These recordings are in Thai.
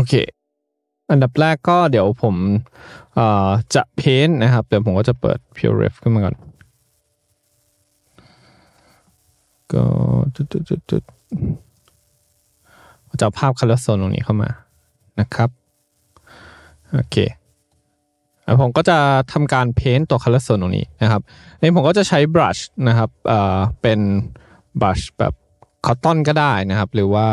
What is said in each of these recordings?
โอเค อันดับแรกก็เดี๋ยวผมจะเพ้นนะครับ เดี๋ยวผมก็จะเปิด Pure Ref ขึ้นมาก่อน ก็จุดๆๆจะภาพคาลร์โซนตรงนี้เข้ามานะครับ โอเคผมก็จะทำการเพ้นตัวคาลร์โซนตรงนี้นะครับนี่ผมก็จะใช้บรัชนะครับเเป็นบรัชแบบคอตตอนก็ได้นะครับ หรือว่า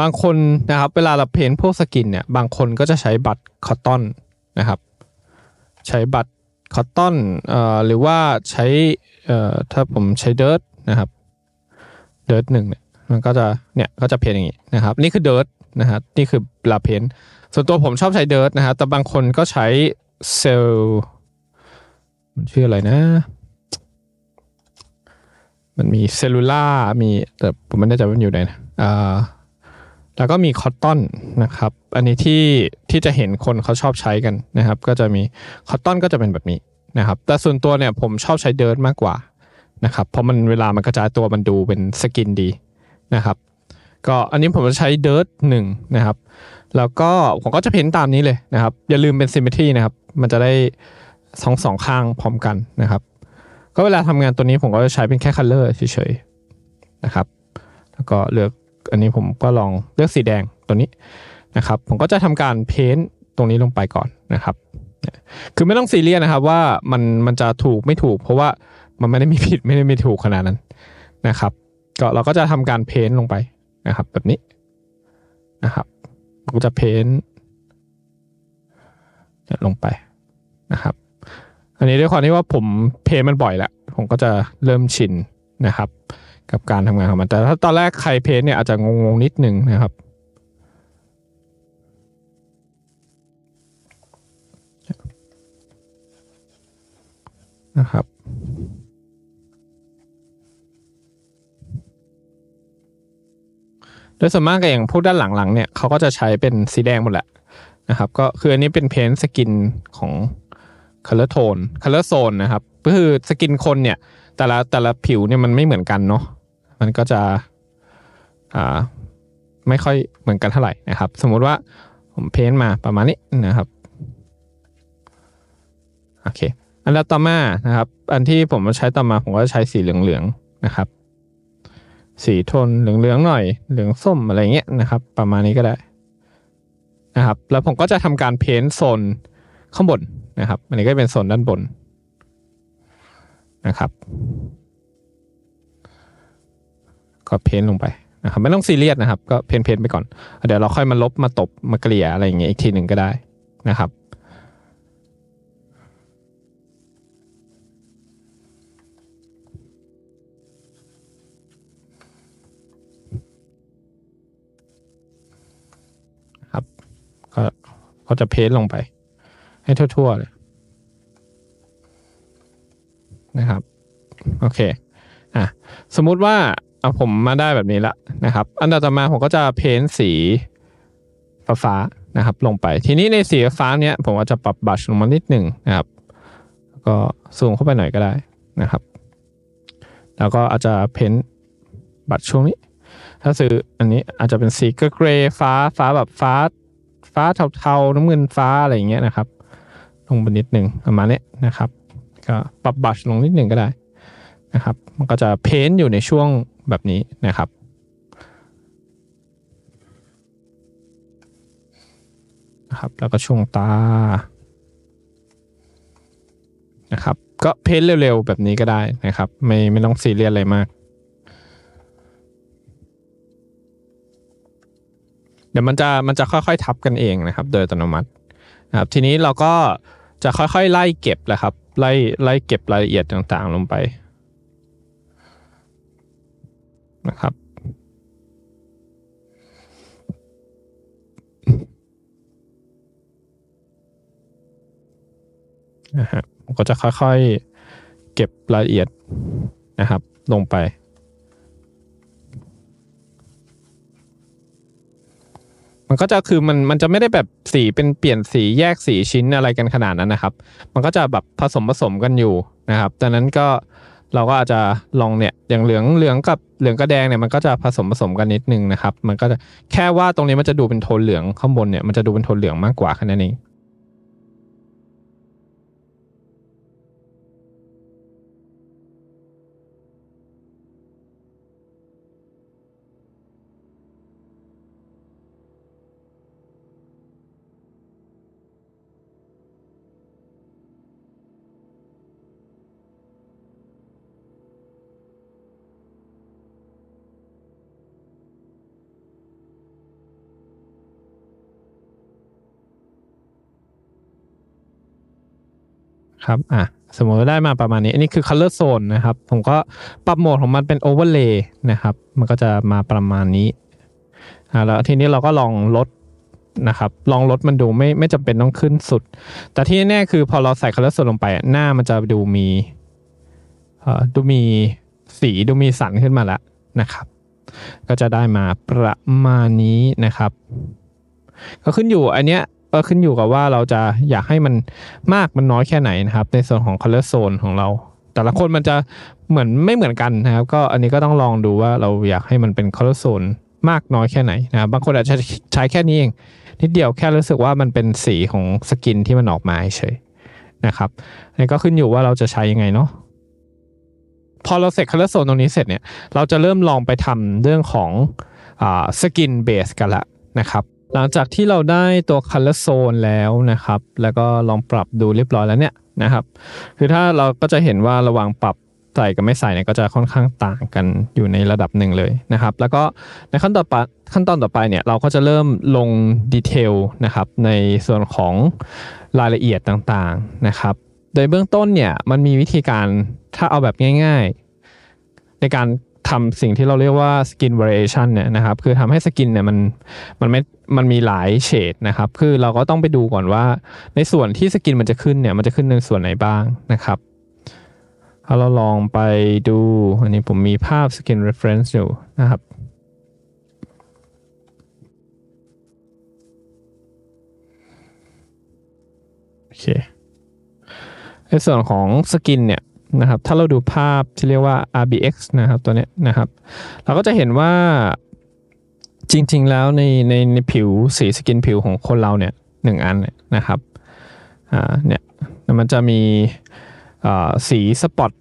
บางคนนะครับเวลาเราเพ้นพวกสกินเนี่ยบางคนก็จะใช้บัตรคอตตอนนะครับ ใช้บัตรคอตตอนเออ่หรือว่าใช้เออ่ถ้าผมใช้เดิร์ดนะครับเดิร์ดหนึ่งเนี่ยมันก็จะเนี่ยก็จะเพ้นอย่างนี้นะครับนี่คือเดิร์ดนะฮะนี่คือลาเพ้นส่วนตัวผมชอบใช้เดิร์ดนะฮะแต่บางคนก็ใช้เซลมันชื่ออะไรนะ มันมีเซลลูล่ามีแต่ผมไม่แน่ใจว่ามันอยู่ไหนนะอ่าแล้วก็มีคอตตอนนะครับ อันนี้ที่ที่จะเห็นคนเขาชอบใช้กันนะครับ ก็จะมีคอตตอนก็จะเป็นแบบนี้นะครับ แต่ส่วนตัวเนี่ยผมชอบใช้เดิร์มากกว่านะครับเพราะมันเวลามันกระจายตัวมันดูเป็นสกินดีนะครับ ก็อันนี้ผมจะใช้เดิร์หนึ่งนะครับแล้วก็ผมก็จะเพ้นตามนี้เลยนะครับ อย่าลืมเป็นซิมเมทรีนะครับมันจะได้สองสองข้างพร้อมกันนะครับ ก็เวลาทำงานตัวนี้ผมก็จะใช้เป็นแค่คัลเลอร์เฉยๆนะครับ แล้วก็เลือกอันนี้ผมก็ลองเลือกสีแดงตัวนี้นะครับผมก็จะทำการเพ้นตรงนี้ลงไปก่อนนะครับคือไม่ต้องซีเรียสนะครับ ว่ามันมันจะถูกไม่ถูก เพราะว่ามันไม่ได้มีผิดไม่ได้มีถูกขนาดนั้นนะครับก็เราก็จะทำการเพ้นลงไปนะครับแบบนี้นะครับก็จะเพ้นลงไปนะครับอันนี้ด้วยความที่ว่าผมเพ้นมันบ่อยแล้วผมก็จะเริ่มชินนะครับกับการทำงานของมันแต่ถ้าตอนแรกใครเพจเนี่ยอาจจะงงงนิดนึงนะครับนะครับ โดยส่วนมากกับอย่างพวกด้านหลังๆเนี่ยเขาก็จะใช้เป็นสีแดงหมดแหละนะครับก็คืออันนี้เป็นเพนสกินของ Color Tone Color Zone นะครับก็คือสกินคนเนี่ยแต่ละแต่ละผิวเนี่ยมันไม่เหมือนกันเนาะมันก็จะไม่ค่อยเหมือนกันเท่าไหร่นะครับ สมมุติว่าผมเพ้นมาประมาณนี้นะครับโอเค อันแล้วต่อมานะครับ อันที่ผมใช้ต่อมาผมก็ใช้สีเหลืองๆนะครับ สีโทนเหลือง ๆ หน่อยเหลืองส้มอะไรเงี้ยนะครับ ประมาณนี้ก็ได้นะครับ แล้วผมก็จะทำการเพ้นโซนข้างบนนะครับอันนี้ก็เป็นโซนด้านบนนะครับก็เพ้นลงไปนะครับไม่ต้องซีเรียสนะครับ ก็เพ้นเพ้นไปก่อน เดี๋ยวเราค่อยมาลบมาตบมาเกลี่ยอะไรอย่างเงี้ยอีกทีหนึ่งก็ได้นะครับ ครับก็ก็จะเพ้นลงไปให้ทั่วๆเลยนะครับโอเคอ่ะสมมุติว่าอาผมมาได้แบบนี้ละนะครับ อันดับต่อมาผมก็จะเพ้นสีฟ้านะครับ ลงไป ทีนี้ในสีฟ้าเนี้ยผมก็จะปรับบัชลงมานิดหนึ่งนะครับ ก็สูงเข้าไปหน่อยก็ได้นะครับ แล้วก็อาจจะเพ้นบัตรช่วงนี้ถ้าซื้ออันนี้อาจจะเป็นสีเกรย์ฟ้าฟ้าแบบฟ้า ฟ้าเทาๆน้ำเงินฟ้าอะไรอย่างเงี้ยนะครับลงไปนิดหนึ่งประมาณนี้นะครับก็ปรับบัชลงนิดหนึ่งก็ได้นะครับ มันก็จะเพ้นอยู่ในช่วงแบบนี้นะครับนะครับ แล้วก็ช่วงตา นะครับ ก็เพ้นเร็วๆแบบนี้ก็ได้นะครับ ไม่ไม่ต้องซีเรียสอะไรมาก เดี๋ยวมันจะมันจะค่อยๆทับกันเองนะครับ โดยอัตโนมัตินะครับ ทีนี้เราก็จะค่อยๆไล่เก็บแหละครับ ไล่ไล่เก็บรายละเอียดต่างๆลงไปนะครับนะฮะก็จะค่อยๆเก็บรายละเอียดนะครับลงไป มันก็จะคือมันมันจะไม่ได้แบบสีเป็นเปลี่ยนสีแยกสีชิ้นอะไรกันขนาดนั้นนะครับ มันก็จะแบบผสมผสมกันอยู่นะครับดังนั้นก็เราก็อาจจะลองเนี่ย อย่างเหลืองเหลืองกับเหลืองกับแดงเนี่ยมันก็จะผสมผสมกันนิดนึงนะครับ มันก็จะแค่ว่าตรงนี้มันจะดูเป็นโทนเหลืองข้างบนเนี่ยมันจะดูเป็นโทนเหลืองมากกว่าแค่นั้นเองครับ อ่ะ สมมติได้มาประมาณนี้ อันนี้คือ color zone นะครับ ผมก็ปรับโหมดของมันเป็น overlay นะครับ มันก็จะมาประมาณนี้อ่ะแล้วทีนี้เราก็ลองลดนะครับ ลองลดมันดูไม่ไม่จำเป็นต้องขึ้นสุด แต่ที่แน่คือพอเราใส่ color zone ลงไป หน้ามันจะดูมี เอ่อ ดูมีสีดูมีสันขึ้นมาแล้วนะครับ ก็จะได้มาประมาณนี้นะครับ ก็ขึ้นอยู่อันเนี้ยก็ขึ้นอยู่กับว่าเราจะอยากให้มันมากมันน้อยแค่ไหนนะครับ ในส่วนของ color zone ของเรา แต่ละคนมันจะเหมือนไม่เหมือนกันนะครับ ก็อันนี้ก็ต้องลองดูว่าเราอยากให้มันเป็น color zone มากน้อยแค่ไหนนะครับบางคนอาจจะใช้แค่นี้เองนิดเดียวแค่รู้สึกว่ามันเป็นสีของสกินที่มันออกมาเฉยนะครับนี่ก็ขึ้นอยู่ว่าเราจะใช้ยังไงเนาะพอเราเสร็จคอลเลอร์โซนตรงนี้เสร็จเนี่ยเราจะเริ่มลองไปทำเรื่องของสกินเบสกันละนะครับหลังจากที่เราได้ตัวลเลอร์โซนแล้วนะครับ แล้วก็ลองปรับดูเรียบร้อยแล้วเนี่ยนะครับ คือถ้าเราก็จะเห็นว่าระหว่างปรับใส่กับไม่ใส่เนี่ยก็จะค่อนข้างต่างกันอยู่ในระดับหนึ่งเลยนะครับ แล้วก็ในขั้นต่อไปขั้นตอนต่อไปเนี่ยเราก็จะเริ่มลงดีเทลนะครับในส่วนของรายละเอียดต่างๆนะครับ โดยเบื้องต้นเนี่ยมันมีวิธีการถ้าเอาแบบง่าย ๆในการทำสิ่งที่เราเรียกว่าสกินเวอร์ชันเนี่ยนะครับ คือทำให้สกินเนี่ยมันมันไม่มันมีหลายเฉดนะครับ คือเราก็ต้องไปดูก่อนว่าในส่วนที่สกินมันจะขึ้นเนี่ย มันจะขึ้นในส่วนไหนบ้างนะครับถ้าเราลองไปดู อันนี้ผมมีภาพสกินเรฟเฟน n ์อยู่นะครับ โอเคในส่วนของสกินเนี่ยนะครับถ้าเราดูภาพที่เรียกว่า RBX นะครับตัวนี้นะครับ เราก็จะเห็นว่าจริง ๆแล้วในในในผิวสีสกินผิวของคนเราเนี่ยหนึ่งอันนะครับอ่าเนี่ยมันจะมีสีสปอต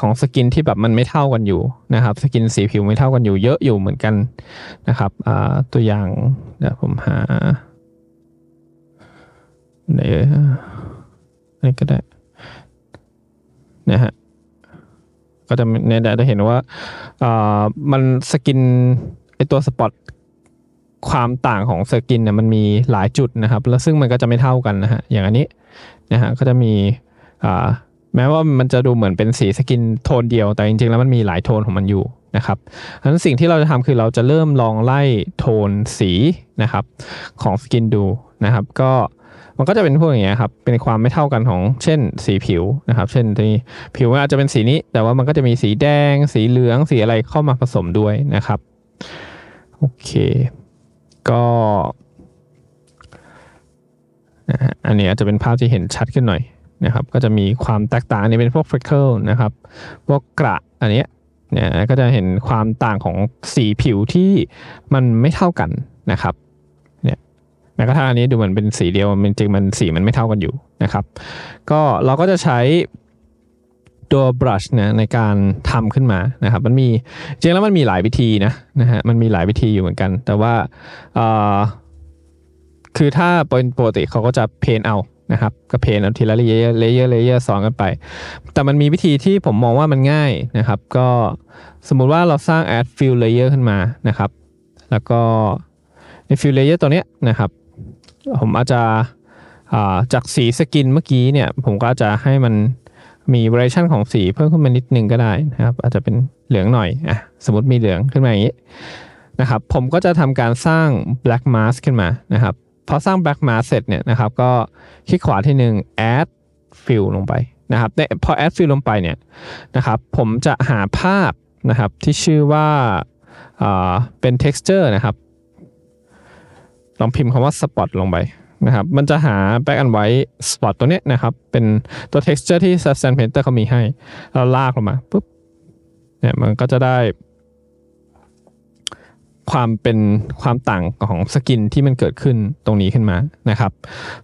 ของสกินที่แบบมันไม่เท่ากันอยู่นะครับ สกินสีผิวไม่เท่ากันอยู่เยอะอยู่เหมือนกันนะครับตัวอย่างเดี๋ยวผมหาไหนนี่ก็ได้นะฮะก็จะเนี่ยจะเห็นว่าอ่ามันสกินไอตัวสปอตความต่างของสกินเนี่ยมันมีหลายจุดนะครับ แล้วซึ่งมันก็จะไม่เท่ากันนะฮะอย่างอันนี้นะฮะก็จะมีอ่าแม้ว่ามันจะดูเหมือนเป็นสีสกินโทนเดียว แต่จริง ๆ แล้วมันมีหลายโทนของมันอยู่นะครับดังนั้นสิ่งที่เราจะทำคือเราจะเริ่มลองไล่โทนสีนะครับของสกินดูนะครับ ก็มันก็จะเป็นพวกอย่างเงี้ยครับ เป็นความไม่เท่ากันของ เช่น สีผิวนะครับ เช่น ที่ผิวอาจจะเป็นสีนี้ แต่ว่ามันก็จะมีสีแดง สีเหลือง สีอะไรเข้ามาผสมด้วยนะครับ โอเค ก็ อันนี้อาจจะเป็นภาพที่เห็นชัดขึ้นหน่อยนะครับ ก็จะมีความแตกต่างนี้เป็นพวกเฟกเคิลนะครับ พวกกระ อันนี้เนี่ย ก็จะเห็นความต่างของสีผิวที่มันไม่เท่ากันนะครับแม้กระทั่งอันนี้ดูเหมือนเป็นสีเดียว มันจริงมันสีมันไม่เท่ากันอยู่นะครับ ก็เราก็จะใช้ตัวบรัชนะในการทำขึ้นมานะครับ มันมีจริงแล้วมันมีหลายวิธีนะนะฮะมันมีหลายวิธีอยู่เหมือนกัน แต่ว่าคือถ้าเป็นปกติเขาก็จะเพนเอานะครับก็เพนเอาทีละเลเยอร์เลเยอร์เลเยอร์ซ้อนกันไป แต่มันมีวิธีที่ผมมองว่ามันง่ายนะครับ ก็สมมุติว่าเราสร้าง add fill layer ขึ้นมานะครับ แล้วก็ใน fill layer ตัวเนี้ยนะครับผมอาจจะจากสีสกินเมื่อกี้เนี่ยผมก็จะให้มันมีเวอร์ชันของสีเพิ่มขึ้นมานิดนึงก็ได้นะครับอาจจะเป็นเหลืองหน่อยอ่ะสมมติมีเหลืองขึ้นมาอย่างนี้นะครับ ผมก็จะทำการสร้าง black mask ขึ้นมานะครับพอสร้าง black mask เสร็จเนี่ยนะครับ ก็คลิกขวาที่หนึ่ง add fill ลงไปนะครับ่พอ add fill ลงไปเนี่ยนะครับ ผมจะหาภาพนะครับที่ชื่อว่าเป็น texture นะครับลองพิมพ์คำว่า spot ลงไปนะครับ มันจะหา back and white spot ตัวนี้นะครับ เป็นตัว texture ที่ Substance Painter เขามีให้เราลากลงมาปุ๊บเนี่ยมันก็จะได้ความเป็นความต่างของสกิน ที่มันเกิดขึ้นตรงนี้ขึ้นมานะครับ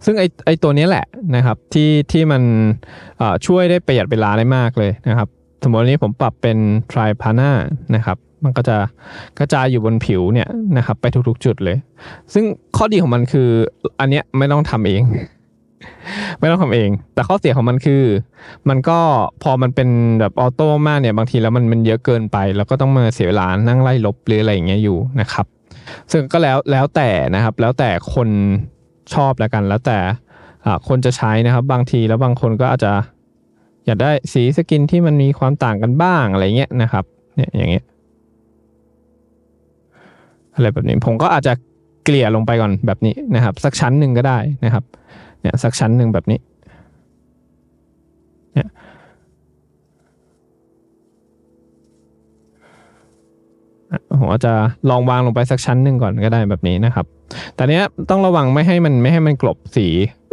ซึ่งไอไอตัวนี้แหละนะครับที่ที่มันช่วยได้ประหยัดเวลาได้มากเลยนะครับ สมมตินี้ผมปรับเป็น t r i p a n a นะครับมันก็จะกระจายอยู่บนผิวเนี่ยนะครับไปทุกๆ จุดเลย ซึ่งข้อดีของมันคืออันเนี้ยไม่ต้องทำเอง ไม่ต้องทำเอง แต่ข้อเสียของมันคือ มันก็พอมันเป็นแบบออโต้มากเนี่ย บางทีแล้วมันมันเยอะเกินไป แล้วก็ต้องมาเสียเวลานั่งไล่ลบหรืออะไรอย่างเงี้ยอยู่นะครับ ซึ่งก็แล้วแล้วแต่นะครับ แล้วแต่คนชอบแล้วกันแล้วแต่คนจะใช้นะครับ บางทีแล้วบางคนก็อาจจะอยากได้สีสกินที่มันมีความต่างกันบ้างอะไรเงี้ยนะครับเนี่ยอย่างเงี้ยอะไรแบบนี้ผมก็อาจจะเกลี่ยลงไปก่อนแบบนี้นะครับสักชั้นหนึ่งก็ได้นะครับเนี่ยสักชั้นหนึ่งแบบนี้เนี่ยผมอาจจะลองวางลงไปสักชั้นหนึ่งก่อนก็ได้แบบนี้นะครับแต่เนี้ยต้องระวังไม่ให้มันไม่ให้มันกลบสี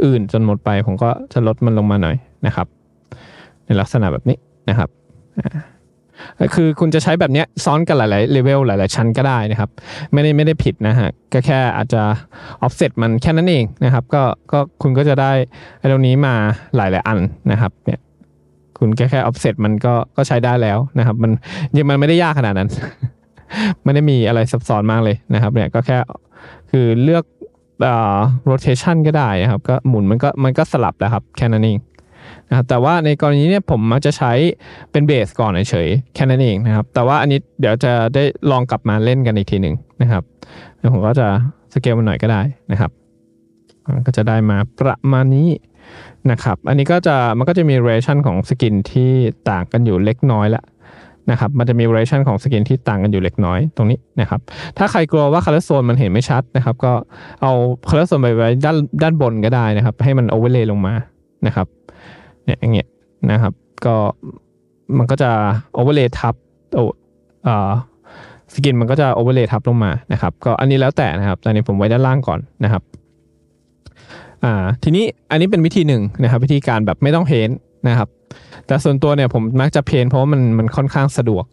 อื่นจนหมดไป ผมก็จะลดมันลงมาหน่อยนะครับ ในลักษณะแบบนี้นะครับอ่าคือคุณจะใช้แบบนี้ซ้อนกันหลาย ๆเลเวลหลาย ๆ ชั้นก็ได้นะครับ ไม่ได้ไม่ได้ผิดนะฮะก็แค่อาจจะออฟเซตมันแค่นั้นเองนะครับก็ก็คุณก็จะได้ไอ้ตรงนี้มาหลาย ๆ อันนะครับเนี่ยคุณแค่แค่ออฟเซตมันก็ก็ใช้ได้แล้วนะครับ มันยังมันไม่ได้ยากขนาดนั้น ไม่ได้มีอะไรซับซ้อนมากเลยนะครับเนี่ยก็แค่คือเลือกอ่อโรเทชันก็ได้นะครับ ก็หมุนมันก็มันก็สลับแล้วครับแค่นั้นเองะแต่ว่าในกรณีนี้ผมมักจะใช้เป็นเบสก่อนเฉยแค่นั้นเองนะครับแต่ว่าอันนี้เดี๋ยวจะได้ลองกลับมาเล่นกันอีกทีหนึ่งนะครับแล้วผมก็จะสเกลมันหน่อยก็ได้นะครับก็จะได้มาประมาณนี้นะครับ อันนี้ก็จะมันก็จะมีเรชั่นของสกิน ที่ต่างกันอยู่เล็กน้อยละนะครับมันจะมีเรชั่นของสกินที่ต่างกันอยู่เล็กน้อยตรงนี้นะครับ ถ้าใครกลัวว่าคาเราโซนมันเห็นไม่ชัดนะครับ ก็เอาคาเราโซนไปไว้ด้านด้านบนก็ได้นะครับให้มันโอเวอร์เลย์ลงมานะครับเนี่ยอย่างเงี้ยนะครับก็มันก็จะโอเวอร์เลยทับโอ่าสกินมันก็จะโอเวอร์เลทับลงมานะครับ ก็อันนี้แล้วแต่นะครับตอนนี้ผมไว้ด้านล่างก่อนนะครับอ่าทีนี้อันนี้เป็นวิธีหนึ่งนะครับวิธีการแบบไม่ต้องเพ้นนะครับแต่ส่วนตัวเนี่ยผมมักจะเพ้นเพราะมันมันค่อนข้างสะดวก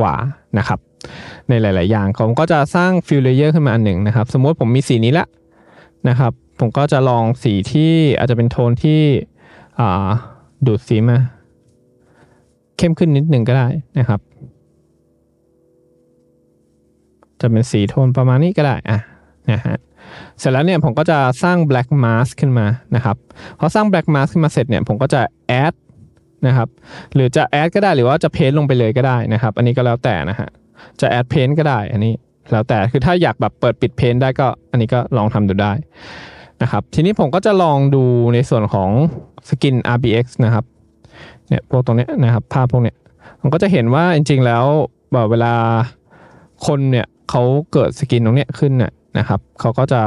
กว่านะครับ ในหลายๆอย่างผมก็จะสร้างฟิลเลเยอร์ขึ้นมาอันหนึ่งนะครับ สมมติผมมีสีนี้ละนะครับ ผมก็จะลองสีที่อาจจะเป็นโทนที่อ่าดูดสีมาเข้มขึ้นนิดหนึ่งก็ได้นะครับจะเป็นสีโทนประมาณนี้ก็ได้อ่ะนะฮะเสร็จแล้วเนี่ยผมก็จะสร้าง black mask ขึ้นมานะครับพอสร้าง black mask ขึ้นมาเสร็จเนี่ยผมก็จะ add นะครับหรือจะ add ก็ได้หรือว่าจะ paint ลงไปเลยก็ได้นะครับอันนี้ก็แล้วแต่นะฮะจะ add paint ก็ได้อันนี้แล้วแต่คือถ้าอยากแบบเปิดปิด paint ได้ก็อันนี้ก็ลองทำดูได้นะครับทีนี้ผมก็จะลองดูในส่วนของสกิน RBX นะครับเนี่ยพวกตรงนี้นะครับภาพพวกเนี้ยมันก็จะเห็นว่าจริงๆแล้วแบบเวลาคนเนี่ยเขาเกิดสกินตรงเนี้ยขึ้นน่ยนะครับเขาก็จะ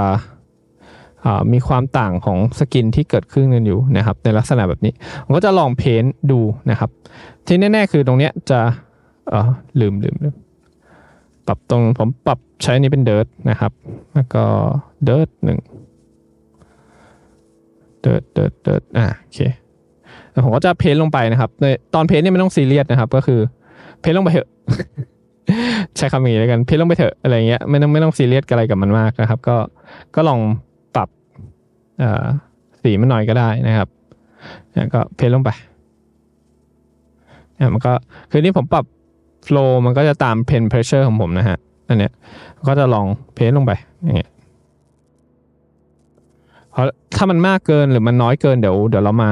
มีความต่างของสกินที่เกิดขึ้นกันอยู่นะครับในลักษณะแบบนี้ ผมก็จะลองเพ้นดูนะครับที่แน่ๆคือตรงเนี้ยจะเออลืมลืมลืมปรับตรงผมปรับใช้นี้เป็นเดิร์ดนะครับแล้วก็เดิร์ดหนึ่งเดิดเดิดเดดอ่าโอเคแล้วผมก็จะเพ้นลงไปนะครับในตอนเพ้นเนี่ยไม่ต้องซีเรียสนะครับ ก็คือเพ้นลงไปเถอะใช้คำนี้แล้วกันเพ้นลงไปเถอะอะไรเงี้ยไม่ต้องไม่ต้องซีเรียสอะไรกับมันมากนะครับ ก็ก็ลองปรับสีมันหน่อยก็ได้นะครับเนี่ยก็เพ้นลงไปเนี่ยมันก็คือนี่ผมปรับโฟล์มันก็จะตามเพนเพรสเชอร์ของผมนะฮะอันเนี้ยก็จะลองเพ้นลงไปอย่างเงี้ยเพราะถ้ามันมากเกินหรือมันน้อยเกินเดี๋ยวเดี๋ยวเรามา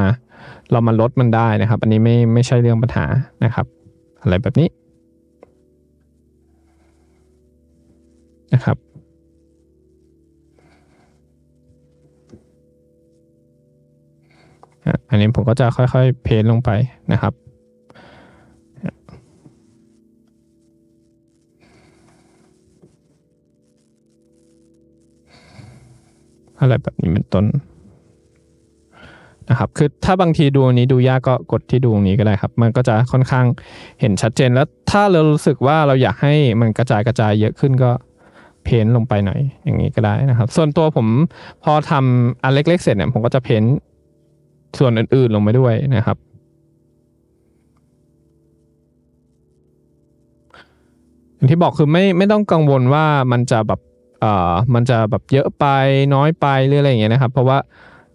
เรามาลดมันได้นะครับ อันนี้ไม่ไม่ใช่เรื่องปัญหานะครับ อะไรแบบนี้นะครับ อันนี้ผมก็จะค่อยๆเพนลงไปนะครับอะไรแบบนี้เป็นต้นนะครับ คือถ้าบางทีดูนี้ดูยากก็กดที่ดูนี้ก็ได้ครับ มันก็จะค่อนข้างเห็นชัดเจนแล้ว ถ้าเรารู้สึกว่าเราอยากให้มันกระจายกระจายเยอะขึ้นก็เพ้นลงไปหน่อยอย่างนี้ก็ได้นะครับ ส่วนตัวผมพอทำอันเล็กๆเสร็จเนี่ยผมก็จะเพ้นส่วนอื่นๆลงไปด้วยนะครับอย่างที่บอกคือไม่ไม่ต้องกังวลว่ามันจะแบบเอ่อมันจะแบบเยอะไปน้อยไปหรืออะไรเงี้ยนะครับ เพราะว่า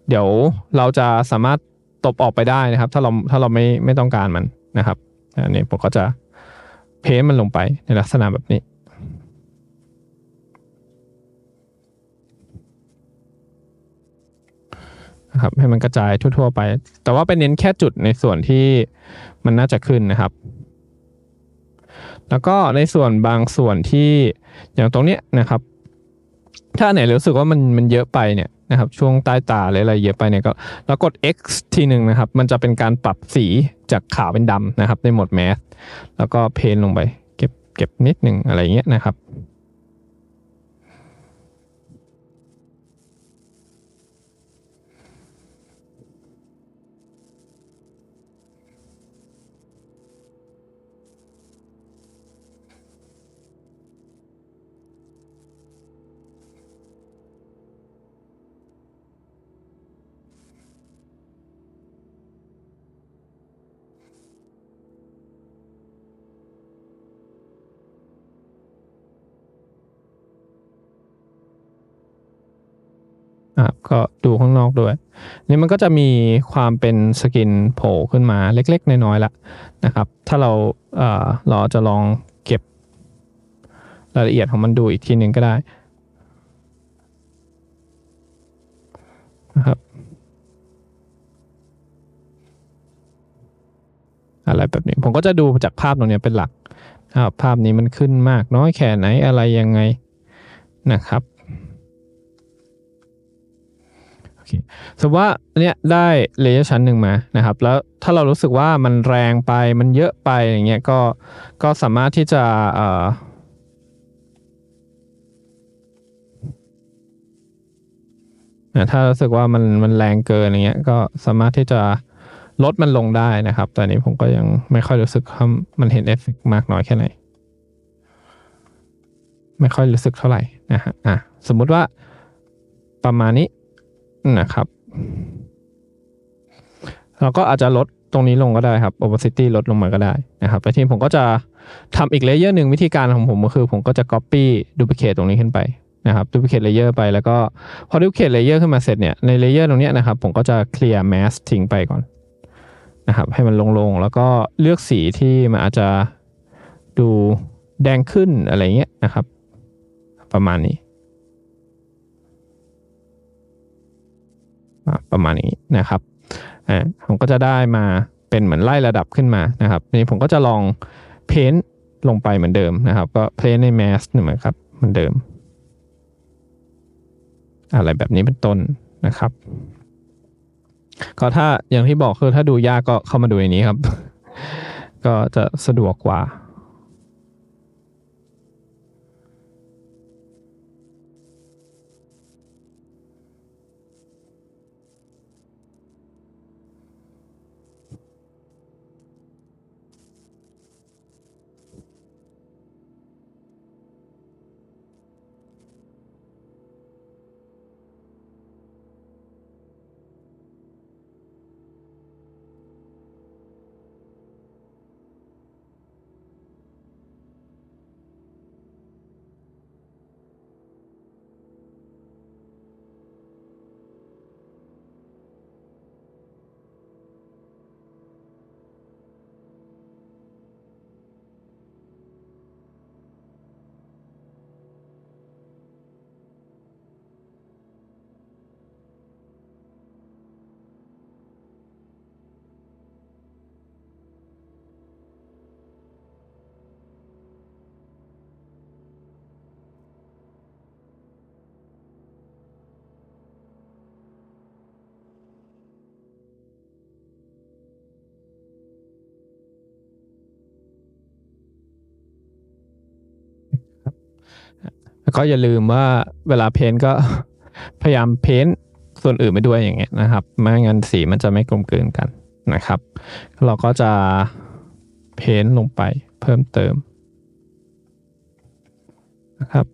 เดี๋ยวเราจะสามารถตบออกไปได้นะครับ ถ้าเราถ้าเราไม่ไม่ต้องการมันนะครับอันนี้ผมก็จะเพ้มันลงไปในลักษณะแบบนี้นะครับให้มันกระจายทั่วๆ ไป แต่ว่าเป็นเน้นแค่จุดในส่วนที่มันน่าจะขึ้นนะครับ แล้วก็ในส่วนบางส่วนที่อย่างตรงนี้นะครับถ้าไหนรู้สึกว่ามันมันเยอะไปเนี่ยนะครับช่วงใต้ตาอะไรเยอะไปเนี่ยก็แล้วกด x ทีหนึ่งนะครับมันจะเป็นการปรับสีจากขาวเป็นดำนะครับในโหมดแมสแล้วก็เพนลงไปเก็บเก็บนิดหนึ่งอะไรเงี้ยนะครับก็ดูข้างนอกด้วยนี่มันก็จะมีความเป็นสกินโผล่ขึ้นมาเล็ก ๆ น้อย ๆ ละนะครับ ถ้าเราเอ่อเราจะลองเก็บรายละเอียดของมันดูอีกทีหนึ่งก็ได้นะครับอะไรแบบนี้ผมก็จะดูจากภาพตรงนี้เป็นหลักภาพนี้มันขึ้นมากน้อยแค่ไหนอะไรยังไงนะครับเคสมมติว่าเนี่ยได้เลเยอร์ชั้นหนึ่งมานะครับแล้วถ้าเรารู้สึกว่ามันแรงไปมันเยอะไปอย่างเงี้ยก็ก็สามารถที่จะเอ่อถ้ารู้สึกว่ามันมันแรงเกินอย่างเงี้ยก็สามารถที่จะลดมันลงได้นะครับแต่นี้ผมก็ยังไม่ค่อยรู้สึกว่ามันเห็นเอฟเฟกมากน้อยแค่ไหนไม่ค่อยรู้สึกเท่าไหร่นะฮะอ่ะสมมุติว่าประมาณนี้นะครับเราก็อาจจะลดตรงนี้ลงก็ได้ครับ opacity ลดลงมาก็ได้นะครับแต่ทีผมก็จะทำอีกเลเยอร์หนึ่งวิธีการของผมก็คือผมก็จะ copy duplicate ตรงนี้ขึ้นไปนะครับ duplicate layer ไปแล้วก็ พอ duplicate layer ขึ้นมาเสร็จเนี่ยใน layer ตรงนี้นะครับผมก็จะ clear mask ทิ้งไปก่อนนะครับให้มันลงๆ แล้วก็เลือกสีที่มันอาจจะดูแดงขึ้นอะไรเงี้ยนะครับประมาณนี้ประมาณนี้นะครับ อ่า ผมก็จะได้มาเป็นเหมือนไล่ระดับขึ้นมานะครับนี้ผมก็จะลองเพ้นลงไปเหมือนเดิมนะครับ ก็เพ้นในแมสเหมือนครับ เหมือนเดิมอะไรแบบนี้เป็นต้นนะครับก็ถ้าอย่างที่บอกคือถ้าดูยากก็เข้ามาดูในนี้ครับ ก็จะสะดวกกว่าก็อย่าลืมว่าเวลาเพ้นก็พยายามเพ้นส่วนอื่นไปด้วยอย่างเงี้ยนะครับไม่งั้นสีมันจะไม่กลมกลืนกันนะครับ เราก็จะเพ้นลงไปเพิ่มเติมนะครับ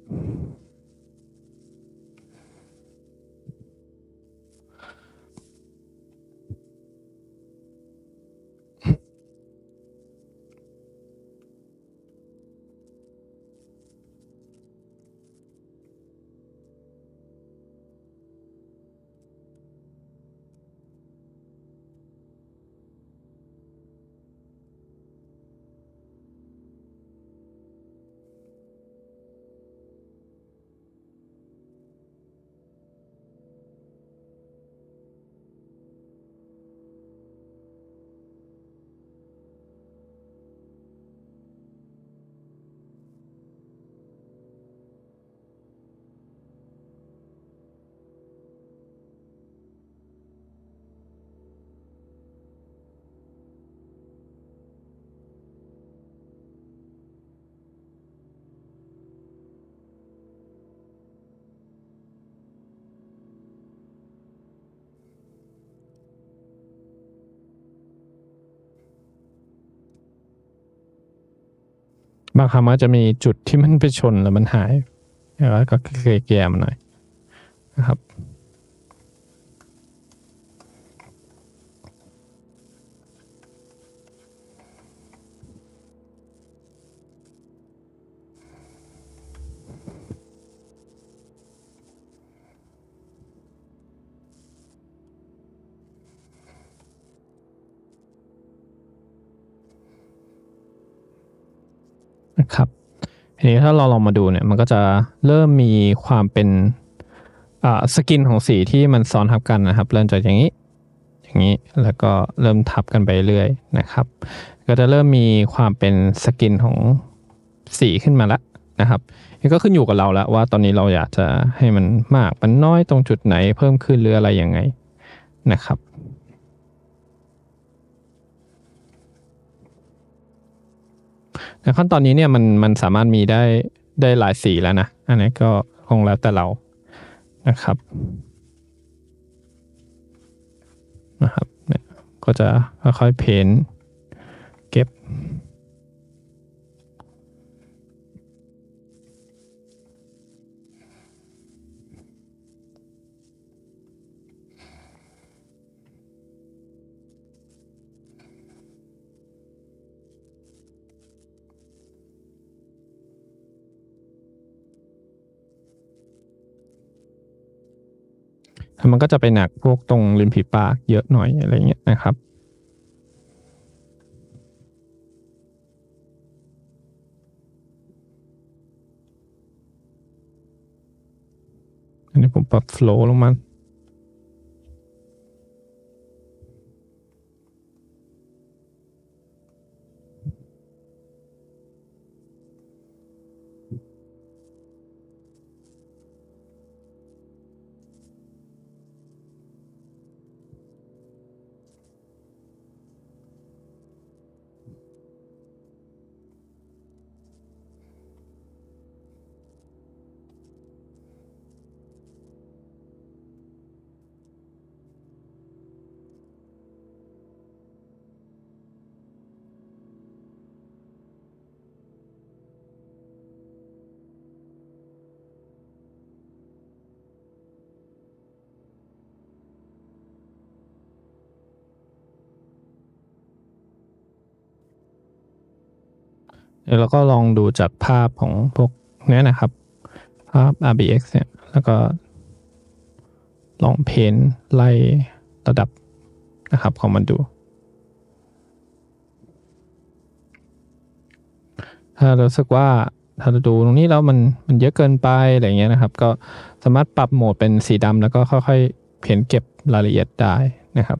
บางคำมาจจะมีจุดที่มันไปชนแล้วมันหายแล้วก็เกลี่ยมันหน่อยนะครับถ้าเราลองมาดูเนี่ยมันก็จะเริ่มมีความเป็นสกินของสี ที่มันซ้อนทับกันนะครับ เริ่มจากอย่างนี้ อย่างนี้แล้วก็เริ่มทับกันไปเรื่อยนะครับ ก็จะเริ่มมีความเป็นสกินของสี ขึ้นมาละนะครับก็ขึ้นอยู่กับเราแล้วว่าตอนนี้เราอยากจะให้มันมากมันน้อยตรงจุดไหน เพิ่มขึ้นหรืออะไรยังไงนะครับขั้นตอนนี้เนี่ยมันมันสามารถมีได้ได้หลายสีแล้วนะ อันนี้ก็คงแล้วแต่เรานะครับนะครับก็จะค่อยๆเพ้นเก็บมันก็จะไปหนักพวกตรงริมผีปากเยอะหน่อยอะไรเงี้ยนะครับ อันนี้ผมปรับโฟล์ลงมาแล้วก็ลองดูจากภาพของพวกนี้นะครับ ภาพ RBX เนี่ย แล้วก็ลองเพนไล่ระดับนะครับของมันดู ถ้าเราสึกว่าถ้าเราดูตรงนี้แล้วมันมันเยอะเกินไปอะไรเงี้ยนะครับ ก็สามารถปรับโหมดเป็นสีดำแล้วก็ค่อยๆเพนเก็บรายละเอียดได้นะครับ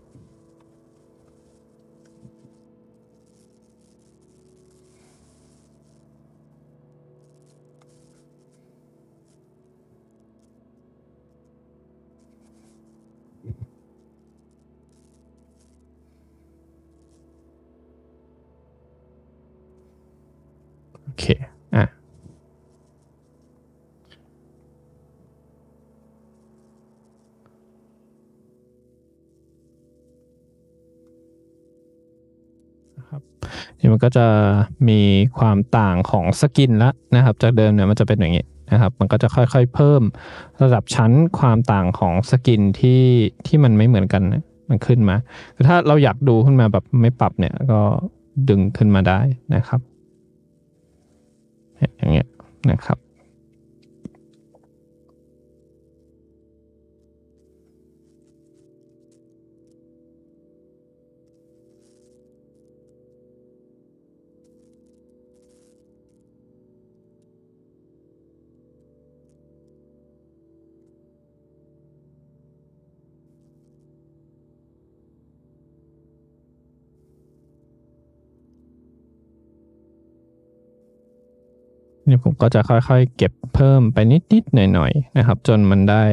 คอ่ะรับนี่มันก็จะมีความต่างของสกินละนะครับจากเดิมเนี่ยมันจะเป็นอย่างนี้นะครับ มันก็จะค่อย ๆ เพิ่มระดับชั้นความต่างของสกินที่ที่มันไม่เหมือนกันนะมันขึ้นมาถ้าเราอยากดูขึ้นมาแบบไม่ปรับเนี่ยก็ดึงขึ้นมาได้นะครับอย่างเงี้ยนะครับนี่ผมก็จะค่อยๆ เก็บเพิ่มไปนิดๆ หน่อยๆ นะครับ จนมันได้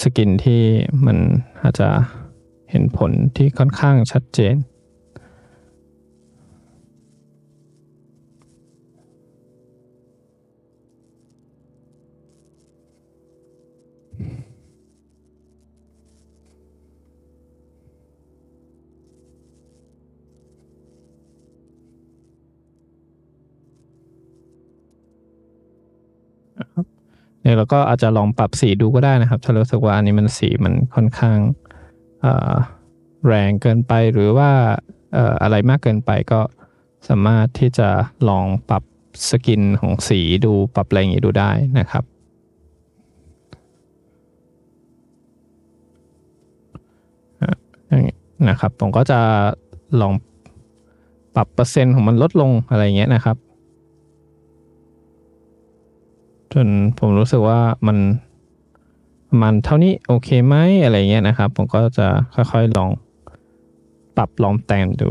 สกินที่มันอาจจะเห็นผลที่ค่อนข้างชัดเจนเนี่ยเราก็อาจจะลองปรับสีดูก็ได้นะครับถ้ารู้สึกว่าอันนี้มันสีมันค่อนข้างแรงเกินไปหรือว่าอะไรมากเกินไปก็สามารถที่จะลองปรับสกินของสีดูปรับแรงอย่างนี้ดูได้นะครับอย่างนี้นะครับผมก็จะลองปรับเปอร์เซ็นต์ของมันลดลงอะไรเงี้ยนะครับจนผมรู้สึกว่ามันมันเท่านี้โอเคไหมอะไรเงี้ยนะครับ ผมก็จะค่อยๆลองปรับลองแต่งดู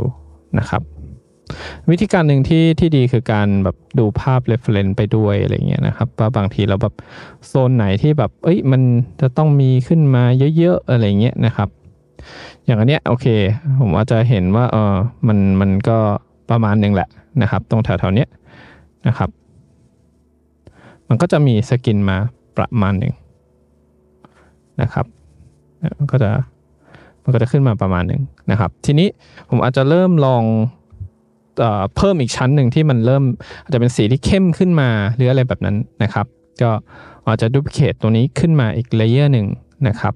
นะครับ วิธีการหนึ่งที่ที่ดีคือการแบบดูภาพเรฟเลนต์ไปด้วยอะไรเงี้ยนะครับว่าบางทีเราแบบโซนไหนที่แบบเอ้ยมันจะต้องมีขึ้นมาเยอะๆอะไรเงี้ยนะครับ อย่างอันเนี้ยโอเค ผมอาจจะเห็นว่าเออมันมันก็ประมาณหนึ่งแหละนะครับ ตรงแถวๆเนี้ยนะครับมันก็จะมีสกินมาประมาณหนึ่งนะครับ มันก็จะมันก็จะขึ้นมาประมาณหนึ่งนะครับทีนี้ผมอาจจะเริ่มลองเพิ่มอีกชั้นหนึ่งที่มันเริ่มอาจจะเป็นสีที่เข้มขึ้นมาหรืออะไรแบบนั้นนะครับ ก็อาจจะดูพิเคตตัวนี้ขึ้นมาอีกเลเยอร์หนึ่งนะครับ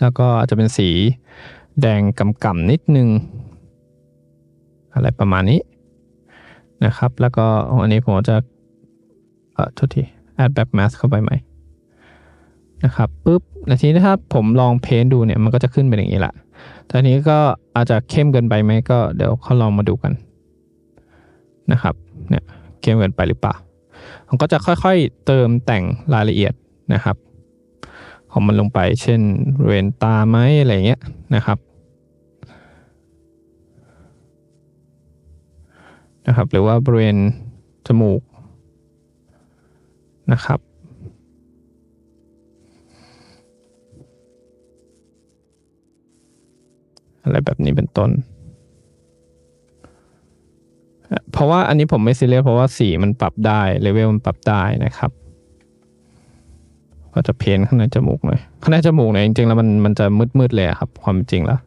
แล้วก็อาจจะเป็นสีแดงกำกำนิดนึง อะไรประมาณนี้นะครับแล้วก็อันนี้ผมจะโทษทีแอดแบกแมสเข้าไปใหม่นะครับปุ๊บนาทีนี้ถ้าผมลองเพ้นดูเนี่ย มันก็จะขึ้นเป็นอย่างนี้ละตอนนี้ก็อาจจะเข้มเกินไปไหมก็เดี๋ยวเขาลองมาดูกันนะครับเนี่ยเข้มเกินไปหรือเปล่าผมก็จะค่อยๆเติมแต่งรายละเอียดนะครับของมันลงไปเช่นเวนตาไหมอะไรเงี้ยนะครับนะครับ หรือว่าบริเวณจมูกะครับอะไรแบบนี้เป็นต้น เพราะว่าอันนี้ผมไม่ซีเรียสเพราะว่าสีมันปรับได้ เลเวลมันปรับได้นะครับ ก็จะเพ้นข้างในจมูกหน่อย ข้างในจมูกเนี่ยจริงๆแล้วมันมันจะมืดๆเลยครับ ความจริงแล้ว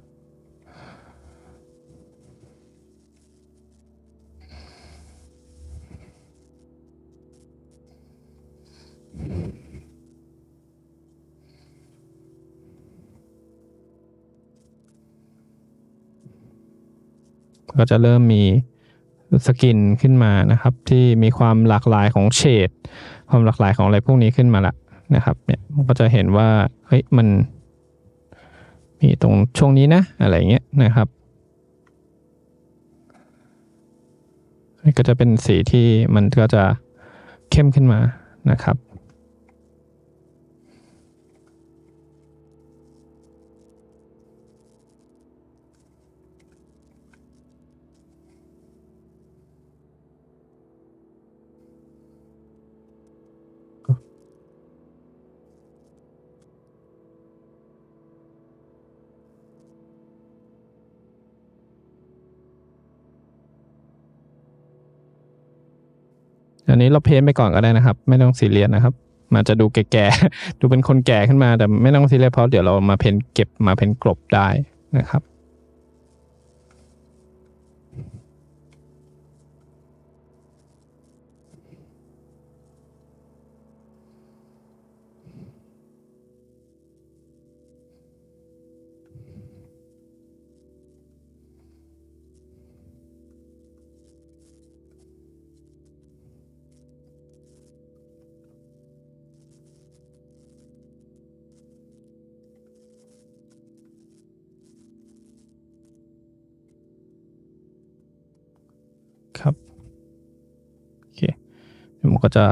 ก็จะเริ่มมีสกินขึ้นมานะครับ ที่มีความหลากหลายของเฉดความหลากหลายของอะไรพวกนี้ขึ้นมาละนะครับเนี่ยก็จะเห็นว่าเฮ้ยมันมีตรงช่วงนี้นะอะไรเงี้ยนะครับก็จะเป็นสีที่มันก็จะเข้มขึ้นมานะครับอันนี้เราเพ้นไปก่อนก็ได้นะครับ ไม่ต้องซีเรียสนะครับมันจะดูแก่กดูเป็นคนแก่ขึ้นมาแต่ไม่ต้องซีเรียสเพราะเดี๋ยวเรามาเพ้นเก็บมาเพ้นกลบได้นะครับมันก็จะ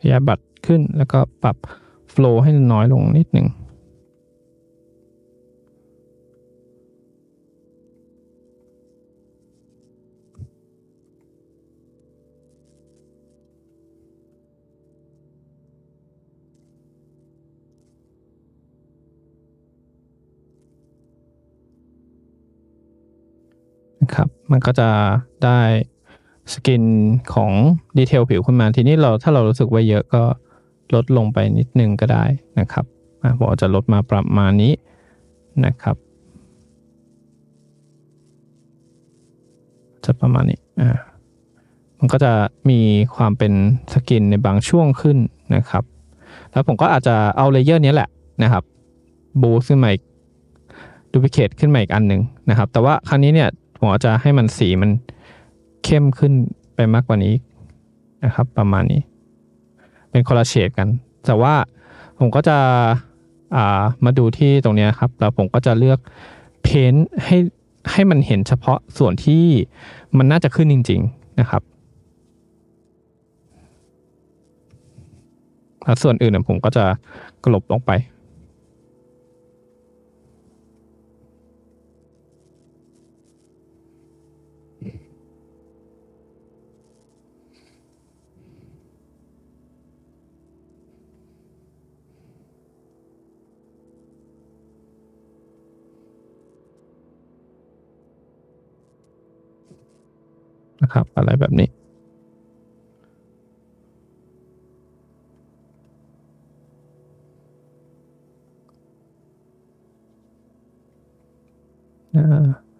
ขยายบัตรขึ้นแล้วก็ปรับโฟล์ให้น้อยลงนิดหนึ่งนะครับ มันก็จะได้สกินของดีเทลผิวขึ้นมา ทีนี้เราถ้าเรารู้สึกว่าเยอะก็ลดลงไปนิดนึงก็ได้นะครับผมจะลดมาประมาณนี้นะครับ จะประมาณนี้อ่ามันก็จะมีความเป็นสกินในบางช่วงขึ้นนะครับ แล้วผมก็อาจจะเอาเลเยอร์นี้แหละนะครับ บูสขึ้นมาอีกดูพิเคทขึ้นมาอีกอันหนึ่งนะครับแต่ว่าครั้งนี้เนี่ยผมอจะให้มันสีมันเข้มขึ้นไปมากกว่านี้นะครับประมาณนี้ เป็นคอลลาเชดกัน แต่ว่าผมก็จะามาดูที่ตรงนี้ครับแล้วผมก็จะเลือกเพ้นให้ให้มันเห็นเฉพาะส่วนที่มันน่าจะขึ้นจริงๆนะครับส่วนอื่นผมก็จะกลบลงไปครับ อะไรแบบนี้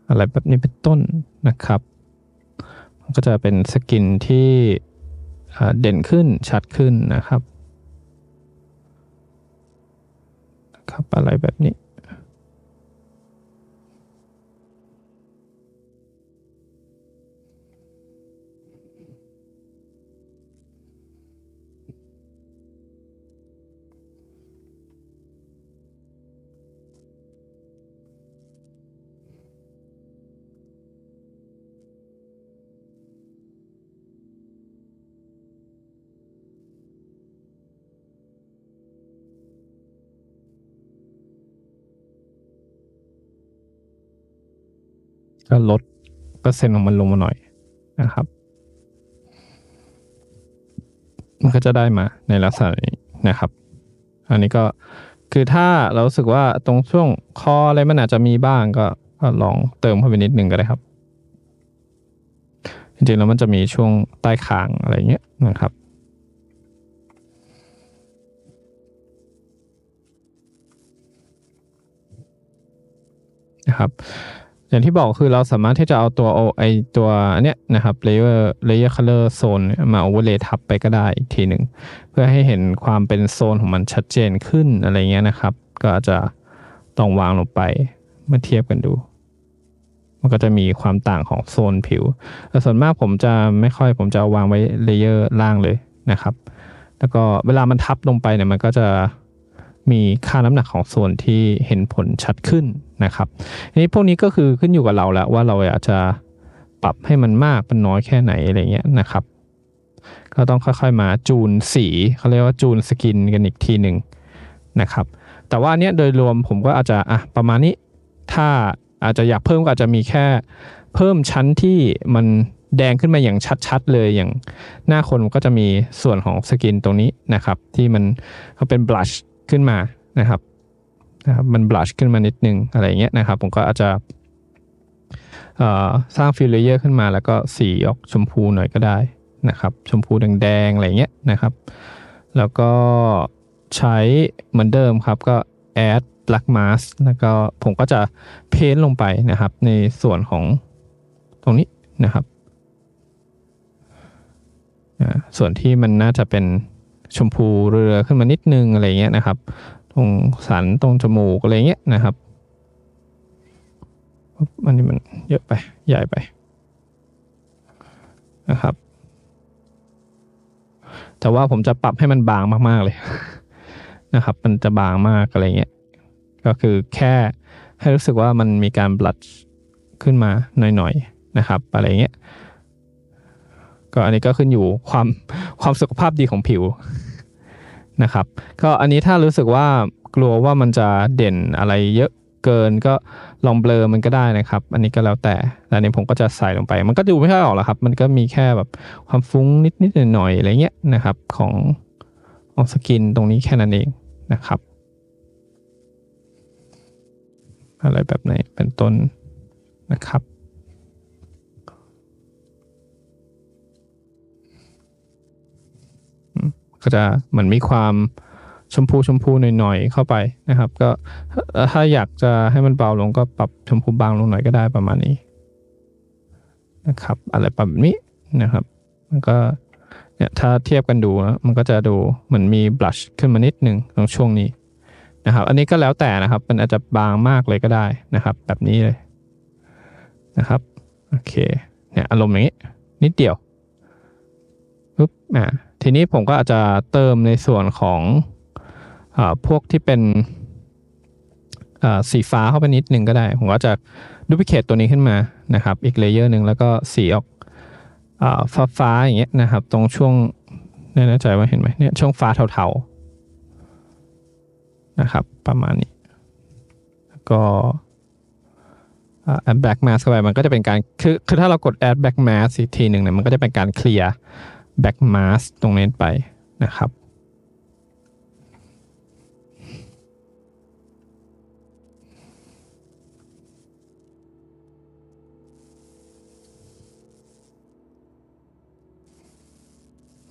อะไรแบบนี้เป็นต้นนะครับมันก็จะเป็นสกินที่เด่นขึ้น ชัดขึ้นนะครับนะครับ อะไรแบบนี้ก็ลดเปอร์เซ็นต์ของมันลงมาหน่อยนะครับ มันก็จะได้มาในลักษณะนี้นะครับ อันนี้ก็คือถ้าเราสึกว่าตรงช่วง คอ อะไร มันอาจจะมีบ้างก็ลองเติมเข้าไปนิดนึง ก็ได้ครับ จริงๆแล้วมันจะมีช่วงใต้คางอะไรเงี้ยนะครับ นะครับอย่างที่บอกคือเราสามารถที่จะเอาตัวโอไอตัวเนี้ยนะครับเลเยอร์เลเยอร์คัลเลอร์โซนมาโอเวอร์เลทับไปก็ได้อีกทีหนึ่งเพื่อให้เห็นความเป็นโซนของมันชัดเจนขึ้นอะไรเงี้ยนะครับ ก็จจะต้องวางลงไปเมื่อเทียบกันดู มันก็จะมีความต่างของโซนผิวแต่ส่วนมากผมจะไม่ค่อยผมจะาวางไว้เลเยอร์ล่างเลยนะครับ แล้วก็เวลามันทับลงไปเนี่ยมันก็จะมีค่า น้ำหนักของส่วนที่เห็นผลชัดขึ้นนะครับนี้พวกนี้ก็คือขึ้นอยู่กับเราแล้วว่าเราอยากจะปรับให้มันมากมันน้อยแค่ไหนอะไรเงี้ยนะครับ ก็ต้องค่อยๆมาจูนสีเขาเรียกว่าจูนสกินกันอีกทีหนึ่งนะครับ แต่ว่าเนี้ยโดยรวมผมก็อาจจะอ่ะประมาณนี้ ถ้าอาจจะอยากเพิ่มก็อาจจะมีแค่เพิ่มชั้นที่มันแดงขึ้นมาอย่างชัดๆเลย อย่างหน้าคนก็จะมีส่วนของสกินตรงนี้นะครับที่มันเขาเป็นบลัชขึ้นมานะครับนะครับมันบลัชขึ้นมานิดนึงอะไรเงี้ยนะครับ ผมก็อาจจะสร้างฟิลเลเยอร์ขึ้นมาแล้วก็สีออกชมพูหน่อยก็ได้นะครับชมพูแดงๆอะไรเงี้ยนะครับ แล้วก็ใช้เหมือนเดิมครับก็ add black mask แล้วก็ผมก็จะเพ้นลงไปนะครับในส่วนของตรงนี้นะครับ ส่วนที่มันน่าจะเป็นชมพูเรือขึ้นมานิดนึงอะไรเงี้ยนะครับ ตรงสันตรงจมูกอะไรเงี้ยนะครับอันนี้มันเยอะไปใหญ่ไปนะครับ แต่ว่าผมจะปรับให้มันบางมากๆเลยนะครับ มันจะบางมากอะไรเงี้ยก็คือแค่ให้รู้สึกว่ามันมีการบลัชขึ้นมาหน่อยๆนะครับอะไรเงี้ยก็อันนี้ก็ขึ้นอยู่ความความสุขภาพดีของผิวนะครับ ก็อันนี้ถ้ารู้สึกว่ากลัวว่ามันจะเด่นอะไรเยอะเกินก็ลองเบลอมันก็ได้นะครับ อันนี้ก็แล้วแต่แต่นี้ผมก็จะใส่ลงไป มันก็ดูไม่ค่อยออกหรอกครับ มันก็มีแค่แบบความฟุ้งนิดนิดหน่อยๆอะไรเงี้ยนะครับ ของอองสกิน ตรงนี้แค่นั้นเองนะครับ อะไรแบบไหนเป็นต้นนะครับก็จะเหมือนมีความชมพูชมพูหน่อยๆ เข้าไปนะครับ ก็ถ้าอยากจะให้มันเบาลงก็ปรับชมพูบางลงหน่อยก็ได้ประมาณนี้ นะครับ อะไรประมาณนี้นะครับมันก็เนี่ยถ้าเทียบกันดูนะมันก็จะดูเหมือนมีบลัชขึ้นมานิดหนึ่งตรงช่วงนี้นะครับอันนี้ก็แล้วแต่นะครับ มันอาจจะบางมากเลยก็ได้นะครับ แบบนี้เลยนะครับโอเคเนี่ยอารมณ์อย่างนี้นิดเดียวปุ๊บอ่าทีนี้ผมก็อาจจะเติมในส่วนของอพวกที่เป็นสีฟ้าเข้าไปนิดนึงก็ได้ ผมก็จะดูพิเคตตัวนี้ขึ้นมานะครับอีกเลเยอร์หนึ่งแล้วก็สีออกอฟ้าๆอย่างเงี้ยนะครับตรงช่วงน่ในใจว่าเห็นไหมเนี่ยช่วงฟ้าเทาๆนะครับประมาณนี้ แล้วก็ add back mask เข้าไปมันก็จะเป็นการ คือคือถ้าเรากด add back mask อีกทีหนึ่งเนี่ยมันก็จะเป็นการเคลียร์ back mask ตรงนี้ไปนะครับ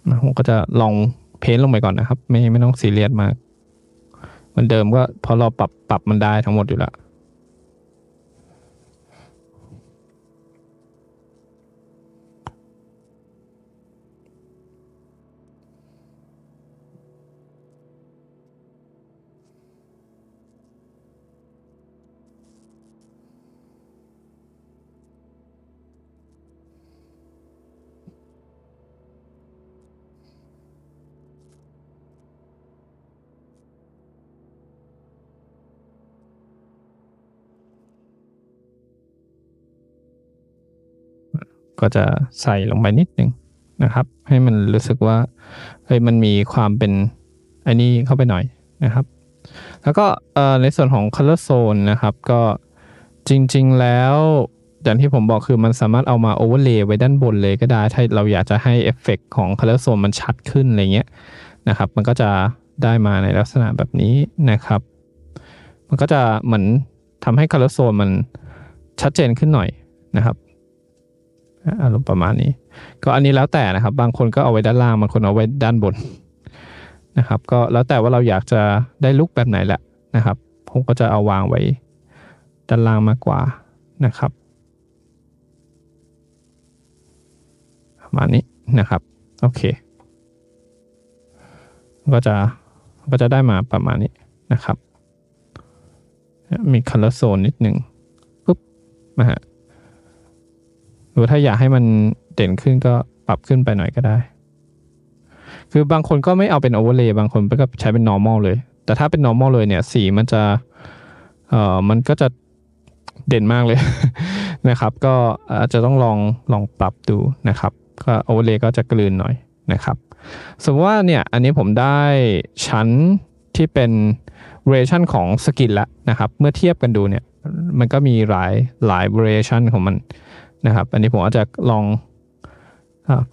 นะผมก็จะลองเพ้นลงไปก่อนนะครับ ไม่ไม่ต้องซีเรียสมากมือนเดิมก็พอเราปรับปรับมันได้ทั้งหมดอยู่แล้วก็จะใส่ลงไปนิดนึงนะครับ ให้มันรู้สึกว่าเฮ้ยมันมีความเป็นไอ้นนี้เข้าไปหน่อยนะครับ แล้วก็ในส่วนของ color zone นะครับก็จริงๆแล้ว อย่างที่ผมบอกคือมันสามารถเอามาโอเวอร์เลย์ไว้ด้านบนเลยก็ได้ถ้าเราอยากจะให้เอฟเฟกของ color zone มันชัดขึ้นอะไรเงี้ยนะครับ มันก็จะได้มาในลักษณะแบบนี้นะครับ มันก็จะเหมือนทำให้ color zone มันชัดเจนขึ้นหน่อยนะครับอารมณ์ประมาณนี้ก็อันนี้แล้วแต่นะครับ บางคนก็เอาไว้ด้านล่างบางคนเอาไว้ด้านบนนะครับก็แล้วแต่ว่าเราอยากจะได้ลุกแบบไหนแหละนะครับผมก็จะเอาวางไว้ด้านล่างมากกว่านะครับ ประมาณนี้นะครับโอเคก็จะก็จะได้มาประมาณนี้นะครับ มีคัลลอรโซนนิดหนึ่งปุ๊บนะฮะหรือถ้าอยากให้มันเด่นขึ้นก็ปรับขึ้นไปหน่อยก็ได้ คือบางคนก็ไม่เอาเป็นโอเวอร์เลย์บางคนก็ใช้เป็น normal เลย แต่ถ้าเป็น normal เลยเนี่ยสีมันจะเอ่อมันก็จะเด่นมากเลยนะครับ ก็อาจจะต้องลองลองปรับดูนะครับก็โอเวอร์เลย์ก็จะกลืนหน่อยนะครับสมมติว่าเนี่ยอันนี้ผมได้ชั้นที่เป็นเวอร์ชันของสกินละนะครับ เมื่อเทียบกันดูเนี่ยมันก็มีหลายหลายเวอร์ชันของมันนะครับอันนี้ผมอาจจะลอง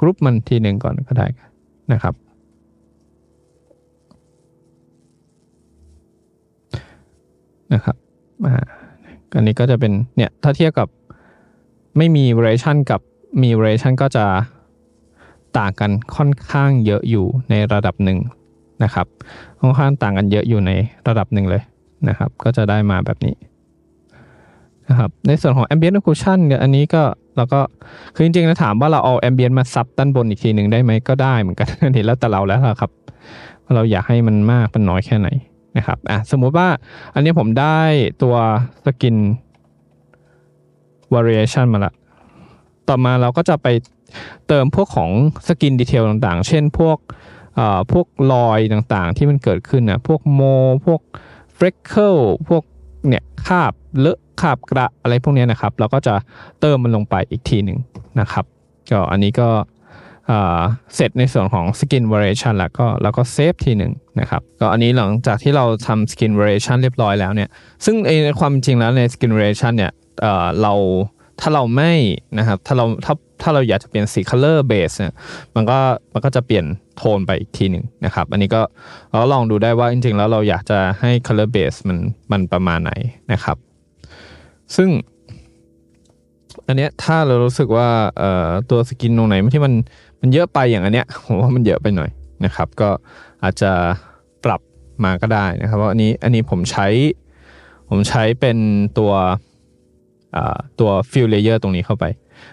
กรุ๊ปมันทีหนึ่งก่อนก็ได้นะครับนะครับอันนี้ก็จะเป็นเนี่ยถ้าเทียบกับไม่มี variation กับมี variation ก็จะต่างกันค่อนข้างเยอะอยู่ในระดับหนึ่งนะครับค่อนข้างต่างกันเยอะอยู่ในระดับหนึ่งเลยนะครับ ก็จะได้มาแบบนี้นะครับในส่วนของ Ambient Occlusion เนี่ยอันนี้ก็เราก็คือจริงๆนะถามว่าเราเอา Ambient มาซับด้านบนอีกทีหนึ่งได้ไหมก็ได้เหมือนกันเห็นแล้วแต่เราแล้วครับ ว่าเราอยากให้มันมากมันน้อยแค่ไหนนะครับอ่ะสมมุติว่าอันนี้ผมได้ตัวสกิน variation มาละ ต่อมาเราก็จะไปเติมพวกของสกินดีเทลต่างๆ เช่นพวกพวกรอยต่างๆที่มันเกิดขึ้นนะพวกโม พวกเฟรคเกิลพวกเนี่ยคาบเลอะขาบกระอะไรพวกนี้นะครับ เราก็จะเติมมันลงไปอีกทีหนึ่งนะครับ ก็อันนี้ก็เสร็จในส่วนของสกินเวอร์ชันแล้วก็แล้วก็เซฟทีหนึ่งนะครับ ก็อันนี้หลังจากที่เราทำสกินเวอร์ชันเรียบร้อยแล้วเนี่ย ซึ่งในความจริงแล้วในสกินเวอร์ชันเนี่ยเราถ้าเราไม่นะครับ ถ้าเราถ้าถ้าเราอยากจะเปลี่ยนสีคัลเลอร์เบสเนี่ย มันก็มันก็จะเปลี่ยนโทนไปอีกทีหนึ่งนะครับ อันนี้ก็เราลองดูได้ว่าจริงๆแล้วเราอยากจะให้ลเลอร์เบสมันมันประมาณไหนนะครับซึ่งอันเนี้ยถ้าเรารู้สึกว่าเอ่อตัวสกินตรงไหนที่มันมันเยอะไปอย่างอันเนี้ยผมว่ามันเยอะไปหน่อยนะครับ ก็อาจจะปรับมาก็ได้นะครับ เพราะอันนี้อันนี้ผมใช้ผมใช้เป็นตัวตัวฟิลเลเยอร์ตรงนี้เข้าไป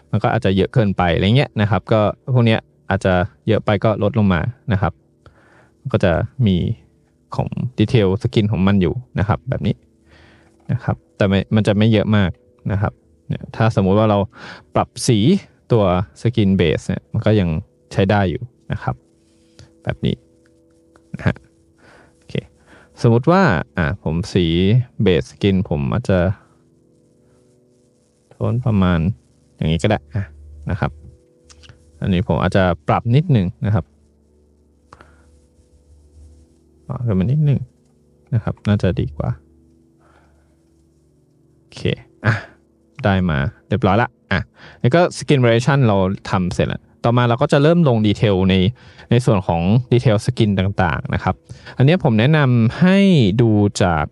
มันก็อาจจะเยอะเกินไปอะไรเงี้ยนะครับก็พวกเนี้ยอาจจะเยอะไปก็ลดลงมานะครับ ก็จะมีของดีเทลสกินของมันอยู่นะครับแบบนี้ะครับแต่มันจะไม่เยอะมากนะครับเนี่ยถ้าสมมุติว่าเราปรับสีตัวสกินเบสเนี่ยมันก็ยังใช้ได้อยู่นะครับ แบบนี้นะฮะโอเคสมมติว่าอ่าผมสีเบสสกินผมอาจจะโทนประมาณอย่างนี้ก็ได้นะครับ อันนี้ผมอาจจะปรับนิดหนึ่งนะครับอรัเกันมานิดหนึ่งนะครับ น่าจะดีกว่าเค อ่ะ ได้มาเรียบร้อยละอ่ะแล้วก็สกินเวอร์ชันเราทำเสร็จแล้ว ต่อมาเราก็จะเริ่มลงดีเทลในในส่วนของดีเทลสกินต่างๆนะครับ อันนี้ผมแนะนำให้ดูจาก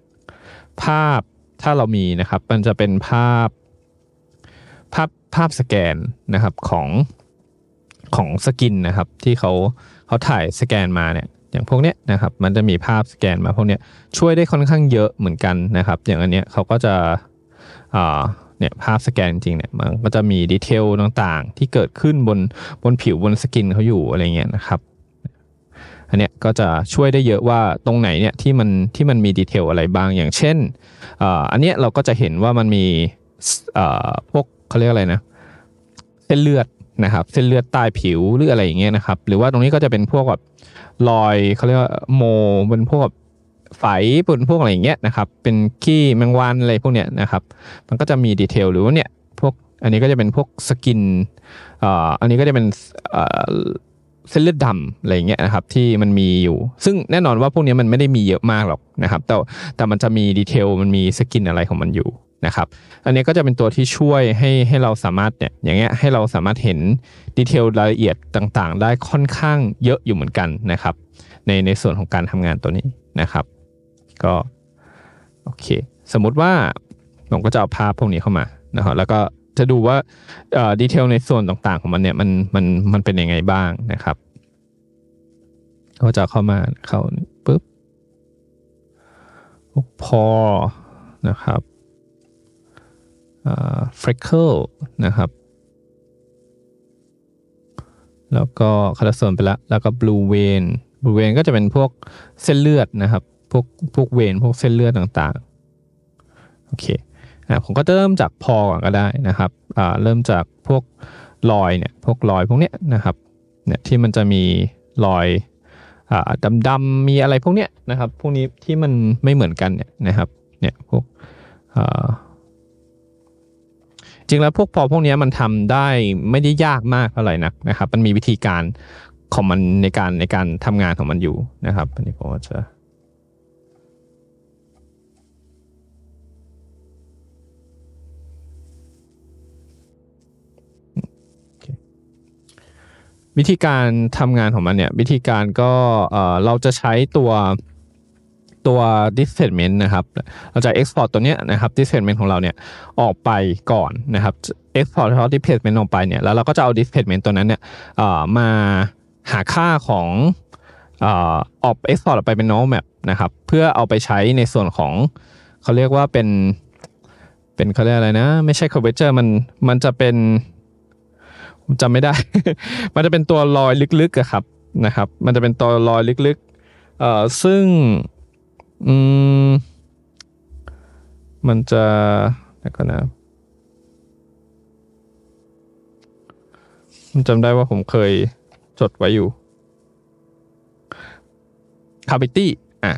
ภาพถ้าเรามีนะครับ มันจะเป็นภาพภาพภาพสแกนนะครับของของสกินนะครับที่เขาเขาถ่ายสแกนมาเนี่ย อย่างพวกเนี้ยนะครับ มันจะมีภาพสแกนมาพวกเนี้ยช่วยได้ค่อนข้างเยอะเหมือนกันนะครับ อย่างอันเนี้ยเขาก็จะเนี่ยภาพสแกนจริงเนี่ยมันก็จะมีดีเทลต่างๆ ที่เกิดขึ้นบนบนผิวบนสกินเขาอยู่อะไรเงี้ยนะครับ อันเนี้ยก็จะช่วยได้เยอะว่าตรงไหนเนี่ยที่มันที่มันมีดีเทลอะไรบางอย่างเช่นอันเนี้ยเราก็จะเห็นว่ามันมีพวกเขาเรียกอะไรนะเส้นเลือดนะครับเส้นเลือดใต้ผิวหรืออะไรอย่างเงี้ยนะครับหรือว่าตรงนี้ก็จะเป็นพวกแบบรอยเขาเรียกว่าโมเป็นพวกแบฝอยปุ่นพวกอะไรอย่างเงี้ยนะครับ เป็นขี้แมงวันอะไรพวกเนี้ยนะครับ มันก็จะมีดีเทลหรือว่าเนี่ยพวกอันนี้ก็จะเป็นพวกสกินอ่าอันนี้ก็จะเป็นเส้นเลือดดำอะไรอย่างเงี้ยนะครับที่มันมีอยู่ ซึ่งแน่นอนว่าพวกนี้มันไม่ได้มีเยอะมากหรอกนะครับ แต่แต่มันจะมีดีเทลมันมีสกินอะไรของมันอยู่นะครับ อันนี้ก็จะเป็นตัวที่ช่วยให้ให้เราสามารถเนี่ยอย่างเงี้ยให้เราสามารถเห็นดีเทลรายละเอียดต่างๆได้ค่อนข้างเยอะอยู่เหมือนกันนะครับ ในในส่วนของการทำงานตัวนี้นะครับก็โอเค สมมุติว่าผมก็จะเอาภาพพวกนี้เข้ามานะครับแล้วก็จะดูว่าดีเทลในส่วนต่างๆของมันเนี่ยมันมันมันเป็นยังไงบ้างนะครับก็จะเข้ามาเข้าปุ๊บพอนะครับเฟรคเกิล นะครับ แล้วก็คาร์ส่วนไปละแล้วก็บลูเวนบลูเวนก็จะเป็นพวกเส้นเลือดนะครับพวกพวกเวน พวกเส้นเลือดต่างๆ โอเคอ่ะผมก็จะเริ่มจากพอก่อนก็ได้นะครับอ่าเริ่มจากพวกรอยเนี่ย พวกรอยพวกเนี้ยนะครับ เนี่ยที่มันจะมีรอยอ่าดำๆมีอะไรพวกเนี้ยนะครับ พวกนี้ที่มันไม่เหมือนกันเนี่ยนะครับ เนี่ยพวกอ่าจริงแล้วพวกพอพวกนี้มันทำได้ไม่ได้ยากมากเท่าไหร่นักนะครับ มันมีวิธีการของมันในการในการทำงานของมันอยู่นะครับอันนี้ผมจะวิธีการทำงานของมันเนี่ยวิธีการก็เราจะใช้ตัวตัว d i s e g m e n t นะครับเราจะ export ตัวเนี้ยนะครับ d i s e g m e n t ของเราเนี่ยออกไปก่อนนะครับ export เฉพาะ d i s e g m e n t ออกไปเนี่ยแล้วเราก็จะเอา d i s e g m e n t ตัวนั้นเนี่ยมาหาค่าของออก export ออกไปเป็น normal map นะครับเพื่อเอาไปใช้ในส่วนของเขาเรียกว่าเป็นเป็นเขาเรียกอะไรนะไม่ใช่ curvature มันมันจะเป็นจำไม่ได้ มันจะเป็นตัวลอยลึกๆครับนะครับ มันจะเป็นตัวลอยลึกๆ เอ่อ ซึ่ง อืม มันจะเดี๋ยวก่อนนะจำได้ว่าผมเคยจดไว้อยู่ cavity อ่ะ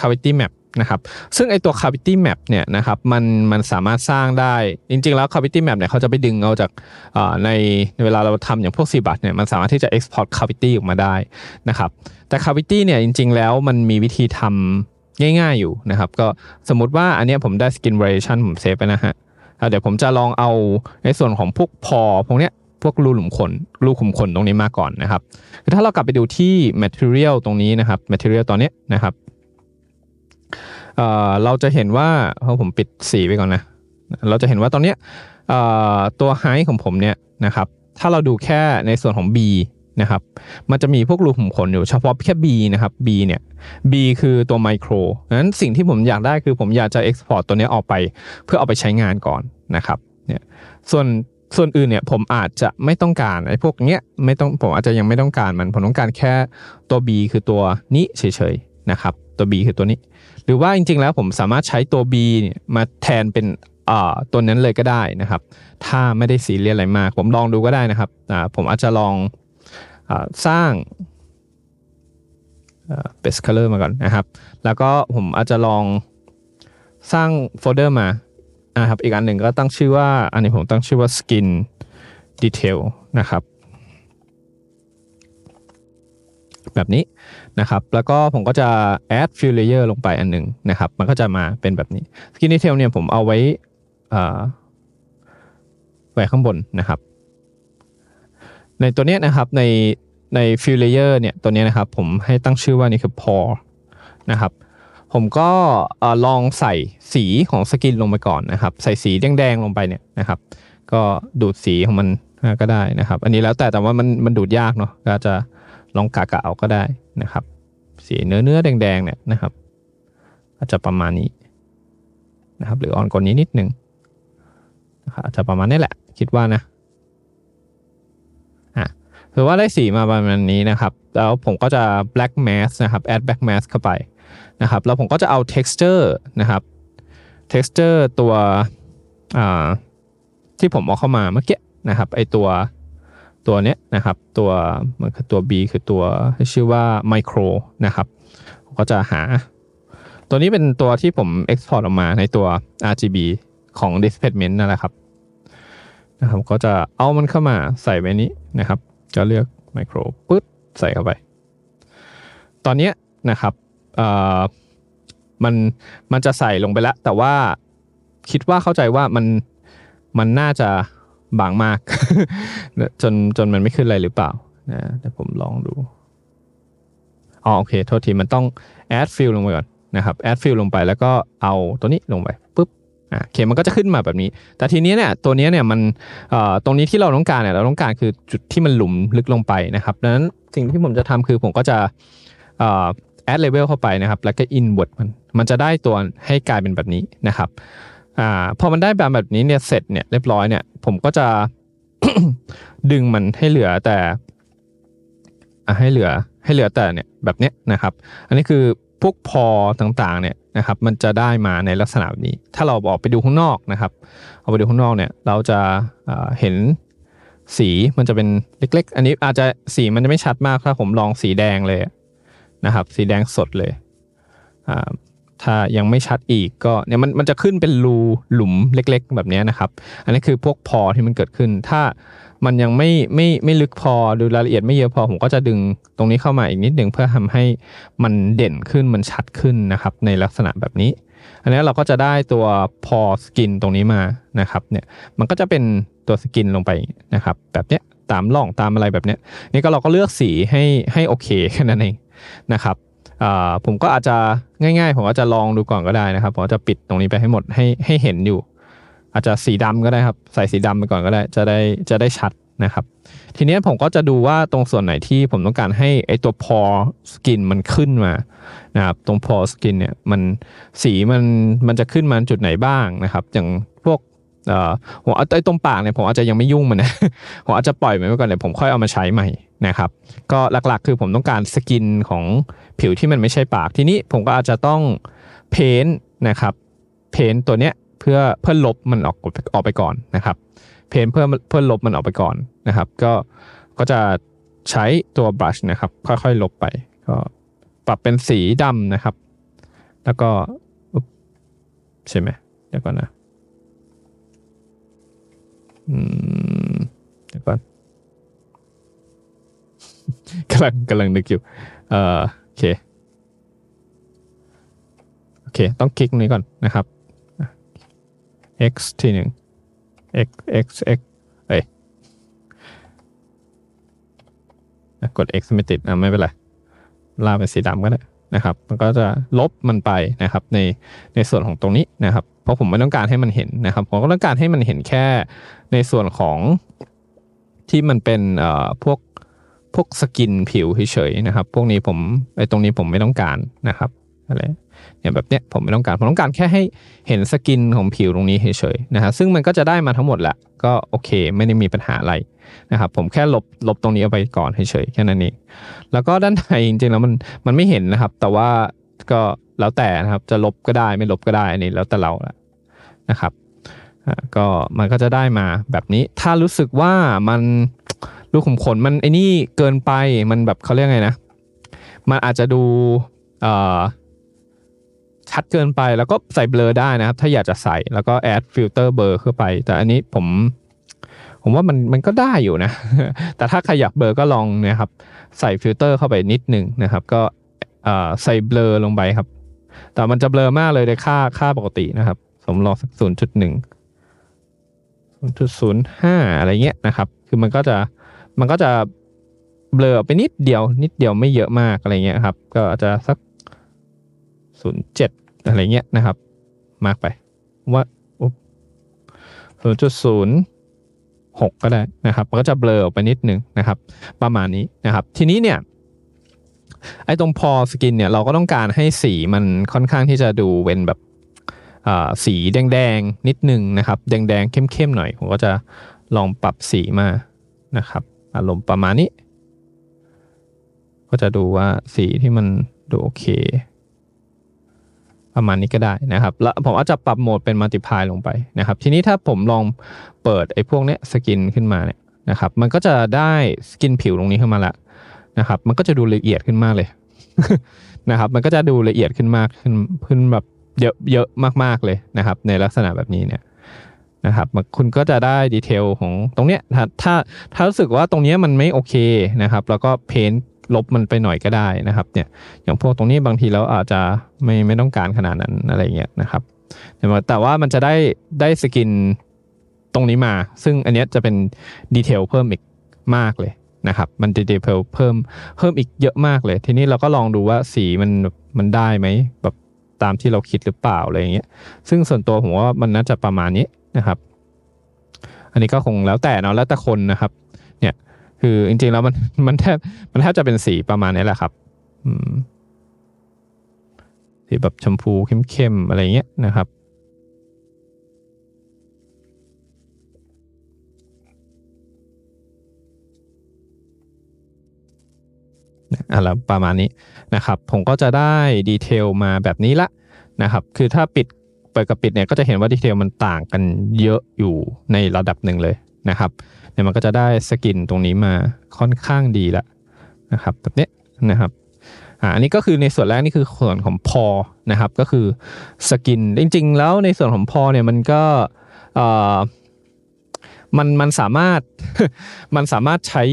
cavity map นะครับซึ่งไอตัว cavity map เนี่ยนะครับมันมันสามารถสร้างได้จริงๆ แล้ว cavity map เนี่ยเขาจะไปดึงเอาจากในเวลาเราทำอย่างพวกซีบัตเนี่ยมันสามารถที่จะ export cavity ออกมาได้นะครับ แต่ cavity เนี่ยจริงๆแล้วมันมีวิธีทำง่ายๆอยู่นะครับ ก็สมมติว่าอันนี้ผมได้ skin variation ผมเซฟไปนะฮะเดี๋ยวผมจะลองเอาในส่วนของพวกพอพวกเนี้ยพวกรูหลุมขนรูขุมขนตรงนี้มาก่อนนะครับถ้าเรากลับไปดูที่ material ตรงนี้นะครับ material ตอนนี้นะครับเราจะเห็นว่าเพราะผมปิดสีไปก่อนนะ เราจะเห็นว่าตอนนี้ตัวไฮของผมเนี่ยนะครับ ถ้าเราดูแค่ในส่วนของ B นะครับ มันจะมีพวกรูขุมขนอยู่เฉพาะแค่ B นะครับ B เนี่ย B คือตัวไมโครนั้นสิ่งที่ผมอยากได้คือผมอยากจะ export ตัวนี้ออกไป เพื่อเอาไปใช้งานก่อนนะครับ เนี่ย ส่วนส่วนอื่นเนี่ยผมอาจจะไม่ต้องการไอ้พวกเนี้ยไม่ต้องผมอาจจะยังไม่ต้องการมันผมต้องการแค่ตัว B คือตัวนี้เฉยๆนะครับ ตัว B คือตัวนี้หรือว่าจริงๆแล้วผมสามารถใช้ตัว B เนี่ยมาแทนเป็นตัวนั้นเลยก็ได้นะครับ ถ้าไม่ได้สีเรียนอะไรมาก ผมลองดูก็ได้นะครับ ผมอาจจะลองอสร้างเสคัลเลอร์มาก่อนนะครับ แล้วก็ผมอาจจะลองสร้างโฟลเดอร์มานะครับอีกอันหนึ่งก็ตั้งชื่อว่าอันนี้ผมตั้งชื่อว่า skin detail นะครับ แบบนี้นะครับ แล้วก็ผมก็จะ add fill layer ลงไปอันหนึ่งนะครับ มันก็จะมาเป็นแบบนี้ skin detail เนี่ยผมเอาไว้ไว้ข้างบนนะครับ ในตัวเนี้ยนะครับ ในใน fill layer เนี่ยตัวเนี้ยนะครับผมให้ตั้งชื่อว่านี่คือ pour นะครับ ผมก็ลองใส่สีของสกินลงไปก่อนนะครับ ใส่สีแดงๆ ลงไปเนี่ยนะครับ ก็ดูดสีของมันก็ได้นะครับ อันนี้แล้วแต่แต่ว่ามันมันดูดยากเนาะ ก็จะลองกะกะเอาก็ได้นะครับสีเนื้อเนื้อแดงๆเนี่ยนะครับอาจจะประมาณนี้นะครับหรืออ่อนกว่านี้นิดหนึ่งนะครับอาจจะประมาณนี้แหละ คิดว่านะอ่ะคือว่าได้สีมาประมาณนี้นะครับแล้วผมก็จะ black mask นะครับ add black mask เข้าไปนะครับแล้วผมก็จะเอา texture นะครับ texture ตัวที่ผมเอาเข้ามาเมื่อกี้นะครับไอตัวตัวเนี้ยนะครับตัวมันคือตัว B คือตัวชื่อว่าไมโครนะครับ ก็จะหาตัวนี้เป็นตัวที่ผม Export ออกมาในตัว RGB ของ Displacement นั่นแหละครับนะครับ ก็จะเอามันเข้ามาใส่ไว้นี้นะครับ จะเลือกไมโครปึ๊บใส่เข้าไป ตอนนี้นะครับมันมันจะใส่ลงไปแล้วแต่ว่าคิดว่าเข้าใจว่ามันมันน่าจะบางมาก จนจนมันไม่ขึ้นอะไรหรือเปล่านะแต่ผมลองดูอ๋อโอเคโทษทีมันต้อง add fill ลงไปก่อนนะครับ add fill ลงไปแล้วก็เอาตัวนี้ลงไปปุ๊บอ่ะโอเคมันก็จะขึ้นมาแบบนี้ แต่ทีนี้เนี่ยตัวนี้เนี่ยมันเออ่ตรงนี้ที่เราต้องการเนี่ยเราต้องการคือจุดที่มันหลุมลึกลงไปนะครับดังนั้นสิ่งที่ผมจะทำคือผมก็จะเอ่อ add level เข้าไปนะครับ แล้วก็ in นเ r ิดมันมันจะได้ตัวให้กลายเป็นแบบนี้นะครับ่าพอมันได้แบบแบบนี้เนี่ยเสร็จเนี่ยเรียบร้อยเนี่ยผมก็จะดึงมันให้เหลือแต่อ่ให้เหลือให้เหลือแต่เนี่ยแบบเนี้ยนะครับ อันนี้คือพวกพอต่างๆเนี่ยนะครับ มันจะได้มาในลักษณะแบบนี้ ถ้าเราออกไปดูข้างนอกนะครับเอาไปดูข้างนอกเนี่ยเราจะเห็นสีมันจะเป็นเล็กๆ อันนี้อาจจะสีมันจะไม่ชัดมากถ้า ผมลองสีแดงเลยนะครับ สีแดงสดเลยถ้ายังไม่ชัดอีกก็เนี่ยมันมันจะขึ้นเป็นรูหลุมเล็ก ๆ แบบนี้นะครับ อันนี้คือพวกพอที่มันเกิดขึ้น ถ้ามันยังไม่ไม่ไม่ลึกพอดูรายละเอียดไม่เยอะพอผมก็จะดึงตรงนี้เข้ามาอีกนิดหนึ่งเพื่อทำให้มันเด่นขึ้นมันชัดขึ้นนะครับ ในลักษณะแบบนี้ อันนี้เราก็จะได้ตัวพอสกินตรงนี้มานะครับเนี่ยมันก็จะเป็นตัวสกินลงไปนะครับ แบบเนี้ยตามล่องตามอะไรแบบเนี้ยนี่ก็เราก็เลือกสีให้ให้โอเคแค่นั้นเองนะครับผมก็อาจจะง่ายๆผมอาจจะลองดูก่อนก็ได้นะครับผมจะปิดตรงนี้ไปให้หมดให้ให้เห็นอยู่ อาจจะสีดำก็ได้ครับ ใส่สีดำไปก่อนก็ได้จะได้จะได้ชัดนะครับทีนี้ผมก็จะดูว่าตรงส่วนไหนที่ผมต้องการให้ไอตัวพอสกินมันขึ้นมานะครับตรงพอสกินเนี่ยมันสีมันมันจะขึ้นมาจุดไหนบ้างนะครับอย่างพวกเอ่อมไอตรงปากเนี่ยผมอาจจะยังไม่ยุ่งมันนะ ผมอาจจะปล่อยมันไว้ก่อนเดี๋ยวผมค่อยเอามาใช้ใหม่นะครับก็หลักๆคือผมต้องการสกินของผิวที่มันไม่ใช่ปากทีนี้ผมก็อาจจะต้องเพ้นนะครับ เพ้นตัวเนี้ยเพื่อเพื่อลบมันออกออกไปก่อนนะครับ เพ้นเพื่อเพื่อลบมันออกไปก่อนนะครับ ก็ก็จะใช้ตัวบลัชนะครับค่อยๆลบไป ก็ปรับเป็นสีดำนะครับ แล้วก็ใช่ไหมเดี๋ยวก่อนนะอืมเดี๋ยวก่อนกำลังกำลังนึกอยู่เออโอเคโอเคต้องคลิกนี้ก่อนนะครับ x ทีหนึ่ง x x x เอ้ยกด x ไม่ติดนะไม่เป็นไรลาเป็นสีดำก็ได้นะครับมันก็จะลบมันไปนะครับในในส่วนของตรงนี้นะครับ เพราะผมไม่ต้องการให้มันเห็นนะครับผมก็ต้องการให้มันเห็นแค่ในส่วนของที่มันเป็นเออ่พวกพวกสกินผิวเฉยๆนะครับ พวกนี้ผมไอ้ตรงนี้ผมไม่ต้องการนะครับอะไรเนี่ยแบบเนี้ยผมไม่ต้องการ ผมต้องการแค่ให้เห็นสกิน ของผิวตรงนี้เฉยๆนะฮะซึ่งมันก็จะได้มาทั้งหมดแหละก็โอเคไม่ได้มีปัญหาอะไรนะครับผมแค่ลบลบตรงนี้เอาไปก่อนเฉยๆแค่นั้นเองแล้วก็ด้านในจริง ๆ แล้วมันมันไม่เห็นนะครับ แต่ว่าก็แล้วแต่นะครับจะลบก็ได้ไม่ลบก็ได้อันนี้แล้วแต่เราละนะครับก็มันก็จะได้มาแบบนี้ถ้ารู้สึกว่ามันรูขุมขนมันไอ้นี่เกินไปมันแบบเขาเรียกไงนะมันอาจจะดูชัดเกินไปแล้วก็ใส่เบลอได้นะครับ ถ้าอยากจะใส่แล้วก็แอดฟิลเตอร์เบลอเข้าไป แต่อันนี้ผมผมว่ามันมันก็ได้อยู่นะแต่ถ้าใครอยากเบลอก็ลองนะครับใส่ฟิลเตอร์เข้าไปนิดนึงนะครับ ก็ใส่เบลอลงไปครับแต่มันจะเบลอมากเลยในค่าค่าปกตินะครับ สมลองสักศูนย์จุดหนึ่งศูนย์จุดศูนย์ห้าอะไรเงี้ยนะครับ คือมันก็จะมันก็จะเบลอไปนิดเดียวนิดเดียวไม่เยอะมากอะไรเงี้ยครับ ก็จจะสักศูนย์เจ็ดอะไรเงี้ยนะครับ มากไปว่าศูนย์จุดศูนย์หกก็ได้นะครับมันก็จะเบลอไปนิดนึงนะครับ ประมาณนี้นะครับ ทีนี้เนี่ย ไอ้ตรงพอสกินเนี่ยเราก็ต้องการให้สีมันค่อนข้างที่จะดูเป็นแบบสีแดงๆนิดนึงนะครับ แดงๆเข้มๆหน่อยผมก็จะลองปรับสีมานะครับอารมณ์ประมาณนี้ ก็จะดูว่าสีที่มันดูโอเค ประมาณนี้ก็ได้นะครับ แล้วผมอาจจะปรับโหมดเป็นมัลติพายลงไปนะครับทีนี้ถ้าผมลองเปิดไอ้พวกเนี้ยสกินขึ้นมาเนี่ยนะครับมันก็จะได้สกินผิวตรงนี้ขึ้นมาละนะครับมันก็จะดูละเอียดขึ้นมากเลยนะครับมันก็จะดูละเอียดขึ้นมากขึ้นขึ้นแบบเยอะเยอะมากๆเลยนะครับในลักษณะแบบนี้เนี่ยนะครับคุณก็จะได้ดีเทลของตรงเนี้ยถ้าถ้ารู้สึกว่าตรงเนี้ยมันไม่โอเคนะครับแล้วก็เพ้นลบมันไปหน่อยก็ได้นะครับเนี่ยอย่างพวกตรงนี้บางทีเราอาจจะไม่ไม่ต้องการขนาดนั้นอะไรเงี้ยนะครับแต่ว่ามันจะได้ได้สกินตรงนี้มา ซึ่งอันนี้จะเป็นดีเทลเพิ่มอีกมากเลยนะครับมันดีเทลเพิ่มเพิ่มอีกเยอะมากเลย ทีนี้เราก็ลองดูว่าสีมันมันได้ไหมแบบตามที่เราคิดหรือเปล่าอะไรเงี้ยซึ่งส่วนตัวผมว่ามันน่าจะประมาณนี้นะครับ อันนี้ก็คงแล้วแต่เนาะแล้วแต่คนนะครับ เนี่ย คือจริงๆแล้วมันมันแทบมันแทบจะเป็นสีประมาณนี้แหละครับสีแบบชมพูเข้มๆอะไรเงี้ยนะครับอะไรประมาณนี้นะครับ ผมก็จะได้ดีเทลมาแบบนี้ละนะครับ คือถ้าปิดปิดกับปิดเนี่ยก็จะเห็นว่าดีเทลมันต่างกันเยอะอยู่ในระดับหนึ่งเลยนะครับเนี่ยมันก็จะได้สกินตรงนี้มาค่อนข้างดีละนะครับแบบนี้นะครับอันนี้ก็คือในส่วนแรกนี่คือส่วนของพอนะครับ ก็คือสกิน จริงๆแล้วในส่วนของพอเนี่ยมันก็มันมันสามารถมันสามารถใช้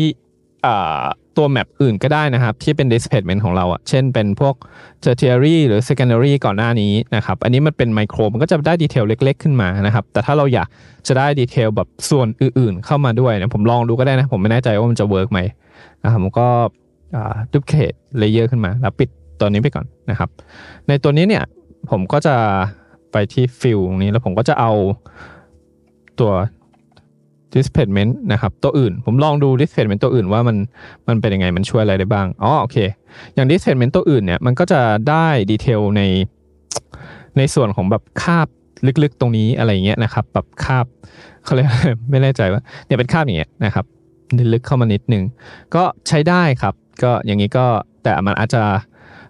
ตัวแมปอื่นก็ได้นะครับที่เป็น displacement ของเราอะเช่นเป็นพวก tertiary หรือ secondary ก่อนหน้านี้นะครับ อันนี้มันเป็นไมโครมันก็จะได้ดีเทลเล็กๆ ขึ้นมานะครับ แต่ถ้าเราอยากจะได้ดีเทลแบบส่วนอื่นๆ เข้ามาด้วยเนี่ยผมลองดูก็ได้นะ ผมไม่แน่ใจว่ามันจะเวิร์กไหมนะครับผมก็ดูเพ a เลเยอร์ขึ้นมาแล้วปิดตัวนี้ไปก่อนนะครับ ในตัวนี้เนี่ยผมก็จะไปที่ฟิลนี้แล้วผมก็จะเอาตัว displacement นะครับตัวอื่นผมลองดู displacement ตัวอื่นว่ามันมันเป็นยังไงมันช่วยอะไรได้บ้างอ๋อโอเค อย่าง displacement ตัวอื่นเนี่ยมันก็จะได้ดีเทลในในส่วนของแบบคาบลึกๆตรงนี้อะไรเงี้ยนะครับแบบคาบเขาเรียกไม่แน่ใจว่า เนี่ยเป็นคาบอย่างเงี้ยนะครับลึกเข้ามานิดนึงก็ใช้ได้ครับ ก็อย่างนี้ก็แต่มันอาจจะ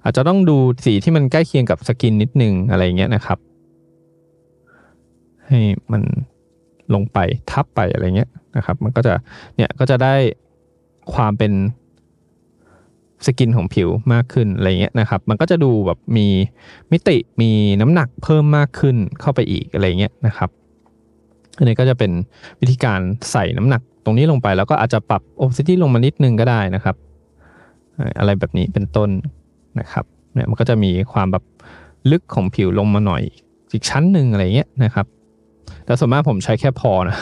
อาจจะต้องดูสีที่มันใกล้เคียงกับสกินนิดนึงอะไรเงี้ยนะครับ ให้มันลงไปทับไปอะไรเงี้ยนะครับ มันก็จะเนี่ยก็จะได้ความเป็นสกินของผิวมากขึ้นอะไรเงี้ยนะครับ มันก็จะดูแบบมีมิติมีน้ำหนักเพิ่มมากขึ้นเข้าไปอีกอะไรเงี้ยนะครับอันนี้ก็จะเป็นวิธีการใส่น้ำหนักตรงนี้ลงไป แล้วก็อาจจะปรับโอซตี้ลงมานิดนึงก็ได้นะครับ อะไรแบบนี้เป็นต้นนะครับเนี่ยมันก็จะมีความแบบลึกของผิวลงมาหน่อยอีกชั้นหนึ่งอะไรเงี้ยนะครับแต่ส่วนมากผมใช้แค่พอนะ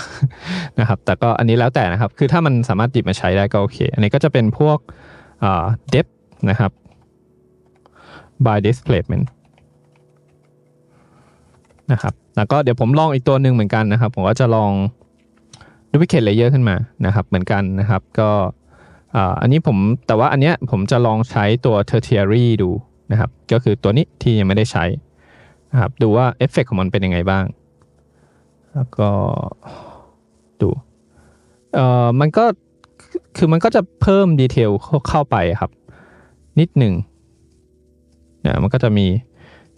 นะครับ แต่ก็อันนี้แล้วแต่นะครับ คือถ้ามันสามารถดิบมาใช้ได้ก็โอเค อันนี้ก็จะเป็นพวกเดฟนะครับ by displacement นะครับ แล้วก็เดี๋ยวผมลองอีกตัวหนึ่งเหมือนกันนะครับ ผมก็จะลอง duplicate layer ขึ้นมานะครับ เหมือนกันนะครับ ก็อันนี้ผมแต่ว่าอันเนี้ยผมจะลองใช้ตัว tertiary ดูนะครับ ก็คือตัวนี้ที่ยังไม่ได้ใช้นะครับ ดูว่าเอฟเฟกของมันเป็นยังไงบ้างแล้วก็ดูเอ่อมันก็คือมันก็จะเพิ่มดีเทลเข้าไปครับ นิดหนึ่งเนี่ยมันก็จะมี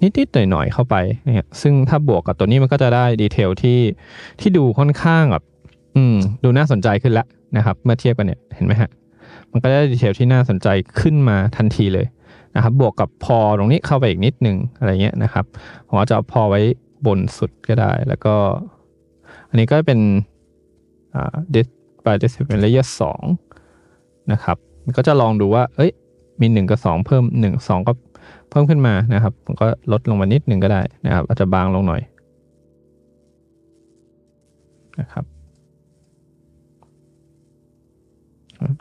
นิดๆหน่อยๆเข้าไปเนี่ยซึ่งถ้าบวกกับตัวนี้มันก็จะได้ดีเทลที่ที่ดูค่อนข้างแบบอืมดูน่าสนใจขึ้นแล้วนะครับเมื่อเทียบกันเนี่ยเห็นไหมฮะมันก็ได้ดีเทลที่น่าสนใจขึ้นมาทันทีเลยนะครับ บวกกับพอตรงนี้เข้าไปอีกนิดหนึ่งอะไรเงี้ยนะครับผมจะเอาพอไว้บนสุดก็ได้แล้วก็อันนี้ก็เป็น disk by d i s เ i p l i นร layer 2นะครับก็จะลองดูว่า เอ้ย มี 1 กับ2เพิ่ม1 2 ก็เพิ่มขึ้นมานะครับผมก็ลดลงมานิดหนึ่งก็ได้นะครับอาจจะบางลงหน่อยนะครับ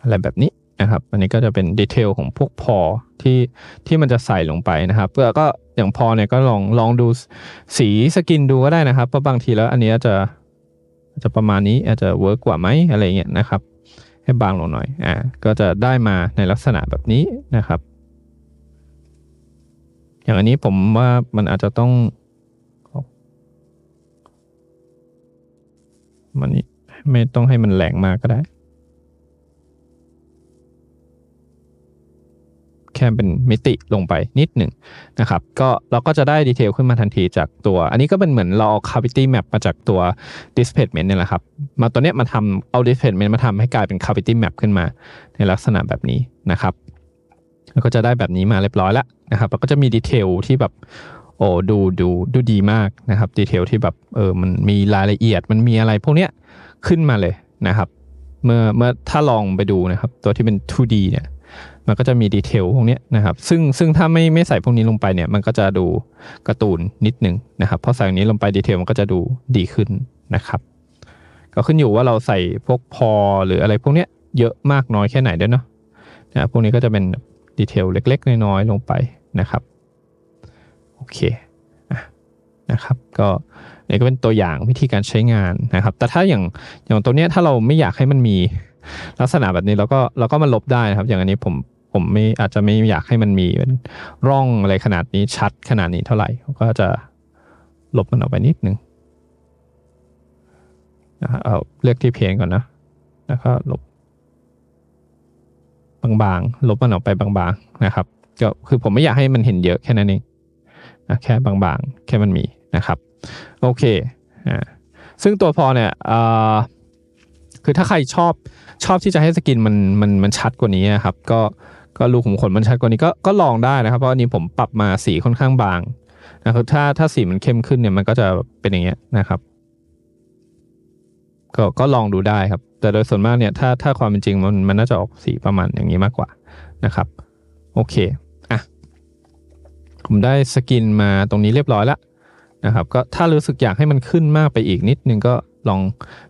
อะไรแบบนี้นะครับ อันนี้ก็จะเป็นดีเทลของพวกพอที่ที่มันจะใส่ลงไปนะครับเพื่อก็อย่างพอเนี่ยก็ลองลองดูสีสกินดูก็ได้นะครับ เพราะบางทีแล้วอันนี้จะจะประมาณนี้อาจจะเวิร์กกว่าไหมอะไรเงี้ยนะครับ ให้บางลงหน่อย อ่าก็จะได้มาในลักษณะแบบนี้นะครับ อย่างอันนี้ผมว่ามันอาจจะต้องมันไม่ต้องให้มันแหลงมากก็ได้แค่เป็นมิติลงไปนิดหนึ่งนะครับก็เราก็จะได้ดีเทลขึ้นมาทันทีจากตัวอันนี้ก็เป็นเหมือนเราเอา cavity map มาจากตัว displacement เนี่ยแหละครับ มาตัวเนี้ยมาทำเอา displacement มาทำให้กลายเป็น cavity map ขึ้นมา ในลักษณะแบบนี้นะครับ แล้วก็จะได้แบบนี้มาเรียบร้อยแล้วนะครับแล้วก็จะมีดีเทลที่แบบโอ้ดูดูดูดีมากนะครับดีเทลที่แบบเออมันมีรายละเอียดมันมีอะไรพวกเนี้ยขึ้นมาเลยนะครับ เมื่อเมื่อถ้าลองไปดูนะครับ ตัวที่เป็น 2D เนี่ยมันก็จะมีดีเทลพวกนี้นะครับซึ่งซึ่งถ้าไม่ไม่ใส่พวกนี้ลงไปเนี่ยมันก็จะดูกระตูนนิดนึงนะครับพอใส่นี้ลงไปดีเทลมันก็จะดูดีขึ้นนะครับ ก็ขึ้นอยู่ว่าเราใส่พวกพอหรืออะไรพวกนี้เยอะมากน้อยแค่ไหนด้วยเนาะนะ พวกนี้ก็จะเป็นดีเทลเล็กๆน้อยๆลงไปนะครับโอเคนะครับก็นี่ก็เป็นตัวอย่างวิธีการใช้งานนะครับ แต่ถ้าอย่างอย่างตัวเนี้ยถ้าเราไม่อยากให้มันมีลักษณะแบบนี้เราก็เราก็มาลบได้นะครับ อย่างอันนี้ผมผมไม่อาจจะไม่อยากให้มันมีเป็นร่องอะไรขนาดนี้ชัดขนาดนี้เท่าไหร่ก็จะลบมันออกไปนิดนึงนะเอาเลือกที่เพนก่อนนะแล้วก็ลบ บางๆลบมันออกไปบางๆนะครับ ก็คือผมไม่อยากให้มันเห็นเยอะแค่นั้นเองนะแค่บางๆ แค่มันมีนะครับโอเคอ่าซึ่งตัวพอเนี่ยคือถ้าใครชอบชอบที่จะให้สกินมันมันมันชัดกว่านี้นะครับก็ก็รูขุมขนมันชัดกว่านี้ก็ก็ลองได้นะครับ เพราะอันนี้ผมปรับมาสีค่อนข้างบางนะครับถ้าถ้าสีมันเข้มขึ้นเนี่ยมันก็จะเป็นอย่างเงี้ยนะครับ ก็ก็ลองดูได้ครับ แต่โดยส่วนมากเนี่ยถ้าถ้าความเป็นจริงมันมันน่าจะออกสีประมาณอย่างนี้มากกว่านะครับ โอเคอ่ะผมได้สกินมาตรงนี้เรียบร้อยแล้วนะครับ ก็ถ้ารู้สึกอยากให้มันขึ้นมากไปอีกนิด นึงก็ลอง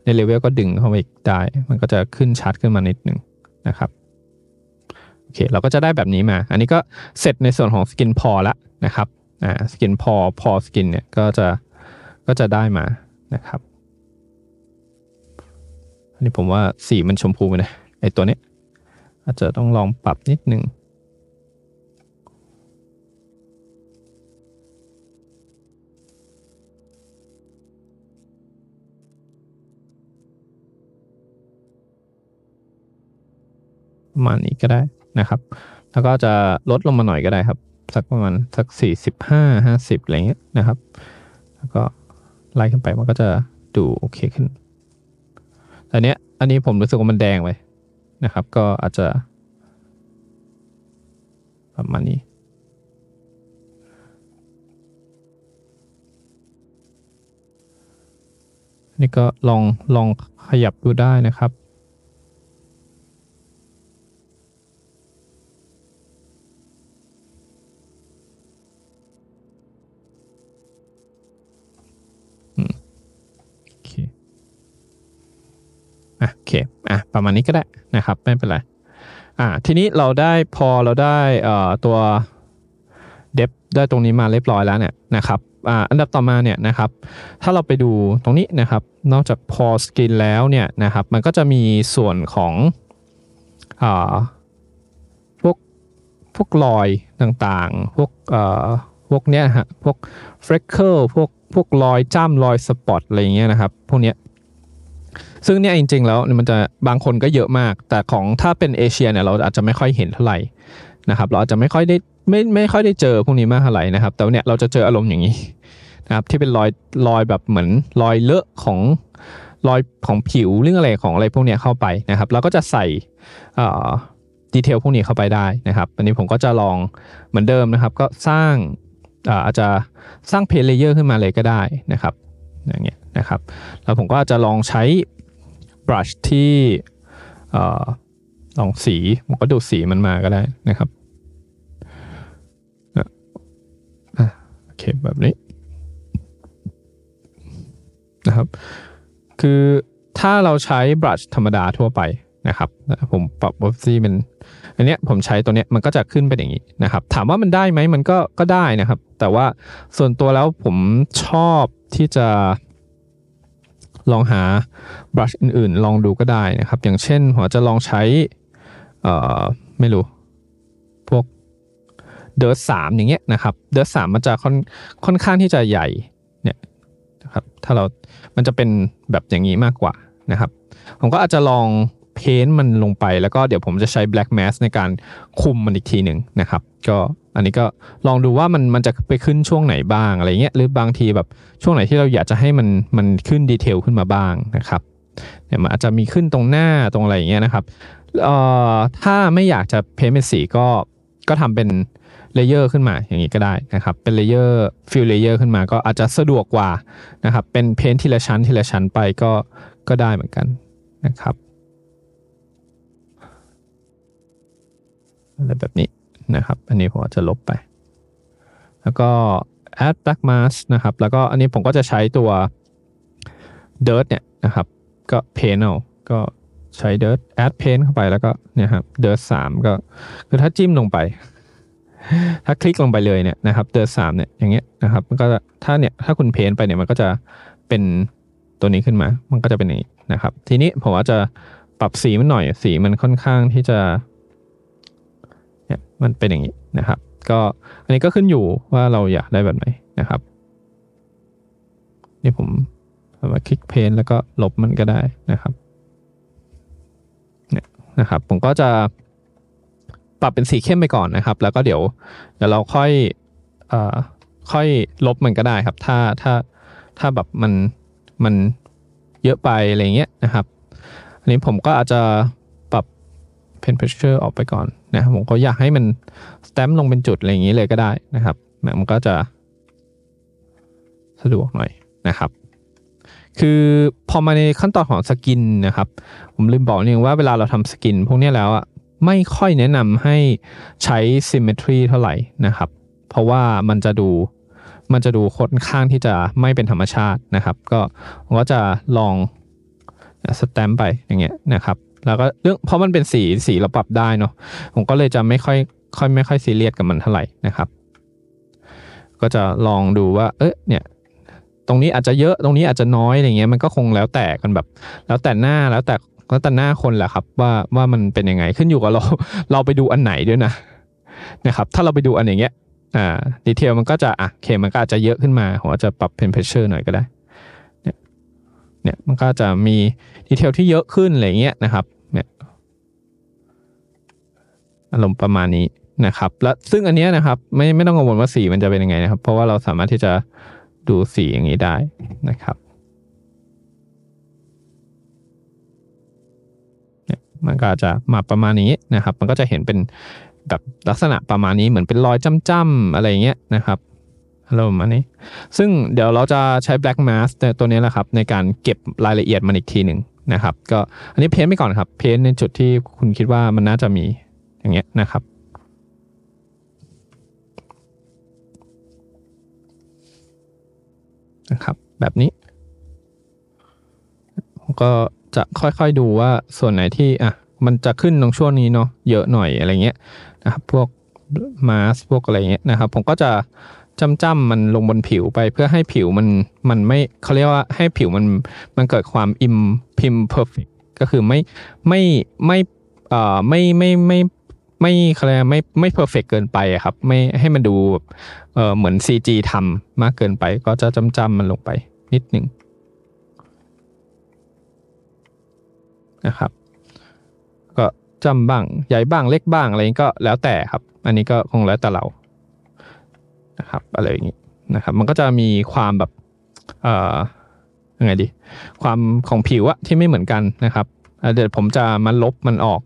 ในเลเวลก็ดึงเข้าไปอีกได้มันก็จะขึ้นชัดขึ้นมานิดนึงนะครับเคเราก็จะได้แบบนี้มา อันนี้ก็เสร็จในส่วนของสกินพอละนะครับ อ่า สกินพอพอสกินเนี่ยก็จะก็จะได้มานะครับ อันนี้ผมว่าสีมันชมพูไปนยไอตัวนี้อาจจะต้องลองปรับนิดนึงมาณนี้ก็ได้นะครับ แล้วก็จะลดลงมาหน่อยก็ได้ครับ สักประมาณสัก 45 50อะไรเงี้ยนะครับ แล้วก็ไล่ขึ้นไปมันก็จะดูโอเคขึ้นแต่เนี้ยอันนี้ผมรู้สึกว่ามันแดงไปนะครับ ก็อาจจะประมาณนี้นี่ก็ลองลองขยับดูได้นะครับ่ะโอเค อ่ะ ประมาณนี้ก็ได้นะครับ ไม่เป็นไร อ่ะทีนี้เราได้พอเราได้เอ่อตัวเดฟได้ตรงนี้มาเรียบร้อยแล้วเนี่ยนะครับอ่าอันดับต่อมาเนี่ยนะครับ ถ้าเราไปดูตรงนี้นะครับ นอกจากพอสกินแล้วเนี่ยนะครับ มันก็จะมีส่วนของอ่าพวกพวกรอยต่างๆ พวกเอ่อพวกเนี้ยฮะ พวกเฟรคเกิลพวกพวกรอยจ้ำรอยสปอตอะไรเงี้ยนะครับพวกเนี้ยซึ่งเนี่ยจริงๆแล้วมันจะบางคนก็เยอะมากแต่ของถ้าเป็นเอเชียเนี่ยเราอาจจะไม่ค่อยเห็นเท่าไหร่นะครับเราอาจจะไม่ค่อยได้ไม่ไม่ค่อยได้เจอพวกนี้มากเท่าไหร่นะครับแต่เนี่ยเราจะเจออารมณ์อย่างนี้นะครับที่เป็นรอยรอยแบบเหมือนรอยเลอะของรอยของผิวเรื่องอะไรของอะไรพวกนี้เข้าไปนะครับเราก็จะใส่ดีเทลพวกนี้เข้าไปได้นะครับอันนี้ผมก็จะลองเหมือนเดิมนะครับก็สร้างอาจจะสร้างเพลเยอร์ขึ้นมาเลยก็ได้นะครับอย่างเงี้ยนะครับแล้วผมก็จะลองใช้บรัชที่ลองสีมันก็ดูสีมันมาก็ได้นะครับโอเคแบบนี้นะครับคือถ้าเราใช้บรัชธรรมดาทั่วไปนะครับ ผมปรับวอฟซี่เป็นอันเนี้ยผมใช้ตัวเนี้ย มันก็จะขึ้นเป็นอย่างนี้นะครับ ถามว่ามันได้ไหมมันก็ก็ได้นะครับ แต่ว่าส่วนตัวแล้วผมชอบที่จะลองหาบรัชอื่นๆ ลองดูก็ได้นะครับ อย่างเช่นหัวจะลองใช้ไม่รู้พวกเดอร์สามอย่างเงี้ยนะครับเดอร์สามมันจะค่อนค่อนข้างที่จะใหญ่เนี่ยนะครับถ้าเรา มันจะเป็นแบบอย่างนี้มากกว่านะครับผมก็อาจจะลองเพ้นมันลงไปแล้วก็เดี๋ยวผมจะใช้ black mask ในการคุมมันอีกทีหนึ่งนะครับ ก็อันนี้ก็ลองดูว่ามันมันจะไปขึ้นช่วงไหนบ้างอะไรเงี้ยหรือบางทีแบบช่วงไหนที่เราอยากจะให้มันมันขึ้นดีเทลขึ้นมาบ้างนะครับเนี่ยมันอาจจะมีขึ้นตรงหน้าตรงอะไรเงี้ยนะครับเอ่อถ้าไม่อยากจะเพ้นเป็นสีก็ก็ทำเป็นเลเยอร์ขึ้นมาอย่างนี้ก็ได้นะครับ เป็นเลเยอร์ฟิลเลเยอร์ขึ้นมา ก็อาจจะสะดวกกว่านะครับ เป็นเพ้นทีละชั้นทีละชั้นไปก็ก็ได้เหมือนกันนะครับอะไรแบบนี้นะครับ อันนี้ผมจะลบไป แล้วก็ add black mask นะครับแล้วก็อันนี้ผมก็จะใช้ตัว dirt เนี่ยนะครับ ก็ p a n e l ก็ใช้ dirt add paint เข้าไปแล้วก็เนี่ยครับ dirt 3ก็คือถ้าจิ้มลงไป ถ้าคลิกลงไปเลยเนี่ยนะครับ dirt 3เนี่ยอย่างเงี้ยนะครับมันก็ถ้าเนี่ยถ้าคุณเพนไปเนี่ยมันก็จะเป็นตัวนี้ขึ้นมา มันก็จะเป็นนี้นะครับ ทีนี้ผมว่าจะปรับสีมันหน่อยสีมันค่อนข้างที่จะมันเป็นอย่างนี้นะครับก็อันนี้ก็ขึ้นอยู่ว่าเราอยากได้แบบไหนนะครับนี่ผมมาคลิกเพนแล้วก็ลบมันก็ได้นะครับเนี่ยนะครับ ผมก็จะปรับเป็นสีเข้มไปก่อนนะครับ แล้วก็เดี๋ยวเดี๋ยวเราค่อยเอ่อค่อยลบมันก็ได้ครับ ถ้าถ้าถ้าแบบมันมันเยอะไปอะไรเงี้ยนะครับอันนี้ผมก็อาจจะปรับเพนเพชเชอร์ออกไปก่อนนะผมก็อยากให้มันสแตมป์ลงเป็นจุดอะไรอย่างนี้เลยก็ได้นะครับนะมันก็จะ สะดวกหน่อยนะครับ คือพอมาในขั้นตอนของสกินนะครับ ผมลืมบอกนึงว่าเวลาเราทำสกิน พวกนี้แล้วอ่ะไม่ค่อยแนะนำให้ใช้ symmetry เท่าไหร่นะครับ เพราะว่ามันจะดูมันจะดูค่อนข้างที่จะไม่เป็นธรรมชาตินะครับ ก็ก็จะลองสแตมป์ไปอย่างเงี้ยนะครับแล้วก็เรื่องเพราะมันเป็นสีสีเราปรับได้เนาะผมก็เลยจะไม่ค่อยค่อยไม่ค่อยซีเรียสกับมันเท่าไหร่นะครับ ก็จะลองดูว่า เอ๊ะเนี่ย ตรงนี้อาจจะเยอะตรงนี้อาจจะน้อยอะไรเงี้ยมันก็คงแล้วแต่กันแบบ แล้วแต่หน้าแล้วแต่แล้วแต่หน้าคนแหละครับ ว่าว่ามันเป็นยังไงขึ้นอยู่กับเราเราไปดูอันไหนด้วยนะนะครับ ถ้าเราไปดูอันอย่างเงี้ย อ่า ดีเทลมันก็จะอ่ะเคมันก็อาจจะเยอะขึ้นมาหัอาจจะปรับเพนเพชเชอร์หน่อยก็ได้เนี่ยมันก็จะมีดีเทลที่เยอะขึ้นอะไรเงี้ยนะครับเนี่ยอารมณ์ประมาณนี้นะครับและซึ่งอันนี้นะครับ ไม่ไม่ต้องกังวลว่าสีมันจะเป็นยังไงนะครับ เพราะว่าเราสามารถที่จะดูสีอย่างนี้ได้นะครับเนี่ยมันก็จะมาประมาณนี้นะครับ มันก็จะเห็นเป็นแบบลักษณะประมาณนี้เหมือนเป็นรอยจ้ำๆอะไรเงี้ยนะครับอะรประอันนี้ซึ่งเดี๋ยวเราจะใช้ black mask ตัวนี้แหละครับในการเก็บรายละเอียดมันอีกทีหนึ่งนะครับ ก็อันนี้เพ้นไปก่อนครับ เพ้นในจุดที่คุณคิดว่ามันน่าจะมีอย่างเงี้ยนะครับ นะครับ แบบนี้ ก็จะค่อยๆดูว่าส่วนไหนที่อ่ะ มันจะขึ้นตรงช่วงนี้เนาะ เยอะหน่อยอะไรเงี้ยนะครับ พวกมาสพวกอะไรเงี้ยนะครับ ผมก็จะจ้ำมันลงบนผิวไปเพื่อให้ผิวมันมันไม่เขาเรียกว่าให้ผิวมันมันเกิดความอิมพิมเพอร์เฟกก็คือไม่ไม่ไม่เอ่อไม่ไม่ไม่ไม่เขาเรียกไม่ไม่เพอร์เฟกเกินไปครับไม่ให้มันดูเออเหมือน CG ทำมากเกินไปก็จะจ้ำมันลงไปนิดหนึ่งนะครับ ก็จำบ้างใหญ่บ้างเล็กบ้างอะไรก็แล้วแต่ครับ อันนี้ก็คงแล้วแต่เรานะครับอะไรอย่างนี้นะครับมันก็จะมีความแบบเอ่อยังไงดี ความของผิวอะที่ไม่เหมือนกันนะครับ เดี๋ยวผมจะมาลบมันออก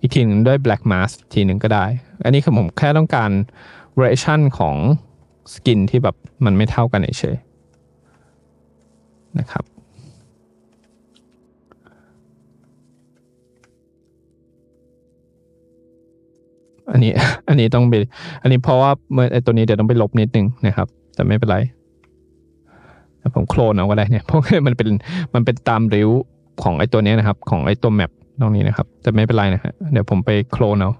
อีกทีหนึ่งด้วย black mask ทีหนึ่งก็ได้ อันนี้คือผมแค่ต้องการ variation ของสกินที่แบบมันไม่เท่ากันเฉยนะครับอันนี้อันนี้ต้องไปอันนี้เพราะว่าเมื่อไอตัวนี้เดี๋ยวต้องไปลบนิดนึงนะครับแต่ไม่เป็นไรผมโคลนเอาก็ได้เนี่ยเพราะมันเป็นมันเป็นตามริ้วของไอตัวนี้นะครับของไอตัวแมปตรงนี้นะครับแต่ไม่เป็นไรนะฮะเดี๋ยวผมไปโคลนเอา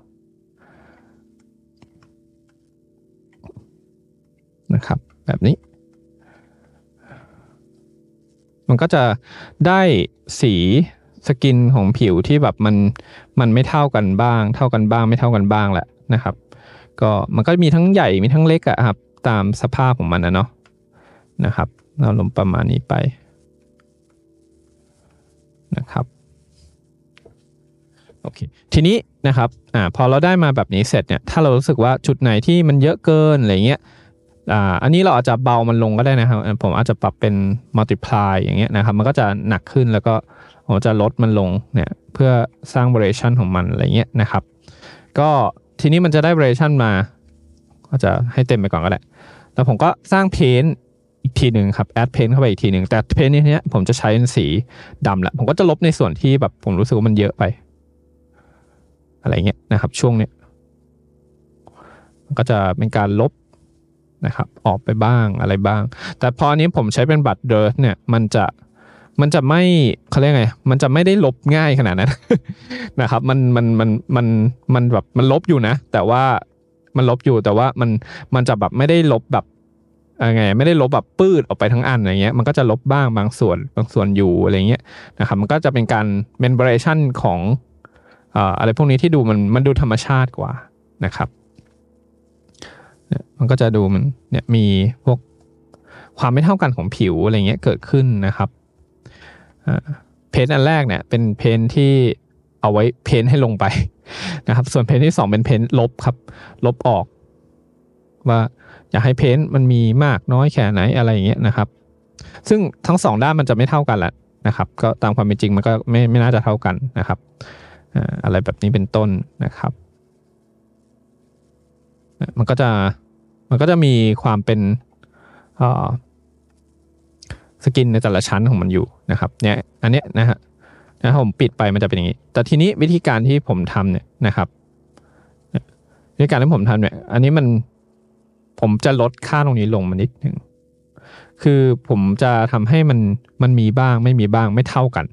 นะครับ แบบนี้ มันก็จะได้สีสกินของผิวที่แบบ มันมันไม่เท่ากันบ้าง เท่ากันบ้าง ไม่เท่ากันบ้างแหละนะครับ ก็มันก็มีทั้งใหญ่มีทั้งเล็กอะครับตามสภาพของมันนะเนาะนะครับเราลงประมาณนี้ไปนะครับโอเคทีนี้นะครับอ่าพอเราได้มาแบบนี้เสร็จเนี่ยถ้าเรารู้สึกว่าจุดไหนที่มันเยอะเกินอะไรเงี้ยอ่าอันนี้เราอาจจะเบามันลงก็ได้นะครับ ผมอาจจะปรับเป็น multiply อย่างเงี้ยนะครับ มันก็จะหนักขึ้นแล้วก็ผมจะลดมันลงเนี่ยเพื่อสร้าง variation ของมันอะไรเงี้ยนะครับ ก็ทีนี้มันจะได้ variation มา ก็จะให้เต็มไปก่อนก็ได้แล้วผมก็สร้างเพนอีกทีหนึ่งครับแอดเพนเข้าไปอีกทีหนึ่งแต่เพนนี้เนี้ยผมจะใช้เป็นสีดำแหละผมก็จะลบในส่วนที่แบบผมรู้สึกว่ามันเยอะไป อะไรเงี้ยนะครับช่วงเนี้ยก็จะเป็นการลบนะครับออกไปบ้างอะไรบ้าง แต่พออันนี้ผมใช้เป็นบัตรเดิร์สเนี่ยมันจะมันจะไม่เขาเรียกไง มันจะไม่ได้ลบง่ายขนาดนั้นนะครับ มัน มัน มัน มัน มันแบบ มันลบอยู่นะ แต่ว่า มันลบอยู่ แต่ว่ามัน มันจะแบบไม่ได้ลบแบบไง ไม่ได้ลบแบบปืดออกไปทั้งอันอะไรเงี้ย มันก็จะลบบ้างบางส่วน บางส่วนอยู่อะไรเงี้ยนะครับ มันก็จะเป็นการเมนเบรชั่นของอะไรพวกนี้ที่ดูมัน มันดูธรรมชาติกว่านะครับ มันก็จะดูมันเนี่ย มีพวกความไม่เท่ากันของผิวอะไรเงี้ยเกิดขึ้นนะครับเพนอันแรกเนี่ยเป็นเพนที่เอาไว้เพนให้ลงไปนะครับส่วนเพนที่สองเป็นเพนลบครับ ลบออก ว่าอยากให้เพนมันมีมากน้อยแค่ไหนอะไรอย่างเงี้ยนะครับ ซึ่งทั้งสองด้านมันจะไม่เท่ากันแหละนะครับก็ตามความเป็นจริงมันก็ไม่ไม่น่าจะเท่ากันนะครับอะไรแบบนี้เป็นต้นนะครับ มันก็จะมันก็จะมีความเป็นสกินในแต่ละชั้นของมันอยู่นะครับเนี่ยอันนี้นะฮะนะผมปิดไปมันจะเป็นอย่างนี้ แต่ทีนี้วิธีการที่ผมทำเนี่ยนะครับวิธีการที่ผมทำเนี่ยอันนี้มันผมจะลดค่าตรงนี้ลงมานิดหนึ่งคือผมจะทำให้มันมันมีบ้างไม่มีบ้างไม่เท่ากัน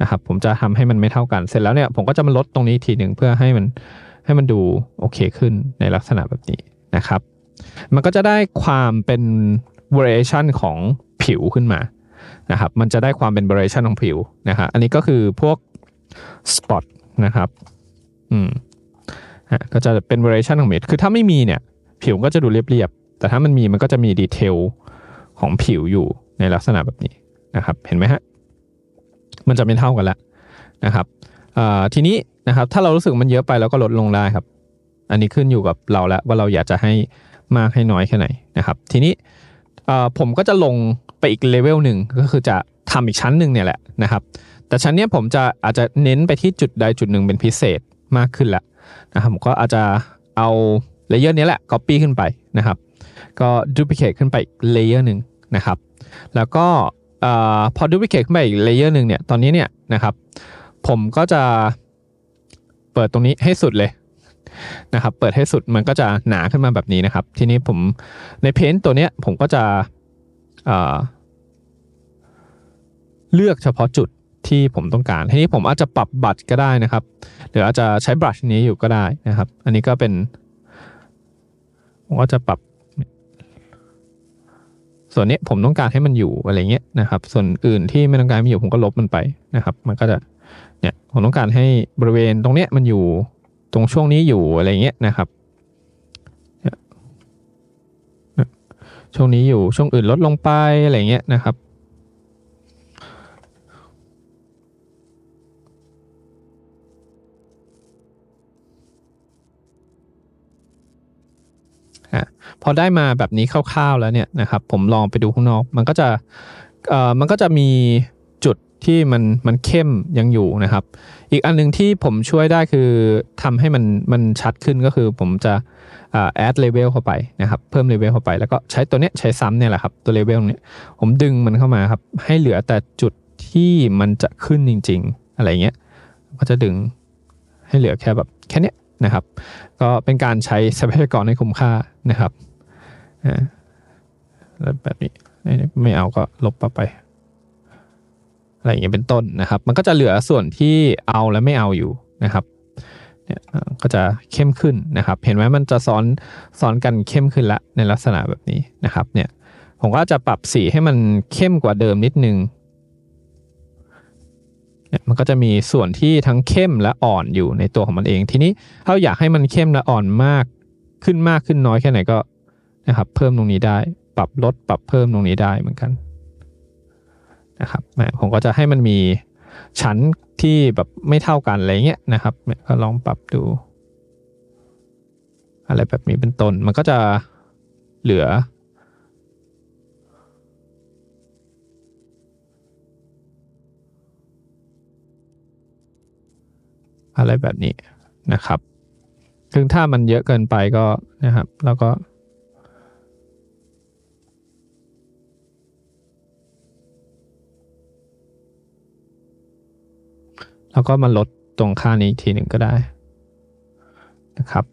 นะครับผมจะทำให้มันไม่เท่ากันเสร็จแล้วเนี่ย ผมก็จะมาลดตรงนี้ทีหนึ่งเพื่อให้มันให้มันดูโอเคขึ้นในลักษณะแบบนี้นะครับ มันก็จะได้ความเป็น variation ของผิวขึ้นมานะครับ มันจะได้ความเป็น variation ของผิวนะฮะอันนี้ก็คือพวก spot นะครับ อืมฮะก็จะเป็น variation ของเม็ดคือถ้าไม่มีเนี่ย ผิวก็จะดูเรียบๆแต่ถ้ามันมีมันก็จะมีดีเทลของผิวอยู่ในลักษณะแบบนี้นะครับ เห็นไหมฮะ มันจะไม่เท่ากันแล้วนะครับ ทีนี้นะครับ ถ้าเรารู้สึกมันเยอะไปเราก็ลดลงได้ครับ อันนี้ขึ้นอยู่กับเราแล้วว่าเราอยากจะให้มากให้น้อยแค่ไหนนะครับ ทีนี้ออผมก็จะลงไปอีกเลเวลหนึ่งก็คือจะทำอีกชั้นหนึ่งเนี่ยแหละนะครับแต่ชั้นเนี้ยผมจะอาจจะเน้นไปที่จุดใดจุดหนึ่งเป็นพิเศษมากขึ้นละนะครับผมก็อาจจะเอาเลเยอร์นี้แหละ Copy ขึ้นไปนะครับ ก็ Duplicate ขึ้นไปอีกเลเยอร์หนึ่งนะครับแล้วก็พอ Duplicate ขึ้นไปอีกเลเยอร์หนึ่งเนี่ยตอนนี้เนี่ยนะครับผมก็จะเปิดตรงนี้ให้สุดเลยนะครับเปิดให้สุดมันก็จะหนาขึ้นมาแบบนี้นะครับ ทีนี้ผมในเพนต์ตัวเนี้ยผมก็จะเลือกเฉพาะจุดที่ผมต้องการทีนี้ผมอาจจะปรับบัตรก็ได้นะครับหรืออาจจะใช้บััชนี้อยู่ก็ได้นะครับอันนี้ก็เป็นว่าจะปรับ ส่วนนี้ผมต้องการให้มันอยู่อะไรเงี้ยนะครับ ส่วนอื่นที่ไม่ต้องการไม่อยู่ผมก็ลบมันไปนะครับ มันก็จะเนี่ยผมต้องการให้บริเวณตรงเนี้ยมันอยู่ตรงช่วงนี้อยู่อะไรเงี้ยนะครับช่วงนี้อยู่ช่วงอื่นลดลงไปอะไรเงี้ยนะครับ พอได้มาแบบนี้คร่าวๆแล้วเนี่ยนะครับ ผมลองไปดูข้างนอกมันก็จะมันก็จะมีจุดที่มันมันเข้มยังอยู่นะครับ อีกอันนึงที่ผมช่วยได้คือทำให้มันมันชัดขึ้นก็คือ ผมจะแอดเลเวลเข้าไปนะครับ เพิ่มเลเวลเข้าไปแล้วก็ใช้ตัวเนี้ยใช้ซ้ำเนี่ยแหละครับตัวเลเวลเนี้ยผมดึงมันเข้ามาครับให้เหลือแต่จุดที่มันจะขึ้นจริง ๆ อะไรเงี้ยก็จะดึงให้เหลือแค่แบบแค่เนี้ยนะครับ ก็เป็นการใช้ทรัพยากรให้คุ้มค่านะครับอ่าแบบนี้ไม่เอาก็ลบไปอะไรอย่างเงี้ยเป็นต้นนะครับ มันก็จะเหลือส่วนที่เอาและไม่เอาอยู่นะครับ เนี่ย ก็จะเข้มขึ้นนะครับ เห็นไหมมันจะซ้อนซ้อนกันเข้มขึ้นละในลักษณะแบบนี้นะครับ เนี่ย ผมก็จะปรับสีให้มันเข้มกว่าเดิมนิดนึง เนี่ย มันก็จะมีส่วนที่ทั้งเข้มและอ่อนอยู่ในตัวของมันเอง ทีนี้ถ้าอยากให้มันเข้มและอ่อนมากขึ้นมากขึ้นน้อยแค่ไหนก็นะครับ เพิ่มตรงนี้ได้ ปรับลด ปรับเพิ่มตรงนี้ได้เหมือนกันนะครับผมก็จะให้มันมี ชั้นที่แบบไม่เท่ากันอะไรเงี้ยนะครับ ก็ลองปรับดู อะไรแบบนี้เป็นต้นมันก็จะเหลือ อะไรแบบนี้นะครับถึงถ้ามันเยอะเกินไปก็นะครับแล้วก็แล้วก็มาลดตรงค่านี้อีกทีหนึ่งก็ได้นะครับ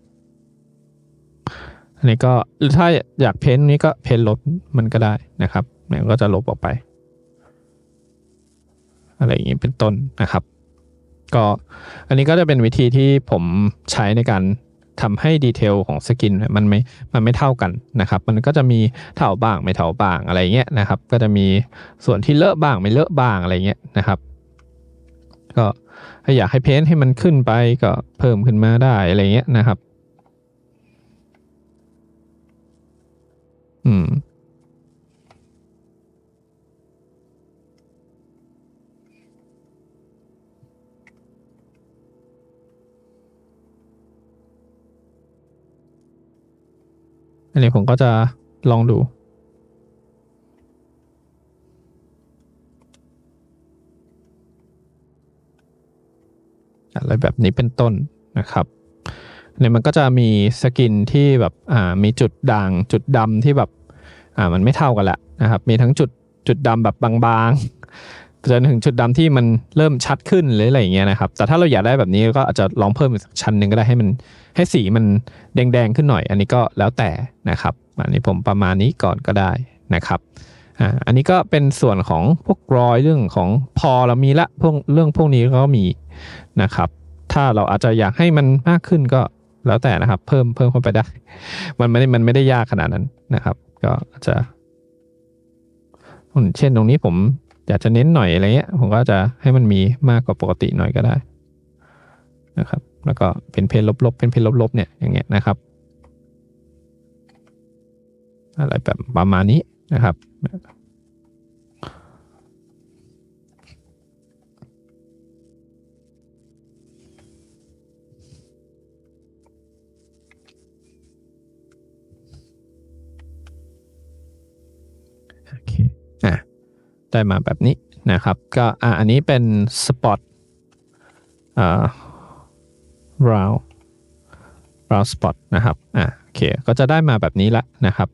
อันนี้ก็หรือถ้าอยากเพ้นนี้ก็เพ้นลดมันก็ได้นะครับมันก็จะลบออกไป อะไรอย่างนี้เป็นต้นนะครับก็อันนี้ก็จะเป็นวิธีที่ผมใช้ในการทำให้ดีเทลของสกินมันไม่มันไม่เท่ากันนะครับ มันก็จะมีเท่าบ้างไม่เท่าบ้างอะไรเงี้ยนะครับ ก็จะมีส่วนที่เลอะบ้างไม่เลอะบ้างอะไรเงี้ยนะครับก็อยากให้เพ้นให้มันขึ้นไปก็เพิ่มขึ้นมาได้อะไรเงี้ยนะครับ อืม อันนี้ผมก็จะลองดูอะไรแบบนี้เป็นต้นนะครับเนี่ยมันก็จะมีสกินที่แบบอ่ามีจุดด่างจุดดำที่แบบอ่ามันไม่เท่ากันละนะครับมีทั้งจุดจุดดำแบบบางๆจนถึงจุดดำที่มันเริ่มชัดขึ้นหรืออะไรอย่างเงี้ยนะครับ แต่ถ้าเราอยากได้แบบนี้ก็อาจจะลองเพิ่มอีกสักชั้นหนึ่งก็ได้ให้มันให้สีมันแดงๆขึ้นหน่อย อันนี้ก็แล้วแต่นะครับอันนี้ผมประมาณนี้ก่อนก็ได้นะครับอ่า อันนี้ก็เป็นส่วนของพวกรอยเรื่องของพอเรามีละพวกเรื่องพวกนี้ก็มีนะครับ ถ้าเราอาจจะอยากให้มันมากขึ้นก็แล้วแต่นะครับ เพิ่มเพิ่มเข้าไปได้ มันไม่ได้มันไม่ได้ยากขนาดนั้นนะครับ ก็จะ เช่นตรงนี้ผมอยากจะเน้นหน่อยอะไรเงี้ยผมก็จะให้มันมีมากกว่าปกติหน่อยก็ได้ นะครับ แล้วก็เป็นเพนลบๆเป็นเพนลบๆ เนี่ยอย่างเงี้ยนะครับอะไรแบบประมาณนี้นะครับโอเคอได้มาแบบนี้นะครับ ก็อ่ะอันนี้เป็นสปอตอ่าราวราวสปอตนะครับอ่ะเคก็จะได้มาแบบนี้ละนะครับ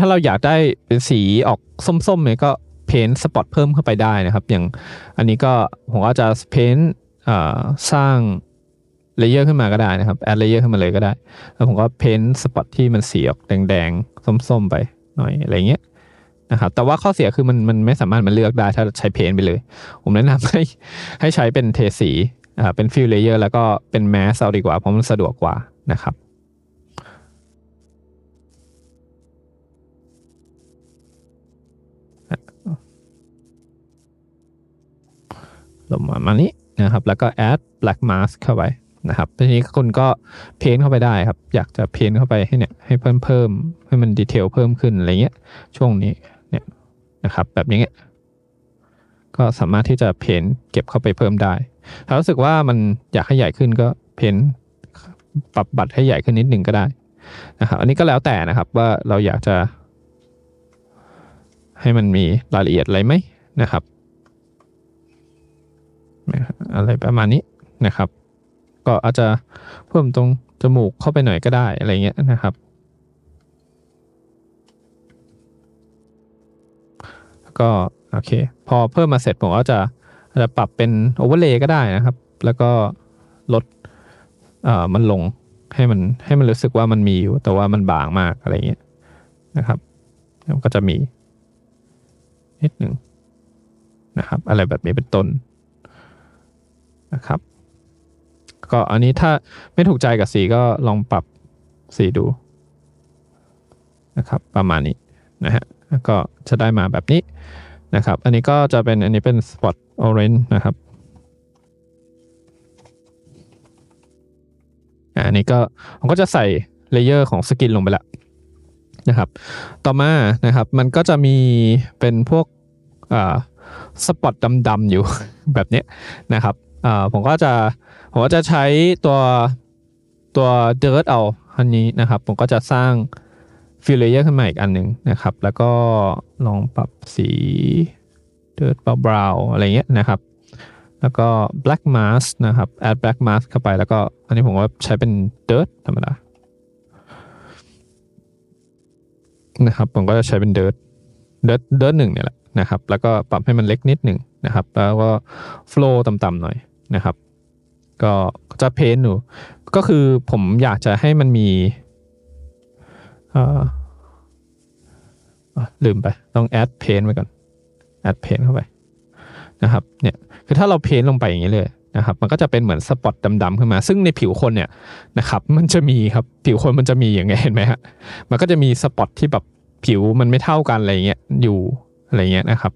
ถ้าเราอยากได้เป็นสีออกส้มๆเนี่ยก็เพ้นสปอตเพิ่มเข้าไปได้นะครับ อย่างอันนี้ก็ ผมก็จะเพ้นสร้างเลเยอร์ขึ้นมาก็ได้นะครับ แอดเลเยอร์ขึ้นมาเลยก็ได้ แล้วผมก็เพ้นสปอตที่มันสีออกแดงๆส้มๆไปหน่อยอะไรเงี้ยนะครับ แต่ว่าข้อเสียคือมันมันไม่สามารถมันเลือกได้ถ้าใช้เพ้นไปเลย ผมแนะนำให้ให้ใช้เป็นเทสีอ่า เป็นฟิลเลเยอร์แล้วก็เป็นแมสเอาดีกว่าเพราะมันสะดวกกว่านะครับลงมามานี้นะครับ แล้วก็ add black mask เข้าไปนะครับทีนี้คุณก็เพ้นเข้าไปได้ครับอยากจะเพ้นเข้าไปให้เนี่ยให้เพิ่มเพิ่มให้มันดีเทลเพิ่มขึ้นอะไรเงี้ยช่วงนี้เนี่ยนะครับ แบบนี้เงี้ยก็สามารถที่จะเพ้นเก็บเข้าไปเพิ่มได้ถ้ารู้สึกว่ามันอยากให้ใหญ่ขึ้นก็เพ้นปรับบัตรให้ใหญ่ขึ้นนิดหนึ่งก็ได้นะครับอันนี้ก็แล้วแต่นะครับว่าเราอยากจะให้มันมีรายละเอียดอะไรไหมนะครับอะไรประมาณนี้นะครับ ก็อาจจะเพิ่มตรงจมูกเข้าไปหน่อยก็ได้อะไรเงี้ยนะครับก็โอเคพอเพิ่มมาเสร็จผมก็จะจะปรับเป็นโอเวอร์เลย์ก็ได้นะครับ แล้วก็ลดเอ่อมันลงให้มันให้มันรู้สึกว่ามันมีอยู่แต่ว่ามันบางมากอะไรเงี้ยนะครับมันก็จะมีนิดหนึ่งนะครับ อะไรแบบนี้เป็นต้นะครับก็อันนี้ถ้าไม่ถูกใจกับสีก็ลองปรับสีดูนะครับ ประมาณนี้นะฮะก็จะได้มาแบบนี้นะครับ อันนี้ก็จะเป็นอันนี้เป็น spot orange นะครับอันนี้ก็ผมก็จะใส่เลเยอร์ของสกินลงไปละนะครับต่อมานะครับมันก็จะมีเป็นพวกสปอตดำๆอยู่แบบนี้นะครับอ่าผมก็จะผมก็จะใช้ตัวตัว dirt เอาอันนี้นะครับผมก็จะสร้าง fill l a y e ขึ้นมาอีกอันหนึ่งนะครับแล้วก็ลองปรับสี dirt brown อะไรเงี้ยนะครับ แล้วก็ black mask นะครับ add black mask เข้าไปแล้วก็อันนี้ผมก็ใช้เป็น dirt ธรรมดานะครับผมก็จะใช้เป็น dirt dirt dirt หนึ่งเนี่ยแหละนะครับแล้วก็ปรับให้มันเล็กนิดหนึ่งนะครับแล้วก็ flow ต่ำๆหน่อยนะครับก็จะเพ้นอยู่ก็คือผมอยากจะให้มันมี ลืมไปต้องแอดเพ้นไปก่อนแอดเพ้นเข้าไปนะครับเนี่ยคือถ้าเราเพ้นลงไปอย่างนี้เลยนะครับมันก็จะเป็นเหมือนสปอตดำ ๆ ขึ้นมาซึ่งในผิวคนเนี่ยนะครับมันจะมีครับ ผิวคนมันจะมีอย่างเงี้ยเห็นไหมฮะมันก็จะมีสปอตที่แบบผิวมันไม่เท่ากันอะไรเงี้ยอยู่อะไรเงี้ยนะครับ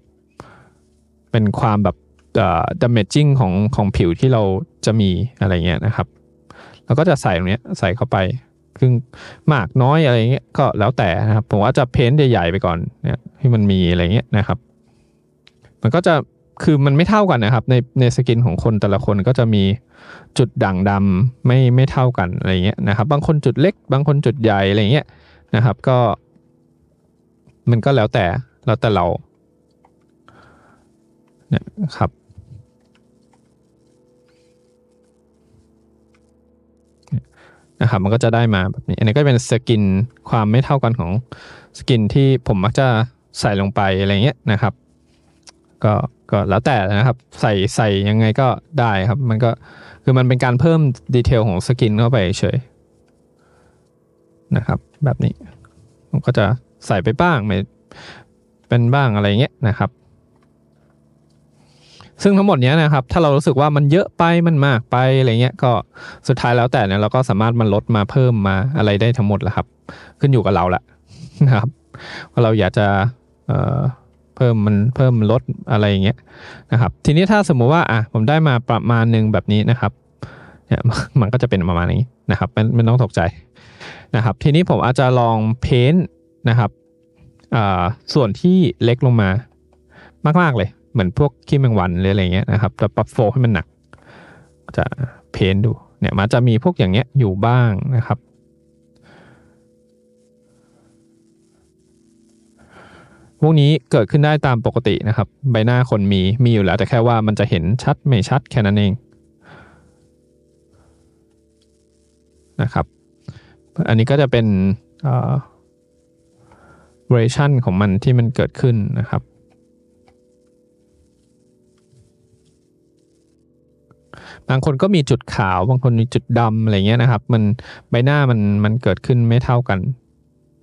เป็นความแบบดามเมจิ้งของของผิวที่เราจะมีอะไรเงี้ยนะครับแล้วก็จะใส่ตรงเนี้ยใส่เข้าไปครึ่งมากน้อยอะไรเงี้ยก็แล้วแต่นะครับ ผมว่าจะเพ้นใหญ่ๆไปก่อนเนี่ยที่มันมีอะไรเงี้ยนะครับ มันก็จะคือมันไม่เท่ากันนะครับ ในในสกินของคนแต่ละคนก็จะมีจุดด่างดำไม่ไม่เท่ากันอะไรเงี้ยนะครับ บางคนจุดเล็ก บางคนจุดใหญ่อะไรเงี้ยนะครับก็ มันก็แล้วแต่แล้วแต่เราเนี่ยครับนะครับมันก็จะได้มาแบบนี้อันนี้ก็เป็นสกินความไม่เท่ากันของสกินที่ผมมักจะใส่ลงไปอะไรเงี้ยนะครับก็ก็แล้วแต่นะครับ ใส่ใส่ยังไงก็ได้ครับ มันก็คือมันเป็นการเพิ่มดีเทลของสกินเข้าไปเฉยนะครับ แบบนี้ผมก็จะใส่ไปบ้างไม่เป็นบ้างอะไรเงี้ยนะครับซึ่งทั้งหมดนี้นะครับ ถ้าเรารู้สึกว่ามันเยอะไป มันมากไปอะไรเงี้ย ก็สุดท้ายแล้วแต่เนี่ยเราก็สามารถมันลดมาเพิ่มมาอะไรได้ทั้งหมดแลละครับ ขึ้นอยู่กับเราละนะครับว่าเราอยากจะเออ่เพิ่มมันเพิ่มลดอะไรอย่างเงี้ยนะครับ ทีนี้ถ้าสมมุติว่าอ่ะผมได้มาประมาณหนึ่งแบบนี้นะครับเนี่ยมันก็จะเป็นประมาณนี้นะครับไม่ไม่ต้องตกใจนะครับทีนี้ผมอาจจะลองเพ้นนะครับอ่ส่วนที่เล็กลงมามากๆเลยเหมือนพวกขี้แมงวันหรืออะไรเงี้ยนะครับ แต่ปรับโฟให้มันหนัก จะเพ้นดูเนี่ยมันจะมีพวกอย่างเงี้ยอยู่บ้างนะครับ พวกนี้เกิดขึ้นได้ตามปกตินะครับ ใบหน้าคนมีมีอยู่แล้วแต่แค่ว่ามันจะเห็นชัดไม่ชัดแค่นั้นเองนะครับอันนี้ก็จะเป็นเวอร์ชันของมันที่มันเกิดขึ้นนะครับบางคนก็มีจุดขาว บางคนมีจุดดำอะไรเงี้ยนะครับ มันใบหน้ามันมันเกิดขึ้นไม่เท่ากัน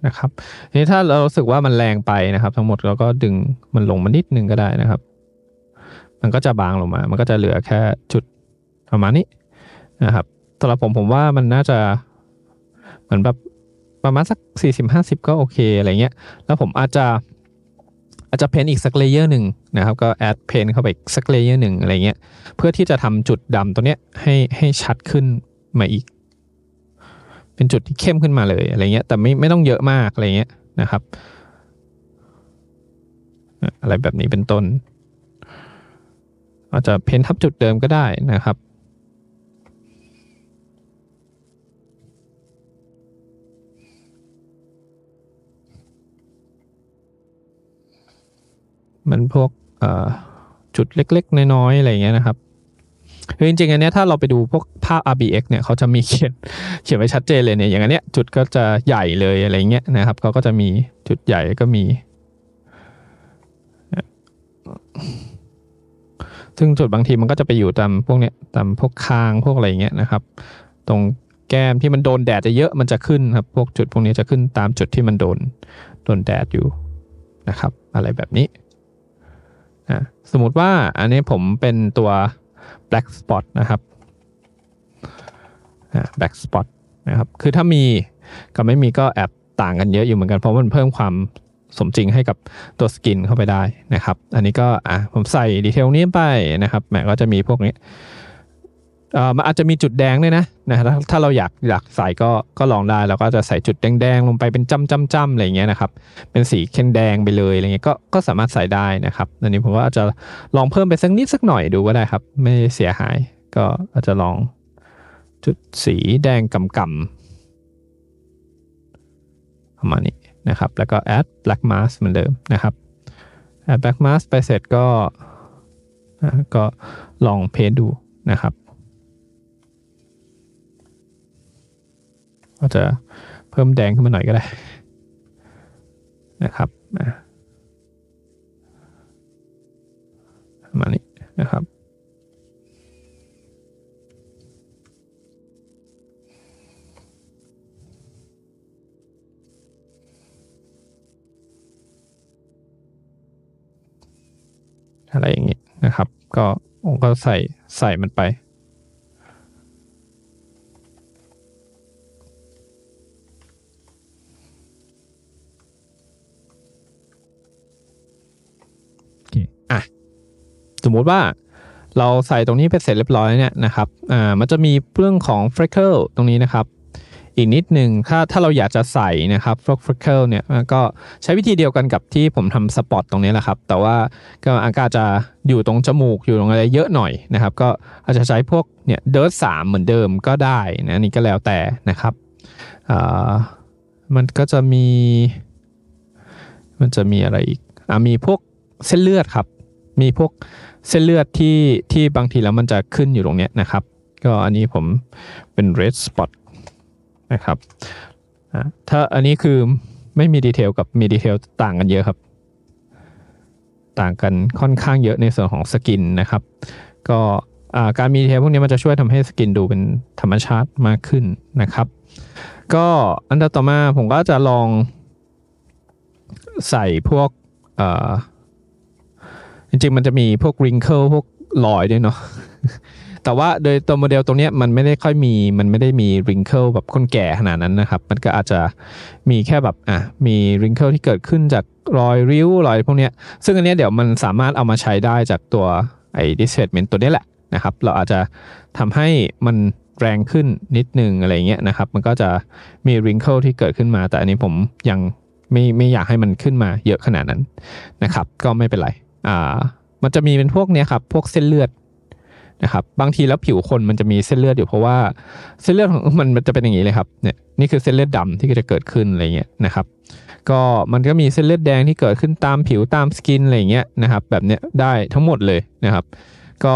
นะครับนี้ถ้าเรารู้สึกว่ามันแรงไปนะครับ ทั้งหมดเราก็ดึง มันลงมานิดนึงก็ได้นะครับ มันก็จะบางลงมา มันก็จะเหลือแค่จุดประมาณนี้นะครับสำหรับผมผมว่ามันน่าจะเหมือนแบบประมาณสัก 40-50 ก็โอเคอะไรเงี้ย แล้วผมอาจจะอาจจะเพนอีกสักเลเยอร์หนึ่งนะครับก็แอดเพนเข้าไปสักเลเยอร์หนึ่งอะไรเงี้ยเพื่อที่จะทำจุดดำตัวเนี้ยให้ให้ชัดขึ้นมาอีก เป็นจุดที่เข้มขึ้นมาเลยอะไรเงี้ยแต่ไม่ไม่ต้องเยอะมาก อะไรเงี้ยนะครับ อะไรแบบนี้เป็นต้น อาจจะเพนทับจุดเดิมก็ได้นะครับมันพวกจุดเล็กๆ น้อยๆอะไรอย่างเงี้ยนะครับคือจริงๆอันเนี้ยถ้าเราไปดูพวกภาพ RBX เนี่ยเขาจะมีเขียนเขียนไว้ชัดเจนเลยเนี่ยอย่างอันเนี้ยจุดก็จะใหญ่เลยอะไรเงี้ยนะครับเขาก็จะมีจุดใหญ่ก็มี ซึ่งจุดบางทีมันก็จะไปอยู่ตามพวกเนี้ยตามพวกคางพวกอะไรเงี้ยนะครับ ตรงแก้ม ที่มันโดนแดดจะเยอะมันจะขึ้นครับ พวกจุดพวกนี้จะขึ้นตามจุดที่มันโดนโดนแดดอยู่นะครับอะไรแบบนี้นะสมมติว่าอันนี้ผมเป็นตัว black spot นะครับ black spot นะครับ คือถ้ามีกับไม่มีก็แอบต่างกันเยอะอยู่เหมือนกัน เพราะมันเพิ่มความสมจริงให้กับตัวสกินเข้าไปได้นะครับ อันนี้ก็อ่ะผมใส่ดีเทลนี้ไปนะครับ แหมก็จะมีพวกนี้เอ่อมันอาจจะมีจุดแดงด้วยนะนะถ้าถ้าเราอยากอยากใส่ก็ก็ลองได้เราก็จะใส่จุดแดงๆลงไปเป็นจ้ำจ้ำจ้ำอะไรเงี้ยนะครับ เป็นสีเข้นแดงไปเลยอะไรเงี้ย ก็ก็สามารถใส่ได้นะครับอันนี้ผมว่าอาจจะลองเพิ่มไปสักนิดสักหน่อยดูก็ได้ครับ ไม่เสียหาย ก็อาจจะลองจุดสีแดงกำกำประมาณนี้นะครับ แล้วก็ add black mask เหมือนเดิมนะครับ add black mask ไปเสร็จก็ก็ลองเพจดูนะครับก็จะเพิ่มแดงขึ้นมาหน่อยก็ได้นะครับะมานี้นะครับอะไรอย่างนี้นะครับ ก็ผมก็ใส่ใส่มันไปสมมุติว่าเราใส่ตรงนี้ไปเสร็จเรียบร้อยเนี่ยนะครับ อ่า มันจะมีเรื่องของ f r e c k l e ตรงนี้นะครับอีกนิดหนึ่งถ้าถ้าเราอยากจะใส่นะครับพวก f r e c k l e เนี่ยก็ใช้วิธีเดียวกันกับที่ผมทำสปอตตรงนี้แหละครับ แต่ว่าก็อากาศจะอยู่ตรงจมูกอยู่ตรงอะไรเยอะหน่อยนะครับ ก็อาจจะใช้พวกเนี่ยเดิร์สามเหมือนเดิมก็ได้นะนี่ก็แล้วแต่นะครับอ่ามันก็จะมี มันจะมีอะไรอีกอ่ามีพวกเส้นเลือดครับมีพวกเส้นเลือดที่ที่บางทีแล้วมันจะขึ้นอยู่ตรงเนี้ยนะครับ ก็อันนี้ผมเป็น red spot นะครับถ้าอันนี้คือไม่มีดีเทลกับมีดีเทลต่างกันเยอะครับ ต่างกันค่อนข้างเยอะในส่วนของสกินนะครับก็การมีดีเทลพวกนี้มันจะช่วยทำให้สกินดูเป็นธรรมชาติมากขึ้นนะครับ ก็อันดับต่อมาผมก็จะลอง ใส่พวกจริง ๆ มันจะมีพวกริงเกิลพวกรอยด้วยเนาะแต่ว่าโดยตัวโมเดลตรงนี้มันไม่ได้ค่อยมีมันไม่ได้มีริงเกิลแบบคนแก่ขนาดนั้นนะครับ มันก็อาจจะมีแค่แบบอ่ะมีริงเกิลที่เกิดขึ้นจากรอย ริ้วรอยพวกนี้ ซึ่งอันนี้เดี๋ยวมันสามารถเอามาใช้ได้จากตัวไอ้ดิสเซตเมนต์ตัวนี้แหละนะครับเราอาจจะทำให้มันแรงขึ้นนิดนึงอะไรเงี้ยนะครับมันก็จะมีริงเกิลที่เกิดขึ้นมา แต่อันนี้ผมยังไม่ไม่อยากให้มันขึ้นมาเยอะขนาดนั้นนะครับก็ไม่เป็นไร่ามันจะมีเป็นพวกเนี้ยครับ พวกเส้นเลือดนะครับ บางทีแล้วผิวคนมันจะมีเส้นเลือดอยู่เพราะว่าเส้นเลือดของมันมันจะเป็นอย่างนี้เลยครับ เนี่ยนี่คือเส้นเลือดดาที่จะเกิดขึ้นอะไรเงี้ยนะครับ ก็มันก็มีเส้นเลือดแดงที่เกิดขึ้นตามผิวตามสกินอะไรเงี้ยนะครับแบบเนี้ยได้ทั้งหมดเลยนะครับ ก็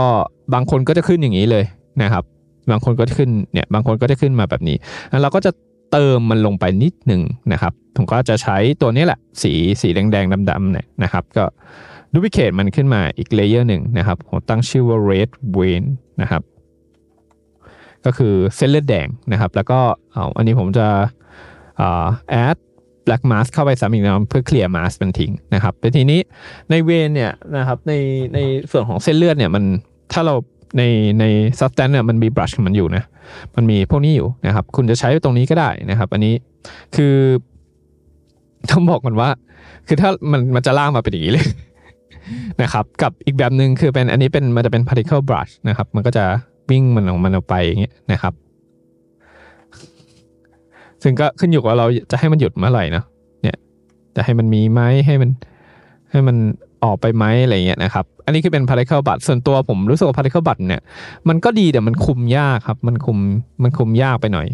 บางคนก็จะขึ้นอย่างนี้เลยนะครับ บางคนก็ขึ้น เนี่ยบางคนก็จะขึ้นมาแบบนี้ แล้วเราก็จะเติมมันลงไปนิดหนึ่งนะครับ ผมก็จะใช้ตัวนี้แหละ สีสีแดงๆดำๆเนี่ยนะครับ ก็ดูพิเคตมันขึ้นมาอีกเลเยอร์หนึ่งนะครับผมตั้งชื่อว่า red vein นะครับก็คือเส้นเลือดแดงนะครับ แล้วก็อันนี้ผมจะ add black mask เข้าไปซ้ำอีกนะเพื่อเคลียร์ mask มันทิ้งนะครับ แต่ทีนี้ในเวนเนี่ยนะครับในในส่วนของเส้นเลือดเนี่ยมันถ้าเราในใน substance เนี่ยมันมี brush มันอยู่นะ มันมีพวกนี้อยู่นะครับ คุณจะใช้ตรงนี้ก็ได้นะครับ อันนี้คือ ต้องบอกกันว่า คือถ้ามันมันจะล่างมาเป็นอย่างนี้เลยนะครับกับอีกแบบหนึ่งคือเป็นอันนี้เป็นมันจะเป็น particle brush นะครับมันก็จะวิ่งมันออกมันออกไปอย่างเงี้ยนะครับ ซึ่งก็ขึ้นอยู่กับเราจะให้มันหยุดเมื่อไหร่นะเนี่ยจะให้มันมีไหมให้มันให้มันออกไปไหมอะไรเงี้ยนะครับ อันนี้คือเป็น particle b u h ส่วนตัวผมรู้สึกว่า particle b u h เนี่ยมันก็ดีแต่มันคุมยากครับมันคุมมันคุมยากไปหน่อย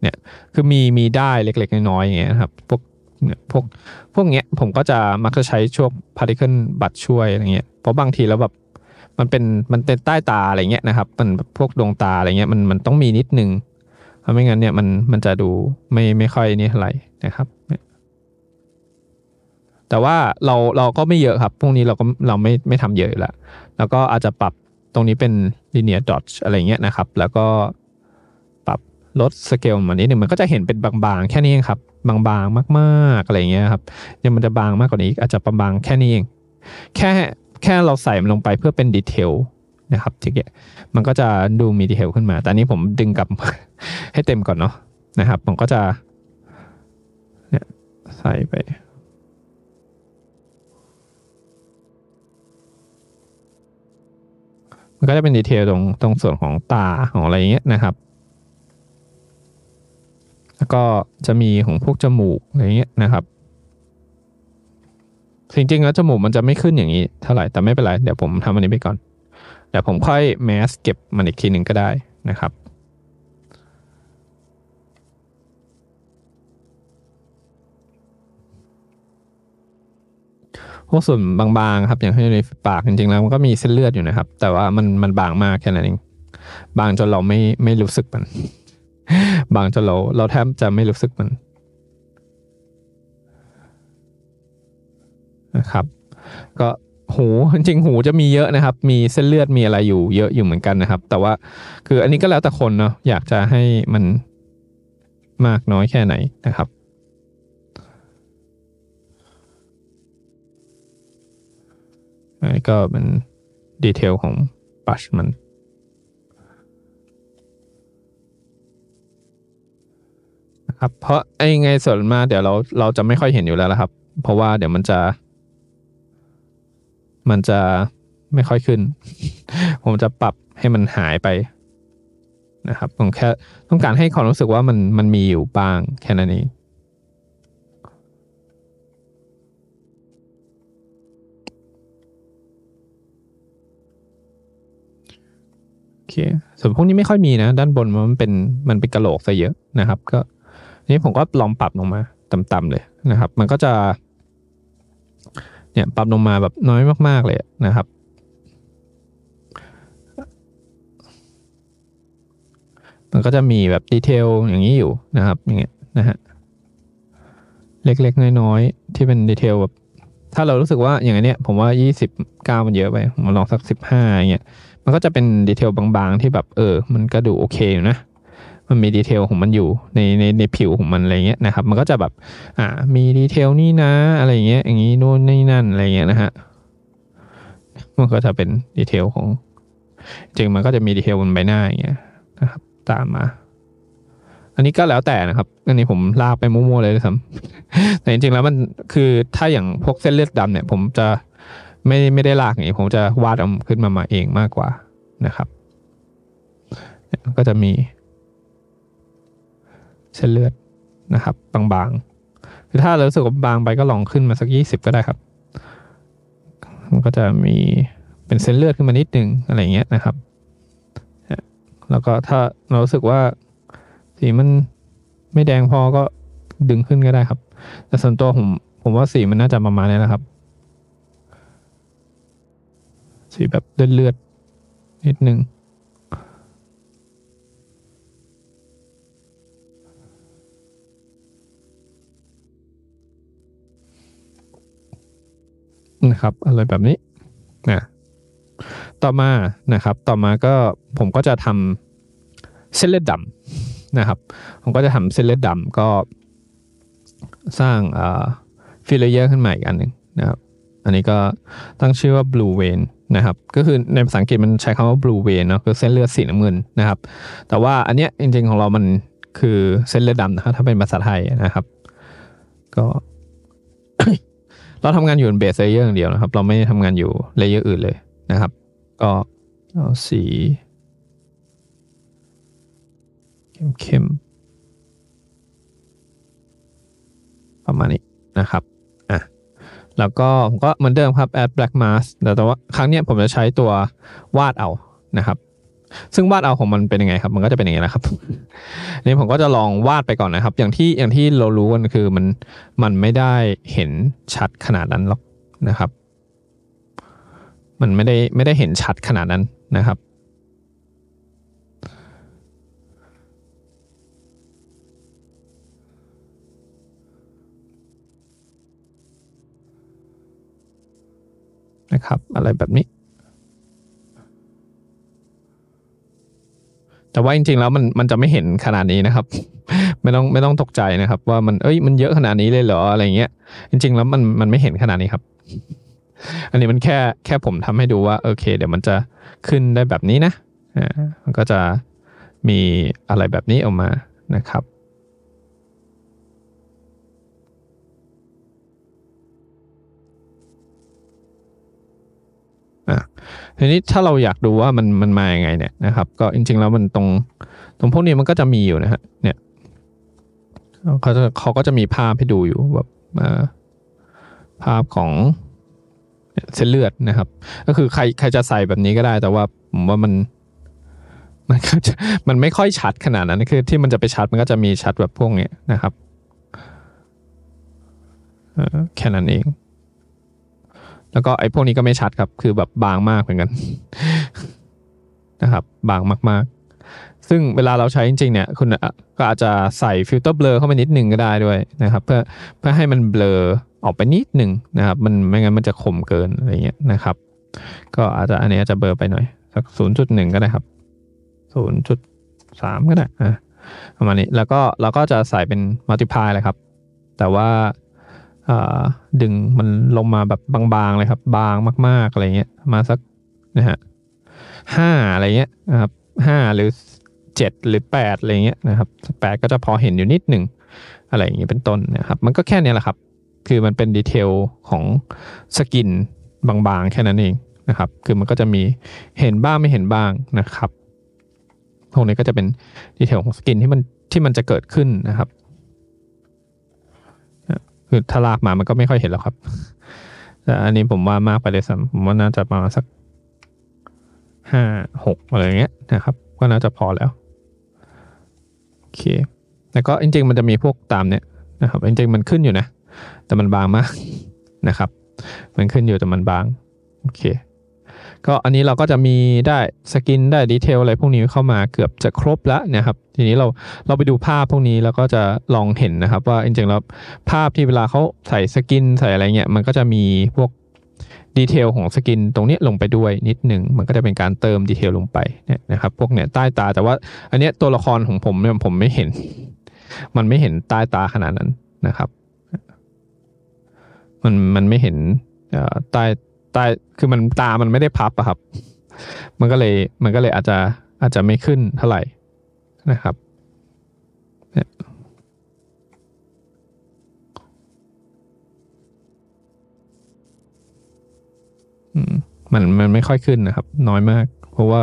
เนี่ยคือมีมีได้เล็ก ๆ น้อยๆอย่างเงี้ยครับพวกเนี่ยพวกพวกเนี้ยผมก็จะมักจะใช้ช่วง particle บัตช่วยอะไรเงี้ยเพราะบางทีแล้วแบบมันเป็นมันเป็นใต้ตาอะไรเงี้ยนะครับมันพวกดวงตาอะไรเงี้ยมันมันต้องมีนิดนึงเพราะไม่งั้นเนี่ยมันมันจะดูไม่ไม่ค่อยนี่เท่าไหร่นะครับ แต่ว่าเราเราก็ไม่เยอะครับ พวกนี้เราก็เราไม่ไม่ทำเยอะแล้ว แล้วก็อาจจะปรับตรงนี้เป็น linear d o e อะไรเงี้ยนะครับแล้วก็ปรับลดสเกลมานิดนึงมันก็จะเห็นเป็นบางๆแค่นี้ครับบางๆมากๆอะไรเงี้ยครับเนี่ยมันจะบางมากกว่านี้ อาจจะประบางแค่นี้เองแค่แค่เราใส่มันลงไปเพื่อเป็นดีเทลนะครับทีเดียมันก็จะดูมีดีเทลขึ้นมาแต่นี้ผมดึงกลับให้เต็มก่อนเนาะนะครับ ผมก็จะเนี่ยใส่ไปมันก็จะเป็นดีเทลตรงตรงส่วนของตาของอะไรอย่างเงี้ยนะครับแล้วก็จะมีของพวกจมูกอะไรเงี้ยนะครับจริงๆแล้วจมูกมันจะไม่ขึ้นอย่างนี้เท่าไหร่แต่ไม่เป็นไร เดี๋ยวผมทำอันนี้ไปก่อนเดี๋ยวผมค่อยแมสเก็บมันอีกทีหนึ่งก็ได้นะครับพวกส่วนบางๆครับอย่างที่ในปากจริง ๆแล้วมันก็มีเส้นเลือดอยู่นะครับแต่ว่ามันมันบางมากแค่นั้นเอง บางจนเราไม่ไม่รู้สึกมันบางจนเราเราแทบจะไม่รู้สึกมัน นะครับ ก็หู จริงหูจะมีเยอะนะครับ มีเส้นเลือดมีอะไรอยู่เยอะอยู่เหมือนกันนะครับ แต่ว่าคืออันนี้ก็แล้วแต่ คน เนาะอยากจะให้มันมากน้อยแค่ไหนนะครับ ก็เป็น ดีเทล ของปัชมันครับเพราะไอ้ไงส่วนมากเดี๋ยวเราเราจะไม่ค่อยเห็นอยู่แล้วละครับ เพราะว่าเดี๋ยวมันจะ มันจะไม่ค่อยขึ้น ผมจะปรับให้มันหายไป นะครับผมแค่ต้องการให้ความรู้สึกว่ามันมันมีอยู่บ้างแค่นั้นเองโอเคส่วนพวกนี้ไม่ค่อยมีนะด้านบน มันเป็นมันเป็นกระโหลกซะเยอะนะครับก็นี้ผมก็ลองปรับลงมาต่ำๆเลยนะครับ มันก็จะเนี่ยปรับลงมาแบบน้อยมากๆเลยนะครับ มันก็จะมีแบบดีเทลอย่างนี้อยู่นะครับอย่างเงี้ยนะฮะเล็กๆน้อยๆที่เป็นดีเทลแบบถ้าเรารู้สึกว่าอย่างเนี้ยผมว่า 29 มันเยอะไปมาลองสัก 15อย่างเงี้ยมันก็จะเป็นดีเทลบางๆที่แบบ เออ มันก็ดูโอเคอยู่นะมันมีดีเทลของมันอยู่ในในในผิวของมันอะไรเงี้ยนะครับมันก็จะแบบอ่ามีดีเทลนี่นะอะไรเงี้ย อย่างนี้โน่นนี่นั่นอะไรเงี้ยนะฮะมันก็จะเป็นดีเทลของ จริงมันก็จะมีดีเทลบนใบหน้าอย่างเงี้ยนะครับ ตามมา อันนี้ก็แล้วแต่นะครับอันนี้ผมลากไปมั่วๆเลยครับ แต่จริงๆแล้วมันคือถ้าอย่างพวกเส้นเลือดดำเนี่ยผมจะไม่ไม่ได้ลากอย่างนี้ผมจะวาดออกขึ้นมามาเองมากกว่านะครับก็จะมีเส้นเลือดนะครับบางๆหรือถ้าเราสึกว่าบางไปก็ลองขึ้นมาสักยี่สิบก็ได้ครับ มันก็จะมีเป็นเส้นเลือดขึ้นมานิดนึงอะไรเงี้ยนะครับ แล้วก็ถ้าเรารู้สึกว่าสีมันไม่แดงพอก็ดึงขึ้นก็ได้ครับ แต่ส่วนตัวผมผมว่าสีมันน่าจะประมาณนี้นะครับ สีแบบเลือดเลือดนิดนึงนะครับอะไรแบบนี้นะต่อมานะครับต่อมาก็ผมก็จะทำเส้นเลือดดำนะครับผมก็จะทำเส้นเลือดดำก็สร้างฟิลเลเยอร์ขึ้นมาอีกอันหนึ่งนะครับ อันนี้ก็ตั้งชื่อว่า blue vein นะครับก็คือในภาษาอังกฤษมันใช้คำว่า blue vein เนาะคือเส้นเลือดสีน้ำเงินนะครับ แต่ว่าอันเนี้ยจริงๆของเรา มันคือเส้นเลือดดำนะครับถ้าเป็นภาษาไทยนะครับ ก็เราทำงานอยู่ในเบสเลเยอร์อย่างเดียวนะครับ เราไม่ได้ทำงานอยู่เลเยอร์อื่นเลยนะครับ ก็ เอาสี เข้มๆประมาณนี้นะครับอ่ะแล้วก็ผมก็เหมือนเดิมครับ add black mask แต่ว่าครั้งนี้ผมจะใช้ตัววาดเอานะครับซึ่งวาดเอาของมันเป็นยังไงครับ มันก็จะเป็นอย่างนี้นะครับ นี่ผมก็จะลองวาดไปก่อนนะครับ อย่างที่อย่างที่เรารู้กันคือมันมันไม่ได้เห็นชัดขนาดนั้นหรอกนะครับ มันไม่ได้ไม่ได้เห็นชัดขนาดนั้นนะครับ นะครับอะไรแบบนี้แต่ว่าจริง ๆ แล้วมันมันจะไม่เห็นขนาดนี้นะครับ ไม่ต้องไม่ต้องตกใจนะครับ ว่ามันเอ้ยมันเยอะขนาดนี้เลยเหรออะไรเงี้ยจริง ๆแล้วมันมันไม่เห็นขนาดนี้ครับ อันนี้มันแค่แค่ผมทำให้ดูว่า โอเค เดี๋ยวมันจะขึ้นได้แบบนี้นะอ่ามันก็จะมีอะไรแบบนี้ออกมานะครับอ่ะทีนี้ถ้าเราอยากดูว่ามันมันมาอย่างไงเนี่ยนะครับ ก็จริง ๆ แล้วมันตรงตรงพวกนี้มันก็จะมีอยู่นะฮะเนี่ยเขาจะเขาก็จะมีภาพให้ดูอยู่แบบภาพของเส้นเลือดนะครับ ก็คือใครใครจะใส่แบบนี้ก็ได้แต่ว่าผมว่ามันมันก็จะมันไม่ค่อยชัดขนาดนั้นคือที่มันจะไปชัดมันก็จะมีชัดแบบพวกนี้นะครับแค่นั้นเองแล้วก็ไอ้พวกนี้ก็ไม่ชัดครับ คือแบบบางมากเหมือนกันนะครับ บางมาก ๆ ซึ่งเวลาเราใช้จริงๆ เนี่ย คุณก็อาจจะใส่ฟิลเตอร์เบลอเข้าไปนิดหนึ่งก็ได้ด้วยนะครับ เพื่อเพื่อให้มันเบลอออกไปนิดหนึ่งนะครับ มันไม่งั้นมันจะขมเกินอะไรเงี้ยนะครับ ก็อาจจะอันนี้อาจจะเบลอไปหน่อยสักศูนย์จุดหนึ่งก็ได้ครับศูนย์จุดสามก็ได้อะประมาณนี้แล้วก็เราก็จะใส่เป็นมัลติพายเลยครับ แต่ว่าดึงมันลงมาแบบบางๆเลยครับบางมากๆอะไรเงี้ยมาสักนะฮะห้าอะไรเงี้ยนะครับห้าหรือเจ็ดหรือแปดอะไรเงี้ยนะครับแปดก็จะพอเห็นอยู่นิดหนึ่งอะไรอย่างเงี้ยเป็นต้นนะครับ มันก็แค่นี้แหละครับ คือมันเป็นดีเทลของสกินบางๆ แค่นั้นเองนะครับคือมันก็จะมีเห็นบ้างไม่เห็นบ้างนะครับพวกนี้ก็จะเป็น ดีเทลของสกินที่มันที่มันจะเกิดขึ้นนะครับคือถ้าลากมามันก็ไม่ค่อยเห็นแล้วครับแต่อันนี้ผมว่ามากไปเลยสัำผมว่าน่าจะประมาณสักห้าหกอะไรเงี้ยนะครับก็น่าจะพอแล้วโอเคแล้วก็จริงๆ มันจะมีพวกตามเนี้ยนะครับจริงๆ มันขึ้นอยู่นะ แต่มันบางมากนะครับ มันขึ้นอยู่แต่มันบางโอเคก็อันนี้เราก็จะมีได้สกินได้ดีเทลอะไรพวกนี้เข้ามาเกือบจะครบแล้วนะครับทีนี้เราเราไปดูภาพพวกนี้แล้วก็จะลองเห็นนะครับว่าจริงๆแล้วภาพที่เวลาเขาใส่สกินใส่อะไรเงี้ยมันก็จะมีพวกดีเทลของสกินตรงนี้ลงไปด้วยนิดหนึ่งมันก็จะเป็นการเติมดีเทลลงไปเนี่ยนะครับพวกเนี่ยใต้ตา แต่ว่าอันนี้ตัวละครของผมเนี่ยผมไม่เห็น มันไม่เห็นใต้ตาขนาดนั้นนะครับ มันมันไม่เห็นใต้ใต้คือมันตามันไม่ได้พับอะครับ มันก็เลยมันก็เลยอาจจะอาจจะไม่ขึ้นเท่าไหร่ นะครับเนี่ยมันมันไม่ค่อยขึ้นนะครับ น้อยมาก เพราะว่า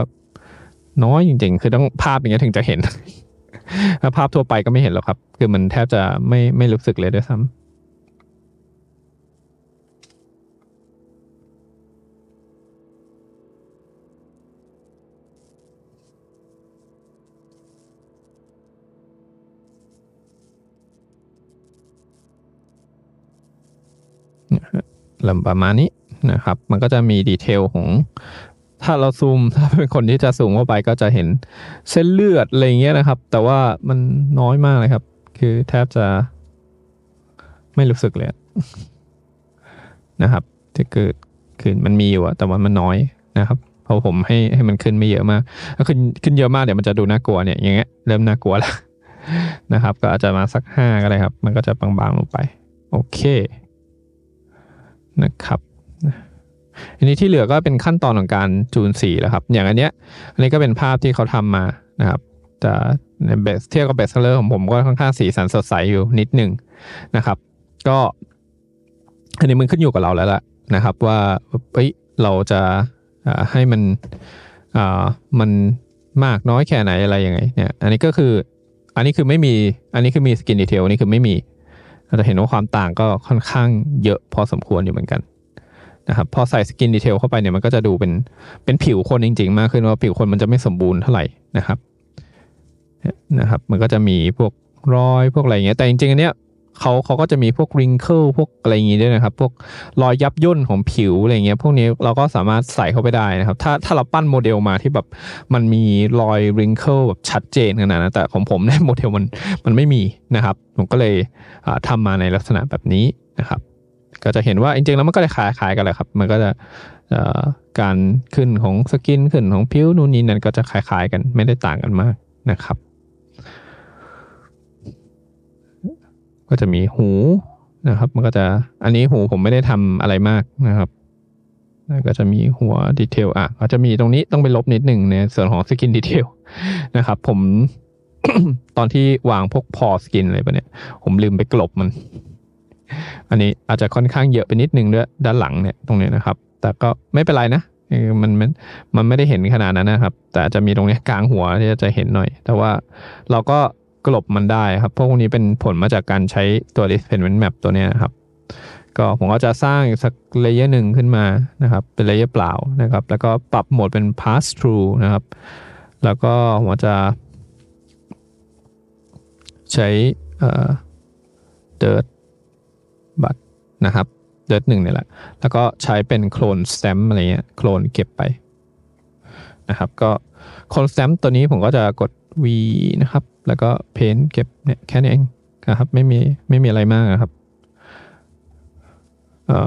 น้อยจริง ๆ คือต้องภาพอย่างเงี้ยถึงจะเห็นถ้าภาพทั่วไปก็ไม่เห็นหรอกครับ คือมันแทบจะไม่ไม่รู้สึกเลยด้วยซ้ำประมาณนี้นะครับ มันก็จะมีดีเทลของ ถ้าเราซูมถ้าเป็นคนที่จะสูงเข้าไปก็จะเห็นเส้นเลือดอะไรเงี้ยนะครับ แต่ว่ามันน้อยมากเลยครับ คือแทบจะ ไม่รู้สึกเลยนะครับจะ่เกิดคือมันมีอยู่อะแต่ว่ามันน้อยนะครับ เพราะผมให้ให้มันขึ้นไม่เยอะมากถ้าขึ้นขึ้นเยอะมากเดี๋ยวมันจะดูน่ากลัวเนี่ยอย่างเงี้ยเริ่มน่ากลัวแล้วนะครับ ก็อาจจะมาสักห้าก็ได้ครับ มันก็จะบางๆลงไป โอเคนะครับอันนี้ที่เหลือก็เป็นขั้นตอนของการจูนสีแล้วครับ อย่างอันเนี้ยอันนี้ก็เป็นภาพที่เขาทำมานะครับจะเบสเทียบกับเบสเลอร์ของผมก็ค่อนข้างสีสันสดใสอยู่นิดหนึ่งนะครับ ก็อันนี้มันขึ้นอยู่กับเราแล้วล่ะนะครับ ว่าเอ้ยเราจะให้มันมันมากน้อยแค่ไหนอะไรยังไงเนี่ยอันนี้ก็คืออันนี้คือไม่มีอันนี้คือมีสกินดีเทลนี่คือไม่มีเราจะเห็นว่าความต่างก็ค่อนข้างเยอะพอสมควรอยู่เหมือนกันนะครับพอใส่สกินดีเทลเข้าไปเนี่ยมันก็จะดูเป็นเป็นผิวคนจริงๆมากขึ้นว่าผิวคนมันจะไม่สมบูรณ์เท่าไหร่นะครับนะครับมันก็จะมีพวกรอยพวกอะไรอย่างเงี้ยแต่จริงๆอันเนี้ยเขาเขาก็จะมีพวกริงเกิลพวกอะไรอย่างงี้ด้วยนะครับ พวกรอยยับย่นของผิวอะไรเงี้ยพวกนี้เราก็สามารถใส่เข้าไปได้นะครับ ถ้าถ้าเราปั้นโมเดลมาที่แบบมันมีรอยริงเกิลแบบชัดเจนขนาดนั้นแต่ของผมเนี่ยโมเดลมันมันไม่มีนะครับ ผมก็เลยทำมาในลักษณะแบบนี้นะครับ ก็จะเห็นว่าจริงๆแล้วมันก็จะคล้าย ๆกันแหละครับมันก็จะการขึ้นของสกินขึ้นของผิวนู่นนี่นั่นก็จะคล้ายๆ กันไม่ได้ต่างกันมากนะครับก็จะมีหูนะครับ มันก็จะ อันนี้หูผมไม่ได้ทำอะไรมากนะครับ ก็จะมีหัวดีเทลอ่ะก็จะมีตรงนี้ต้องไปลบนิดหนึ่งในส่วนของสกินดีเทลนะครับ ผมตอนที่วางพวกพอสกินอะไรไปเนี่ยผมลืมไปกลบมัน อันนี้อาจจะค่อนข้างเยอะไปนิดหนึ่งด้วยด้านหลังเนี่ยตรงนี้นะครับ แต่ก็ไม่เป็นไรนะมันมันมันไม่ได้เห็นขนาดนั้นนะครับ แต่จะมีตรงนี้กลางหัวที่จะเห็นหน่อย แต่ว่าเราก็กลบมันได้ครับ พวกนี้เป็นผลมาจากการใช้ตัว displacement map ตัวนี้นครับ ก็ผมก็จะสร้างสักเลเยอร์หนึ่งขึ้นมานะครับ เป็นเลเยอร์เปล่านะครับ แล้วก็ปรับโหมดเป็น pass through นะครับ แล้วก็ผมจะใช้เ dirt บัตนะครับ dirt หนึ่งนี่แหละ แล้วก็ใช้เป็นโคลน stamp อะไรเงี้ยโคลนเก็บไปนะครับ ก็โคลน stamp ตัวนี้ผมก็จะกด v นะครับแล้วก็เพนเก็บเนี่ยแค่นี้เองนะครับไม่มีไม่มีอะไรมากนะครับ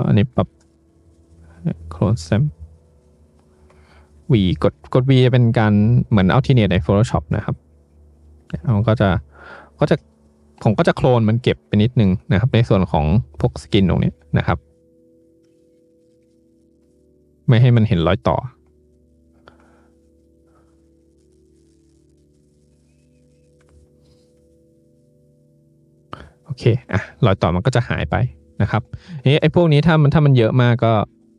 อันนี้ปรับโคลนแซมวีกดกดวีเป็นการเหมือนเอาทีเนียใน Photoshop นะครับมันก็จะก็จะผมก็จะโคลนมันเก็บไปนิดนึงนะครับ ในส่วนของพวกสกินตรงนี้นะครับไม่ให้มันเห็นรอยต่อเค อ่ะรอยต่อมันก็จะหายไปนะครับนี่ไอ้พวกนี้ถ้ามันถ้ามันเยอะมากก็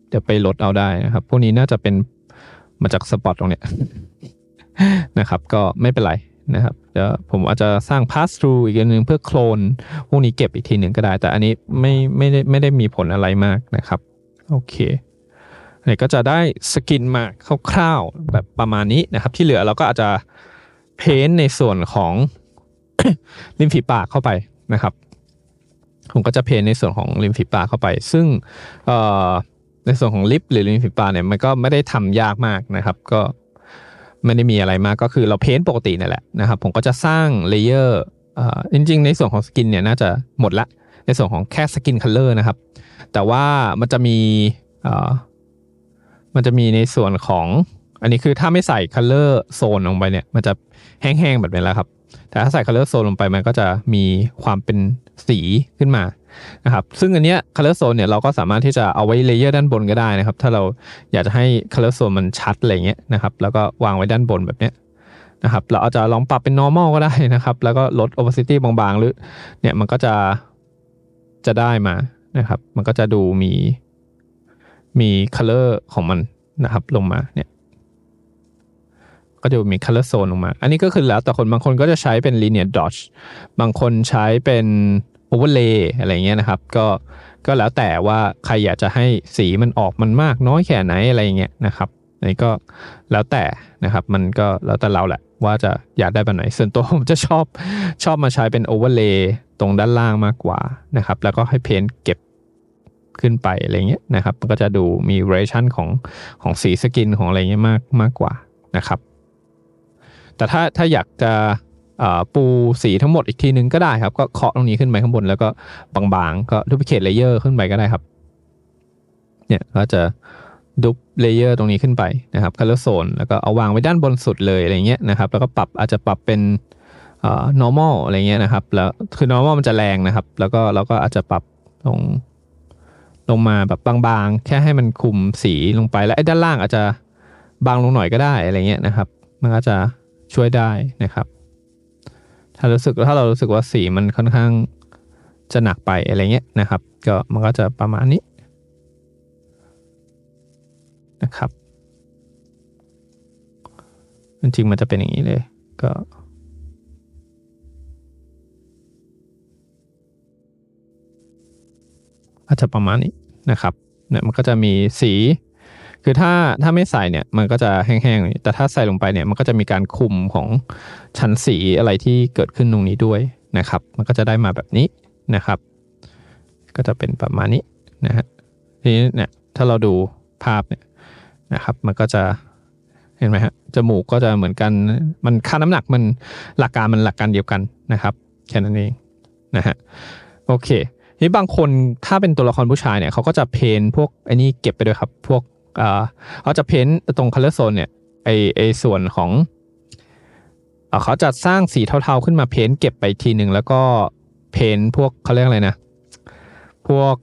เดี๋ยวไปลดเอาได้นะครับ พวกนี้น่าจะเป็นมาจากสปอตตรงเนี้ยนะครับ ก็ไม่เป็นไรนะครับ เดี๋ยวผมอาจจะสร้าง pass through อีกอันหนึ่งเพื่อโคลนพวกนี้เก็บอีกทีหนึ่งก็ได้ แต่อันนี้ไม่ไม่ได้ไม่ได้มีผลอะไรมากนะครับ โอเคเนี่ยก็จะได้สกินมาคร่าวๆแบบประมาณนี้นะครับ ที่เหลือเราก็อาจจะเพ้นในส่วนของลิมฝีปากเข้าไปนะครับผมก็จะเพนในส่วนของริมฝีปากเข้าไป ซึ่งในส่วนของลิปหรือริมฝีปากเนี่ยมันก็ไม่ได้ทำยากมากนะครับก็ไม่ได้มีอะไรมากก็คือเราเพ้นปกตินี่แหละนะครับผมก็จะสร้างเลเยอร์จริงๆในส่วนของสกินเนี่ยน่าจะหมดละในส่วนของแค่สกินคัลเลอร์นะครับแต่ว่ามันจะมีมันจะมีในส่วนของอันนี้คือถ้าไม่ใส่คัลเลอร์โซนลงไปเนี่ยมันจะแห้งๆแบบนี้แล้วครับแต่ถ้าใส่ color zone ลงไปมันก็จะมีความเป็นสีขึ้นมานะครับซึ่งอันเนี้ย color zone เนี่ยเราก็สามารถที่จะเอาไว้เลเยอร์ด้านบนก็ได้นะครับถ้าเราอยากจะให้ color zone มันชัดอะไรเงี้ยนะครับแล้วก็วางไว้ด้านบนแบบเนี้ยนะครับเราอาจจะลองปรับเป็น normal ก็ได้นะครับ แล้วก็ลด opacity บางๆ หรือ เนี่ยมันก็จะจะได้มานะครับ มันก็จะดูมีมี color ของมันนะครับลงมาเนี่ยก็จะมีคัลเลอร์โซนลงมา อันนี้ก็คือแล้ว แต่คนบางคนก็จะใช้เป็นลีเนีย d อด g e บางคนใช้เป็นโอเวอร์เลย์อะไรเงี้ยนะครับ ก็ ก็แล้วแต่ว่าใครอยากจะให้สีมันออกมันมากน้อยแค่ไหนอะไรเงี้ยนะครับ อันนี้ก็แล้วแต่นะครับ มันก็แล้วแต่เราแหละว่าจะอยากได้แบบไหน ส่วนตัวผมจะชอบชอบมาใช้เป็นโอเวอร์เลย์ตรงด้านล่างมากกว่านะครับ แล้วก็ให้เพนเก็บขึ้นไปอะไรเงี้ยนะครับ มันก็จะดูมีเรชั่นของของสีสกินของอะไรเงี้ยมากมากกว่านะครับแต่ถ้าถ้าอยากจะปูสีทั้งหมดอีกทีนึงก็ได้ครับก็เคาะตรงนี้ขึ้นไปข้างบนแล้วก็บางๆก็ดูพิเคทเลเยอร์ขึ้นไปก็ได้ครับเนี่ยก็จะดูเลเยอร์ตรงนี้ขึ้นไปนะครับคาลเลร์โซนแล้วก็เอาวางไว้ด้านบนสุดเลยอะไรเงี้ยนะครับแล้วก็ปรับอาจจะปรับเป็น normal อะไรเงี้ยนะครับ แล้วคือ normal มันจะแรงนะครับ แล้วก็เราก็อาจจะปรับลงลงมาแบบบางๆ แค่ให้มันคุมสีลงไป แล้วด้านล่างอาจจะบางลงหน่อยก็ได้อะไรเงี้ยนะครับ มันก็จะช่วยได้นะครับ ถ้ารู้สึกถ้าเรารู้สึกว่าสีมันค่อนข้างจะหนักไปอะไรเงี้ยนะครับก็มันก็จะประมาณนี้นะครับจริงๆมันจะเป็นอย่างนี้เลยก็อาจจะประมาณนี้นะครับเนี่ยมันก็จะมีสีคือถ้าถ้าไม่ใส่เนี่ยมันก็จะแห้งๆ แต่ถ้าใส่ลงไปเนี่ยมันก็จะมีการคุมของชั้นสีอะไรที่เกิดขึ้นตรงนี้ด้วยนะครับ มันก็จะได้มาแบบนี้นะครับ ก็จะเป็นประมาณนี้นะฮะ ทีนี้เนี่ยถ้าเราดูภาพเนี่ยนะครับมันก็จะเห็นไหมฮะจมูกก็จะเหมือนกัน มันค่าน้ำหนักมันหลักการมันหลักการเดียวกันนะครับแค่นั้นเองนะฮะโอเคนี่บางคนถ้าเป็นตัวละครผู้ชายเนี่ยเขาก็จะเพนพวกไอ้นี่เก็บไปด้วยครับพวกเขาจะเพ้นตรงค o ล o r z โซนเนี่ยไอไอส่วนของ เขาจะสร้างสีเทาๆขึ้นมาเพ้นเก็บไปทีหนึ่ง แล้วก็เพ้นพวกเขาเรียกอะไรนะ พวก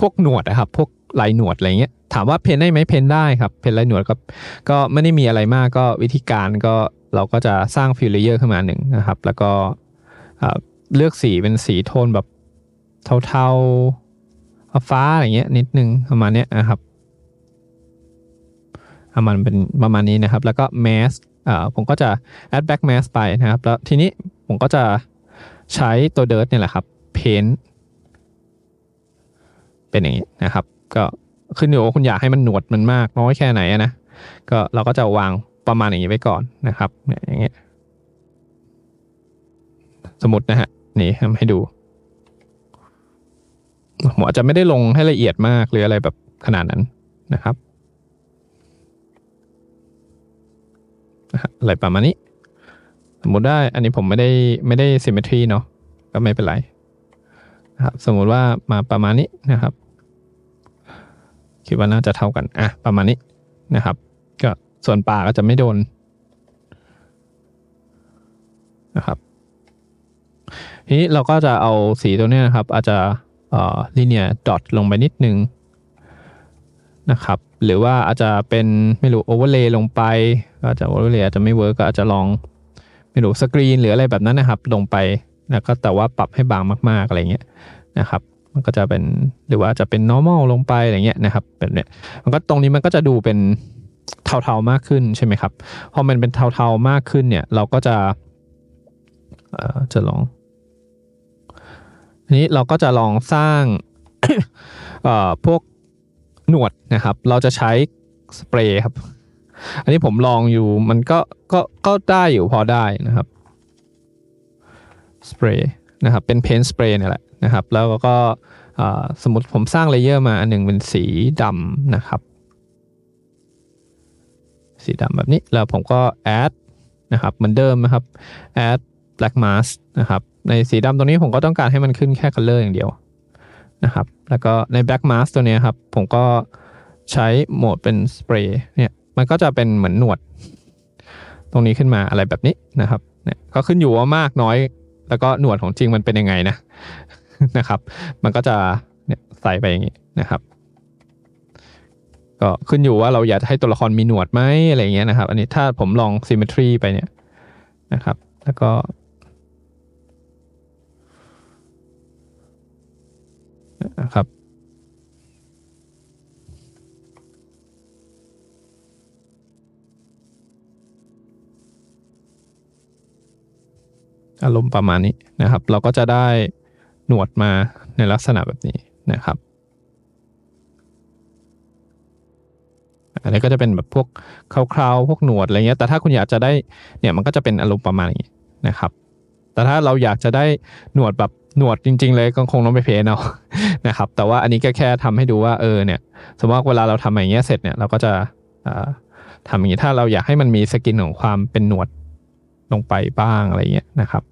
พวกหนวดนะครับพวกลายหนวดอะไรเงี้ยถามว่าเพ้นได้ไหมเพ้นได้ครับ เพ้นลายหนวดก็ก็ไม่ได้มีอะไรมากก็วิธีการก็เราก็จะสร้างฟิลเลเยอร์ขึ้นมาหนึ่งนะครับ แล้วก็เลือกสีเป็นสีโทนแบบเทาๆฟ้าอะไรเงี้ยนิดนึงประมาณเนี้ยนะครับประมาณเป็นประมาณนี้นะครับแล้วก็ mask อ่อผมก็จะ add back mask ไปนะครับแล้วทีนี้ผมก็จะใช้ตัว dirt เนี่ยแหละครับ paint เป็นอย่างนี้นะครับก็ขึ้นอยู่ว่าคุณอยากให้มันหนวดมันมากน้อยแค่ไหนนะก็เราก็จะวางประมาณอย่างนี้ไว้ก่อนนะครับอย่างเงี้ยสมมตินะฮะนี่ทำให้ดูผมอาจจะไม่ได้ลงให้ละเอียดมากหรืออะไรแบบขนาดนั้นนะครับอะไรประมาณนี้สมมติได้อันนี้ผมไม่ได้ไม่ได้ symmetry เนาะก็ไม่เป็นไรนะครับสมมติว่ามาประมาณนี้นะครับ คิดว่าน่าจะเท่ากันอ่ะประมาณนี้นะครับ ก็ส่วนป่าก็จะไม่โดนนะครับทีนี้เราก็จะเอาสีตัวนี้นะครับ อาจจะลิเนียดอทลงไปนิดนึงนะครับหรือว่าอาจจะเป็นไม่รู้โอเวอร์เลย์ลงไปอาจจะโอเวอร์เลย์อาจจะไม่เวิร์กก็อาจจะลองไม่รู้สกรีนหรืออะไรแบบนั้นนะครับลงไปแล้วก็แต่ว่าปรับให้บางมากๆอะไรเงี้ยนะครับมันก็จะเป็นหรือว่าจะเป็น normal ลงไปอะไรเงี้ยนะครับแบบเนี้ยมันก็ตรงนี้มันก็จะดูเป็นเทาๆมากขึ้นใช่ไหมครับ พอมันเป็นเทาๆมากขึ้นเนี่ย เราก็จะจะลองนี้เราก็จะลองสร้างพวกหนวดนะครับ เราจะใช้สเปรย์ครับ อันนี้ผมลองอยู่มันก็ก็ก็ได้อยู่พอได้นะครับ สเปรย์นะครับ เป็นเพนสเปรย์นี่แหละนะครับ แล้วก็สมมติผมสร้างเลเยอร์มาอันหนึ่งเป็นสีดำนะครับ สีดำแบบนี้ แล้วผมก็ add นะครับเหมือนเดิมนะครับ add black mask นะครับในสีดำตัวนี้ผมก็ต้องการให้มันขึ้นแค่คัลเลอร์อย่างเดียวนะครับแล้วก็ใน black mask ตัวนี้ครับผมก็ใช้โหมดเป็นสเปรย์เนี่ยมันก็จะเป็นเหมือนหนวด ตรงนี้ขึ้นมาอะไรแบบนี้นะครับเนี่ยก็ขึ้นอยู่ว่ามากน้อย แล้วก็หนวดของจริงมันเป็นยังไงนะนะครับ มันก็จะเนี่ยใส่ไปอย่างนี้นะครับ ก็ขึ้นอยู่ว่าเราอยากให้ตัวละครมีหนวดไหมอะไรเงี้ยนะครับอันนี้ถ้าผมลองซิมเมทรีไปเนี่ยนะครับ แล้วก็ครับอารมณ์ประมาณนี้นะครับเราก็จะได้หนวดมาในลักษณะแบบนี้นะครับ อันนี้ก็จะเป็นแบบพวกคร่าวๆพวกหนวดอะไรเงี้ยแต่ถ้าคุณอยากจะได้เนี่ยมันก็จะเป็นอารมณ์ประมาณนี้นะครับแต่ถ้าเราอยากจะได้หนวดแบบหนวดจริงๆ เลยก็คงต้องไปเพนเอานะครับ แต่ว่าอันนี้ก็แค่ทำให้ดูว่าเออเนี่ย สมมติว่าเวลาเราทำอย่างเงี้ยเสร็จเนี่ยเราก็จะทำอย่างนี้ถ้าเราอยากให้มันมีสกินของความเป็นหนวดลงไปบ้างอะไรเงี้ยนะครับ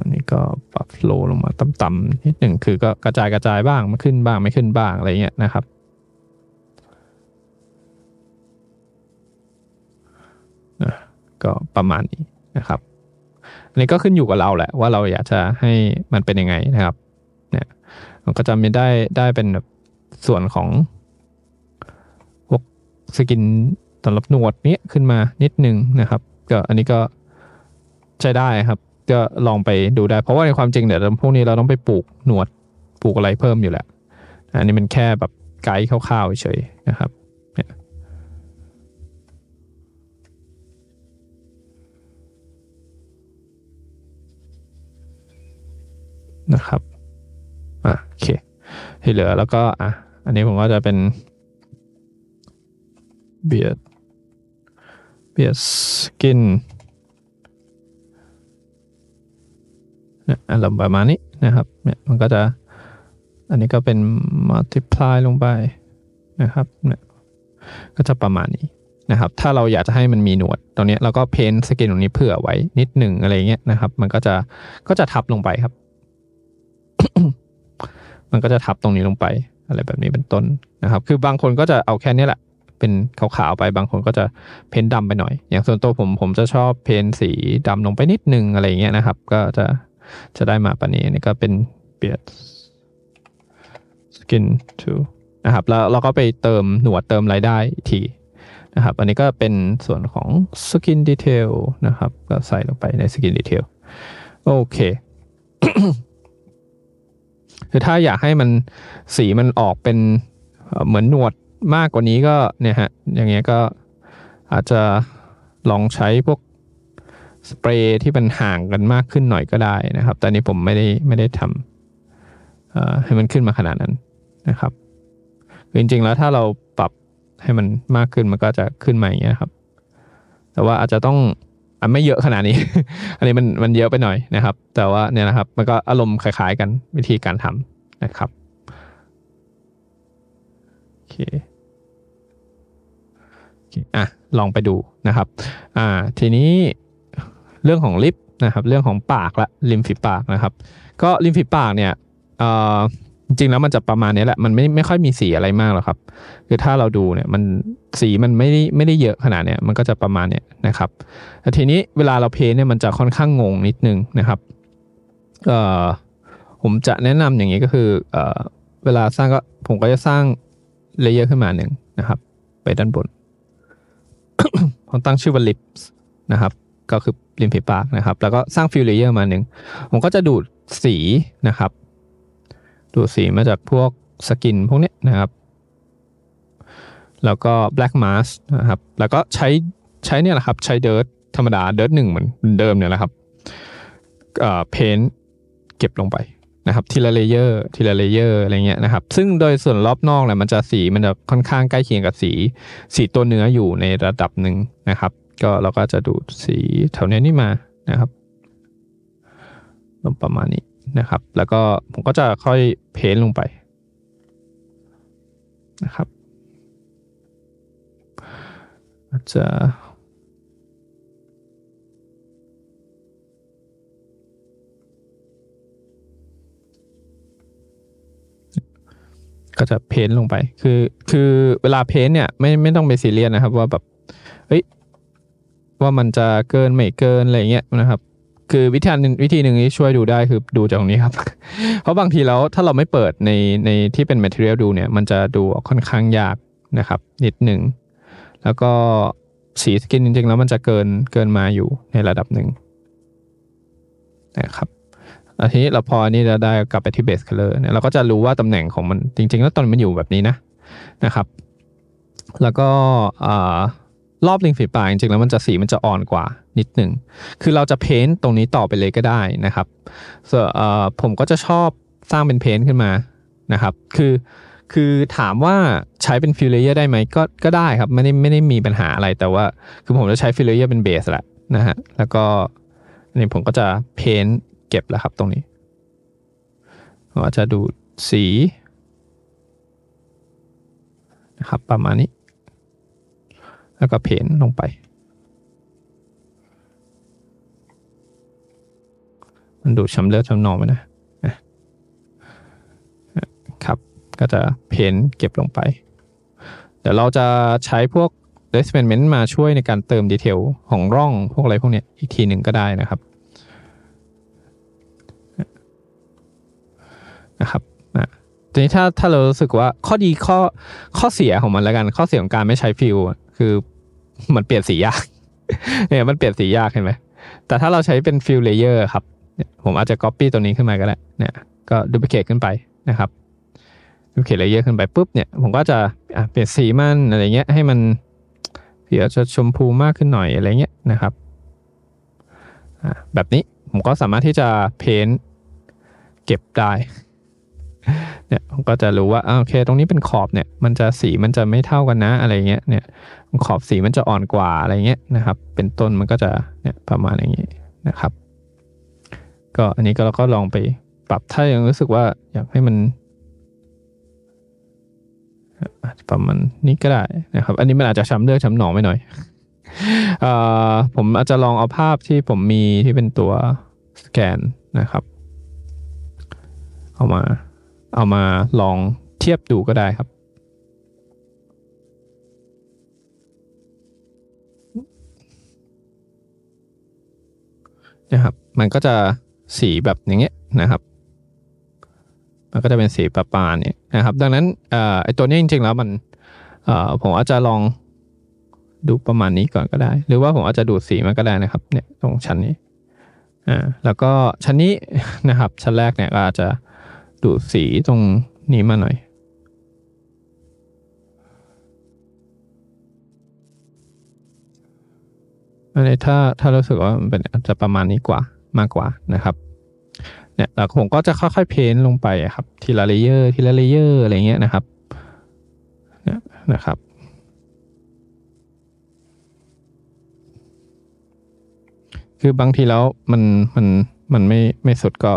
อันนี้ก็ปรับโฟลลงมาต่ำๆนิดหนึ่งคือก็กระจายกระจายบ้างมันขึ้นบ้างไม่ขึ้นบ้างอะไรเงี้ยนะครับนะก็ประมาณนี้นะครับอันนี้ก็ขึ้นอยู่กับเราแหละว่าเราอยากจะให้มันเป็นยังไงนะครับ เนี่ยมันก็จะมีได้ได้เป็นแบบส่วนของพวกสกินสำหรับหนวดนี้ขึ้นมานิดนึงนะครับ ก็อันนี้ก็ใช้ได้ครับ ก็ลองไปดูได้เพราะว่าในความจริงเดี๋ยวพวกนี้เราต้องไปปลูกหนวดปลูกอะไรเพิ่มอยู่แหละ อันนี้มันแค่แบบไกด์คร่าวๆเฉยนะครับนะครับอ่ะโอเคที่เหลือแล้วก็อ่ะอันนี้ผมก็จะเป็นเบียดเบียดสกินเนยอารมณ์ประมาณนี้นะครับเนี่ยมันก็จะอันนี้ก็เป็นมัลติพลายลงไปนะครับเนี่ยก็จะประมาณนี้นะครับ ถ้าเราอยากจะให้มันมีหนวดตรงนี้เราก็เพนสกินตรงนี้เผื่อไว้นิดหนึ่งอะไรเงี้ยนะครับมันก็จะก็จะทับลงไปครับมันก็จะทับตรงนี้ลงไปอะไรแบบนี้เป็นต้นนะครับ คือบางคนก็จะเอาแค่นี้แหละ เป็นขาวๆไป บางคนก็จะเพ้นดำไปหน่อย อย่างส่วนตัวผมผมจะชอบเพ้นสีดำลงไปนิดนึงอะไรเงี้ยนะครับ ก็จะจะได้มาปนี้นี่ก็เป็นเปลี่ยนสกินทูนะครับ แล้วเราก็ไปเติมหนวดเติมรายได้ทีนะครับ อันนี้ก็เป็นส่วนของสกินดีเทลนะครับ ก็ใส่ลงไปในสกินดีเทลโอเคคือถ้าอยากให้มันสีมันออกเป็นเหมือนหนวดมากกว่านี้ก็เนี่ยฮะอย่างเงี้ยก็อาจจะลองใช้พวกสเปรย์ที่มันห่างกันมากขึ้นหน่อยก็ได้นะครับ แต่นี้ผมไม่ได้ไม่ได้ทำให้มันขึ้นมาขนาดนั้นนะครับ จริงๆแล้วถ้าเราปรับให้มันมากขึ้นมันก็จะขึ้นมาอย่างเงี้ยครับ แต่ว่าอาจจะต้องอันไม่เยอะขนาดนี้ อันนี้มันมันเยอะไปหน่อยนะครับ แต่ว่าเนี่ยนะครับ มันก็อารมณ์คล้ายๆกันวิธีการทำนะครับโอเคอ่ะ ลองไปดูนะครับ อ่า ทีนี้เรื่องของลิปนะครับ เรื่องของปากละริมฝีปากนะครับ ก็ริมฝีปากเนี่ยเอจริงแล้วมันจะประมาณนี้แหละ มันไม่ไม่ค่อยมีสีอะไรมากหรอกครับ คือถ้าเราดูเนี่ย มันสีมันไม่ได้ไม่ได้เยอะขนาดเนี้ย มันก็จะประมาณเนี้ยนะครับแต่ทีนี้เวลาเราเพย์เนี่ย มันจะค่อนข้างงงนิดนึงนะครับ เอ่อ ผมจะแนะนำอย่างนี้ก็คือเอ่อเวลาสร้างก็ผมก็จะสร้างเลเยอร์ขึ้นมาหนึ่งนะครับ ไปด้านบนผมตั้งชื่อว่าลิปส์นะครับ ก็คือริมฝีปากนะครับ แล้วก็สร้างฟิลเลเยอร์มาหนึ่ง ผมก็จะดูดสีนะครับดูดสีมาจากพวกสกินพวกนี้นะครับ แล้วก็ black mask นะครับแล้วก็ใช้ใช้เนี่ยแหละครับใช้เดิร์ดธรรมดาเดิร์ดหนึ่งเหมือนเดิมเนี่ยแหละครับเอ่อเพนเก็บลงไปนะครับทีละเลเยอร์ทีละเลเยอร์อะไรเงี้ยนะครับซึ่งโดยส่วนรอบนอกเนี่ยมันจะสีมันจะค่อนข้างใกล้เคียงกับสี สีตัวเนื้ออยู่ในระดับหนึ่งนะครับก็เราก็จะดูดสีแถวนี้นี่มานะครับลงประมาณนี้นะครับแล้วก็ผมก็จะค่อยเพ้นลงไปนะครับอาจจะก็จะเพ้นลงไปคือคือเวลาเพ้นเนี่ยไม่ไม่ต้องไปซีเรียสนะครับ ว่าแบบเฮ้ยว่ามันจะเกินไม่เกินอะไรเงี้ยนะครับคือวิธีนึงวิธีหนึ่งที่ช่วยดูได้คือดูจากตรงนี้ครับ เพราะบางทีแล้วถ้าเราไม่เปิดในในที่เป็น material ดูเนี่ยมันจะดูค่อนข้างยากนะครับนิดหนึ่งแล้วก็สีสกินจริงๆแล้วมันจะเกินเกินมาอยู่ในระดับหนึ่งนะครับทีนี้เราพอนี้จะได้กลับไปที่เบสคัลเลอร์เนี่ยเราก็จะรู้ว่าตำแหน่งของมันจริง ๆ แล้วตอนมันอยู่แบบนี้นะนะครับแล้วก็รอบริมฝีปากจริงๆแล้วมันจะสีมันจะอ่อนกว่านิดหนึ่ง คือเราจะเพ้นตรงนี้ต่อไปเลยก็ได้นะครับ s อผมก็จะชอบสร้างเป็นเพ้นขึ้นมา นะครับ คือ คือถามว่าใช้เป็นฟิลเลอร์ได้ไหม ก็ ก็ได้ครับ ไม่ได้ ไม่ได้มีปัญหาอะไรแต่ว่า คือผมจะใช้ฟิลเลอร์เป็นเบสแหละนะฮะ แล้วก็นี่ผมก็จะเพ้นเก็บแล้วครับตรงนี้ผาจะดูสีนะครับประมาณนี้ แล้วก็เพ้นลงไปมันดูช้ำเลือดชำนองไปนะนะ ครับ ก็จะเพ้นเก็บลงไปเดี๋ยวเราจะใช้พวก displacement มาช่วยในการเติมดีเทลของร่องพวกอะไรพวกเนี้ยอีกทีหนึ่งก็ได้นะครับนะครับะทีนี้ถ้าถ้าเรารู้สึกว่าข้อดีข้อข้อเสียของมันแล้วกัน ข้อเสียของการไม่ใช้ฟิวคือมันเปลี่ยนสียาก เนี่ยมันเปลี่ยนสียากเห็นไหมแต่ถ้าเราใช้เป็นฟิลเลเยอร์ครับผมอาจจะ Copy ตัวนี้ขึ้นมาก็ได้เนี่ย ก็ดู p l เ c ตขึ้นไปนะครับดูเ l i c a t e เ a y e ขึ้นไปปุ๊บ เนี่ย ผมก็จะเปลี่ยนสีมันอะไรเงี้ยให้มันเสียจะชมพูมากขึ้นหน่อยอะไรเงี้ยนะครับแบบนี้ผมก็สามารถที่จะเพ้นเก็บได้ เนี่ย ผมก็จะรู้ว่าอโอเค ตรงนี้เป็นขอบเนี่ย มันจะสีมันจะไม่เท่ากันนะ อะไรเงี้ย เนี่ย ขอบสีมันจะอ่อนกว่าอะไรเงี้ยนะครับ เป็นต้นมันก็จะ เนี่ย ประมาณอย่างนี้นะครับก็อันนี้ก็เราก็ลองไปปรับถ้ายังรู้สึกว่า อยากให้มัน อาจจะประมาณนี้ก็ได้นะครับ อันนี้มันอาจจะช้ำเลือดช้ำหนองไปหน่อยผมอาจจะลองเอาภาพที่ผมมีที่เป็นตัวสแกนนะครับ เอามาเอามาลองเทียบดูก็ได้ครับนะครับ มันก็จะสีแบบอย่างเงี้ยนะครับมันก็จะเป็นสีประปาเนี่ยนะครับดังนั้นอไอตัวนี้จริงๆแล้วมันผมอาจจะลองดูประมาณนี้ก่อนก็ได้ หรือว่าผมอาจจะดูดสีมันก็ได้นะครับเนี่ยตรงชั้นนี้อ่าแล้วก็ชั้นนี้นะครับชั้นแรกเนี่ยก็อาจจะดูดสีตรงนี้มาหน่อยอันนี้ถ้าถ้ารู้สึกว่ามันเป็นอาจจะประมาณนี้กว่ามากกว่านะครับเนี่ยแล้วผมก็จะค่อยๆเพ้นลงไปครับ ทีละเลเยอร์ทีละเลเยอร์อะไรเงี้ยนะครับเนี่ยนะครับ คือบางทีแล้วมันมันมันไม่ไม่สุดก็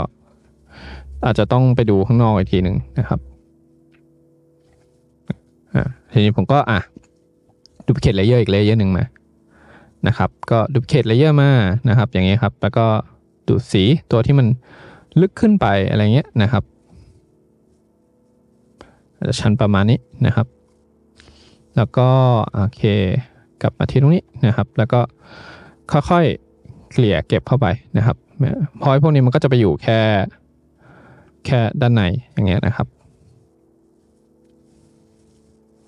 อาจจะต้องไปดูข้างนอกอีกทีหนึ่งนะครับอ่าทีนี้ผมก็อ่ะดูพิเคตเลเยอร์อีกเลเยอร์หนึ่งมานะครับก็ดูพิเคตเลเยอร์มานะครับอย่างเงี้ยครับแล้วก็ดูดสีตัวที่มันลึกขึ้นไปอะไรเงี้ยนะครับ จะชันประมาณนี้นะครับ แล้วก็โอเคกลับมาที่ตรงนี้นะครับ แล้วก็ค่อยๆเกลี่ยเก็บเข้าไปนะครับพอยพวกนี้มันก็จะไปอยู่แค่แค่ด้านในอย่างเงี้ยนะครับ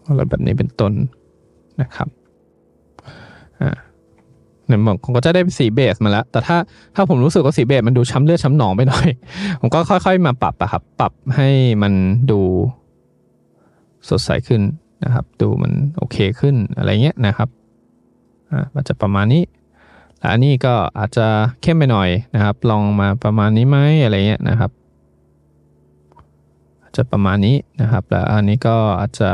แล้วแบบนี้เป็นต้นนะครับอ่าเนี่ยผมก็จะได้สีเบสมาแล้วแต่ถ้าถ้าผมรู้สึกว่าสีเบสมันดูช้ำเลือดช้ำหนองไปหน่อย ผมก็ค่อยๆมาปรับอะครับปรับให้มันดูสดใสขึ้นนะครับ ดูมันโอเคขึ้นอะไรเงี้ยนะครับอ่ามันจะประมาณนี้แต่อันนี้ก็อาจจะเข้มไปหน่อยนะครับ ลองมาประมาณนี้ไหมอะไรเงี้ยนะครับ อาจจะประมาณนี้นะครับแล้วอันนี้ก็อาจจะ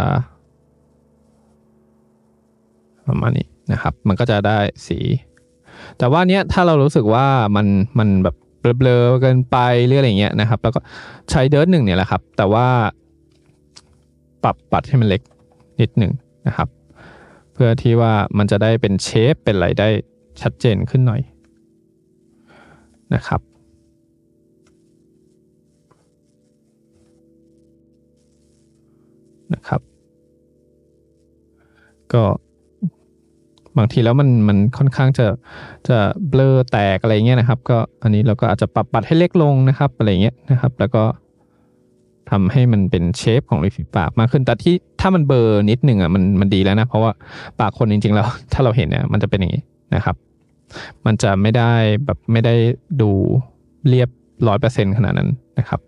ประมาณนี้นะครับ มันก็จะได้สี แต่ว่าเนี้ยถ้าเรารู้สึกว่ามันมันแบบเบลอๆเกินไปหรืออะไรเงี้ยนะครับ แล้วก็ใช้เดิร์ดหนึ่งเนี่ยแหละครับ แต่ว่าปรับปัดให้มันเล็กนิดหนึ่งนะครับ เพื่อที่ว่ามันจะได้เป็นเชฟเป็นอะไรได้ชัดเจนขึ้นหน่อยนะครับนะครับ ก็บางทีแล้วมันมันค่อนข้างจะจะเบลอแตกอะไรเงี้ยนะครับ ก็อันนี้เราก็อาจจะปรับปัดให้เล็กลงนะครับอะไรเงี้ยนะครับ แล้วก็ทำให้มันเป็นเชฟของริมฝีปากมากขึ้นแต่ที่ถ้ามันเบอร์นิดหนึ่งอ่ะมันมันดีแล้วนะเพราะว่าปากคนจริงๆแล้วถ้าเราเห็นเนี่ยมันจะเป็นอย่างนี้นะครับ มันจะไม่ได้แบบไม่ได้ดูเรียบร้อยเปอร์เซ็นต์ขนาดนั้นนะครับ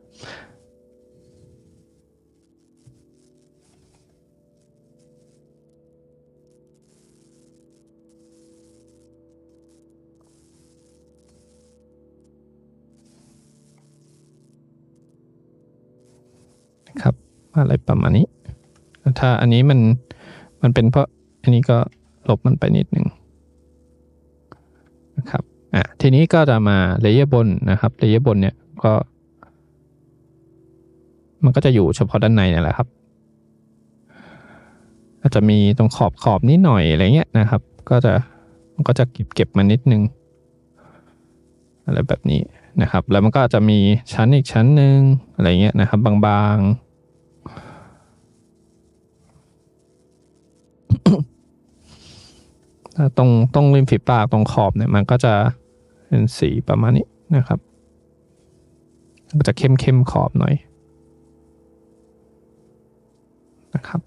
ครับอะไรประมาณนี้ ถ้าอันนี้มันมันเป็นเพราะอันนี้ก็ลบมันไปนิดหนึ่งนะครับอ่ะทีนี้ก็จะมาเลเยอร์บนนะครับเลเยอร์บนเนี่ยก็ มันก็จะอยู่เฉพาะด้านในนี่แหละครับ อาจจะมีตรงขอบขอบนิดหน่อยอะไรเงี้ยนะครับ ก็จะมันก็จะเก็บเก็บมานิดนึงอะไรแบบนี้นะครับ แล้วมันก็จะมีชั้นอีกชั้นหนึ่งอะไรเงี้ยนะครับบางถ้าตรงตรงริมฝีปากตรงขอบเนี่ยมันก็จะเป็นสีประมาณนี้นะครับก็จะเข้มเข้มขอบหน่อยนะครับ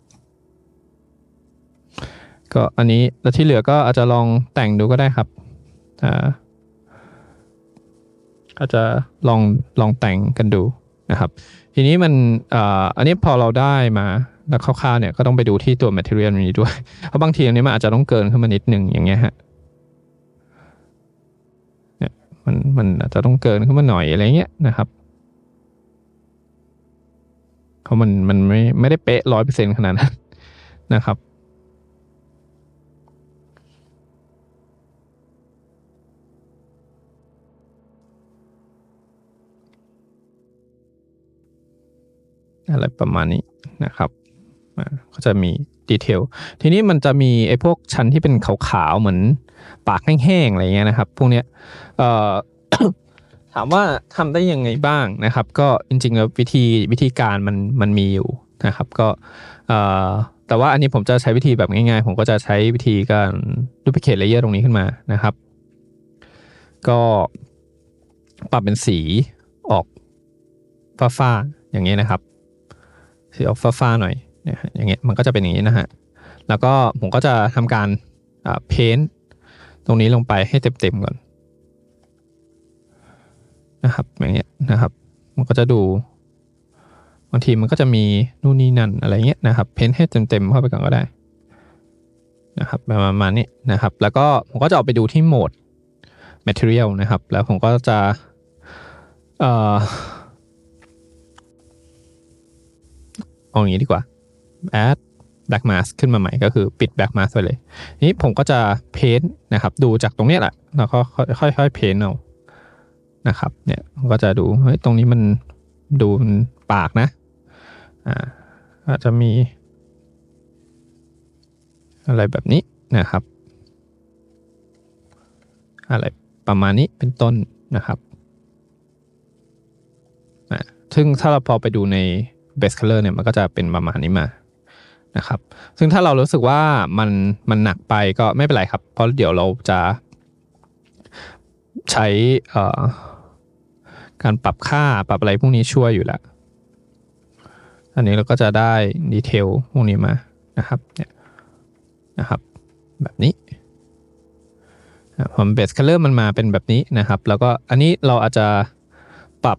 ก็อันนี้แล้วที่เหลือก็อาจจะลองแต่งดูก็ได้ครับอ่าก็จะลองลองแต่งกันดูนะครับ ทีนี้มันออันนี้พอเราได้มาแล้วคร่าวๆเนี่ยก็ต้องไปดูที่ตัว material นี้ด้วย เพราะบางทีอันนี้มันอาจจะต้องเกินขึ้นมานิดหนึ่งอย่างเงี้ยฮะ เนี่ยมันมันอาจจะต้องเกินขึ้นมาหน่อยอะไรเงี้ยนะครับเพราะมันมันไม่ไม่ได้เป๊ะร้อยเปอร์เซ็นขนาดนั้นนะครับ อะไรประมาณนี้นะครับก็จะมีดีเทลทีนี้มันจะมีไอ้พวกชั้นที่เป็นขาวๆเหมือนปากแห้งๆอะไรเงี้ยนะครับพวกเนี้ยถามว่าทำได้ยังไงบ้างนะครับ ก็จริงๆแล้ววิธีวิธีการมันมันมีอยู่นะครับก็แต่ว่าอันนี้ผมจะใช้วิธีแบบง่ายๆ ผมก็จะใช้วิธีการดูพิเคทเลเยอร์ตรงนี้ขึ้นมานะครับ ก็ปรับเป็นสีออกฟ้าๆอย่างนี้นะครับสีออกฟ้าๆหน่อยนี่ยอย่างเงี้ยมันก็จะเป็นอย่างนี้นะฮะแล้วก็ผมก็จะทำการเพ้นตรงนี้ลงไปให้เต็มๆ ก่อน นะครับอย่างเงี้ยนะครับมันก็จะดูบางทีมันก็จะมีนู่นนี่นั่นอะไรเงี้ยนะครับเพ้นให้เต็มๆเข้าไปก่อนก็ได้นะครับประมาณนี้นะครับ แล้วก็ผมก็จะออกไปดูที่โหมด Material นะครับ แล้วผมก็จะเอาอย่างนี้ดีกว่า add black mask ขึ้นมาใหม่ก็คือปิด black mask ไปเลย นี้ผมก็จะเพนต์นะครับ ดูจากตรงนี้แหละแล้วก็ค่อยๆเพนต์เอา นะครับ เนี่ยก็จะดูเฮ้ยตรงนี้มันดูนปากนะ อ่าอาจจะมี อะไรแบบนี้นะครับ อะไรประมาณนี้เป็นต้นนะครับซึ่งถ้าเราพอไปดูใน base color เนี่ย มันก็จะเป็นประมาณนี้มานะครับ ซึ่งถ้าเรารู้สึกว่ามันมันหนักไปก็ไม่เป็นไรครับ เพราะเดี๋ยวเราจะใช้การปรับค่าปรับอะไรพวกนี้ช่วยอยู่แล้ว อันนี้เราก็จะได้ดีเทลพวกนี้มา นะครับ เนี่ย นะครับ แบบนี้ผมเบสคัลเลอร์มันมาเป็นแบบนี้นะครับ แล้วก็อันนี้เราอาจจะปรับ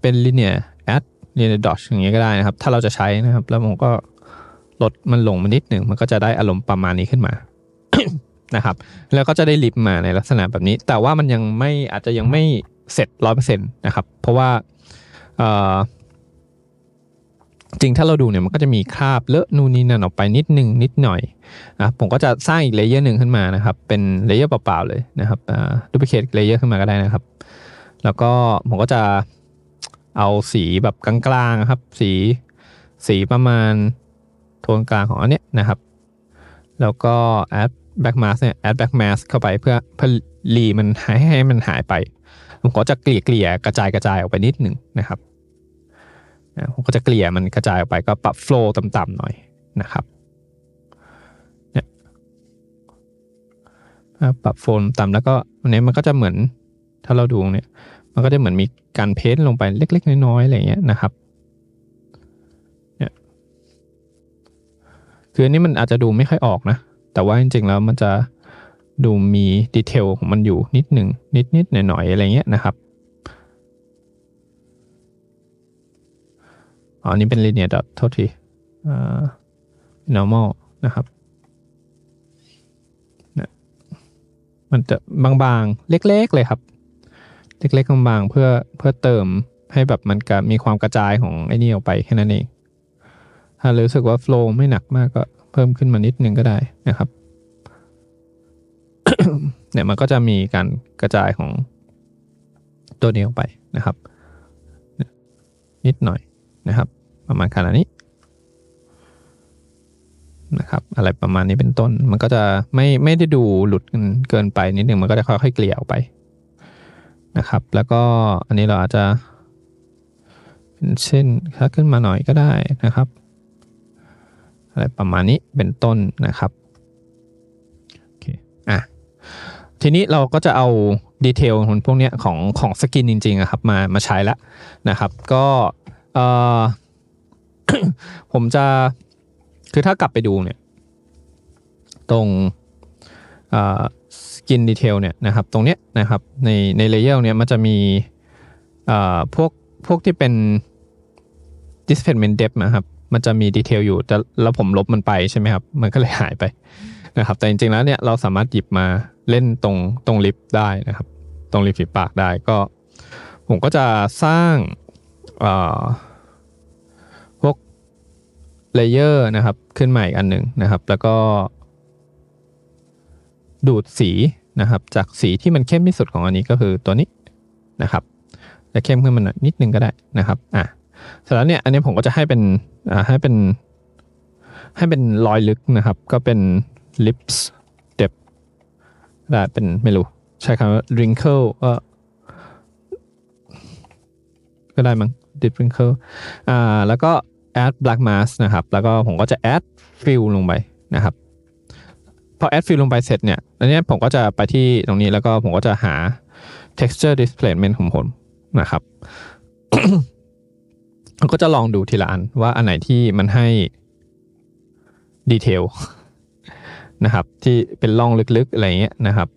เป็นลิเนียแอดลิเน a r d o d อย่างเงี้ยก็ได้นะครับ ถ้าเราจะใช้นะครับ แล้วผมก็ลดมันลงมานิดหนึ่งมันก็จะได้อารมณ์ประมาณนี้ขึ้นมานะครับ แล้วก็จะได้ลิฟมาในลักษณะแบบนี้ แต่ว่ามันยังไม่อาจจะยังไม่เสร็จร้อยเปอร์เซ็นต์นะครับ เพราะว่าจริงถ้าเราดูเนี่ยมันก็จะมีคราบเลอะนู่นนี่นั่นออกไปนิดหนึ่งนิดหน่อยนะผมก็จะสร้างอีกเลเยอร์หนึ่งขึ้นมานะครับ เป็นเลเยอร์เปล่าๆเลยนะครับดูพิเคทเลเยอร์ขึ้นมาก็ได้นะครับแล้วก็ผมก็จะเอาสีแบบกลางๆครับ สีสีประมาณโทนกลางของอันเนี้ยนะครับ แล้วก็ add back mask เนี่ย add back mask เข้าไปเพื่อผพีมันหายให้มันหายไปผมก็จะเกลี่ยเกลี่ยกระจายกระจายออกไปนิดหนึ่งนะครับผมก็จะเกลี่ยมันกระจายออกไปก็ปรับโฟ o w ต่ำๆหน่อยนะครับ เนี่ยปรับโฟ o w ต่ำแล้วก็วันนี้มันก็จะเหมือนถ้าเราดูเนี่ยมันก็จะเหมือนมีการเพ้นลงไปเล็กๆน้อยๆอะไรเงี้ยนะครับคืออันนี้มันอาจจะดูไม่ค่อยออกนะ แต่ว่าจริงๆแล้วมันจะดูมีดีเทลของมันอยู่นิดหนึ่งนิดๆหน่อยๆอะไรเงี้ยนะครับอ๋นนี่เป็น linear dot โทษที่ normal นะครับนะมันจะบางๆเล็กๆเลยครับ เล็กๆบางๆเพื่อเพื่อเติมให้แบบมันมีความกระจายของไอ้นี่ออกไปแค่นั้นเอง้ารู้สึกว่าโฟล์ไม่หนักมากก็เพิ่มขึ้นมานิดนึงก็ได้นะครับ เนี่ยมันก็จะมีการกระจายของตัวนี้ออกไปนะครับ นิดหน่อยนะครับ ประมาณขนาดนี้นะครับ อะไรประมาณนี้เป็นต้น มันก็จะไม่ไม่ได้ดูหลุดเกินไปนิดหนึ่งมันก็จะค่อยๆเกลี่ยออกไปนะครับ แล้วก็อันนี้เราอาจจะเป็นเส้นขึ้นมาหน่อยก็ได้นะครับอะไรประมาณนี้เป็นต้นนะครับโอเคอ่ะทีนี้เราก็จะเอาดีเทลของพวกเนี้ยของของสกินจริงๆครับมามาใช้แล้วนะครับ ก็เออผมจะคือถ้ากลับไปดูเนี่ยตรงสกินดีเทลเนี่ยนะครับ ตรงเนี้ยนะครับในในเลเยอร์เนี้ยมันจะมีเออ่พวกพวกที่เป็น displacement depth นะครับมันจะมีดีเทลอยู่แต่แล้วผมลบมันไปใช่ไหมครับ มันก็เลยหายไปนะครับ แต่จริงๆแล้วเนี่ยเราสามารถหยิบมาเล่นตรงตรงลิฟต์ได้นะครับ ตรงลิฟต์ฝีปากได้ก็ ผมก็จะสร้างพวกเลเยอร์นะครับขึ้นมาอีกอันหนึ่งนะครับ แล้วก็ ดูดสีนะครับ จากสีที่มันเข้มที่สุดของอันนี้ก็คือตัวนี้นะครับจะเข้มขึ้นมานิดนึงก็ได้นะครับอ่ะเสร็จแล้วเนี่ยอันนี้ผมก็จะให้เป็นให้เป็น ให้เป็นรอยลึกนะครับ ก็เป็น lips depth ได้เป็น ไม่รู้ ใช้คำว่า wrinkle ก็ก็ได้มั้ง deep wrinkle อ่าแล้วก็ add black mask นะครับ แล้วก็ผมก็จะ add fill ลงไปนะครับ พอ add fill ลงไปเสร็จเนี่ยอันนี้ผมก็จะไปที่ตรงนี้แล้วก็ผมก็จะหา texture displacement ของผมนะครับเราก็จะลองดูทีละอันว่าอันไหนที่มันให้ ดีเทลนะครับที่เป็นล่องลึกๆ อะไรเงี้ยนะครับ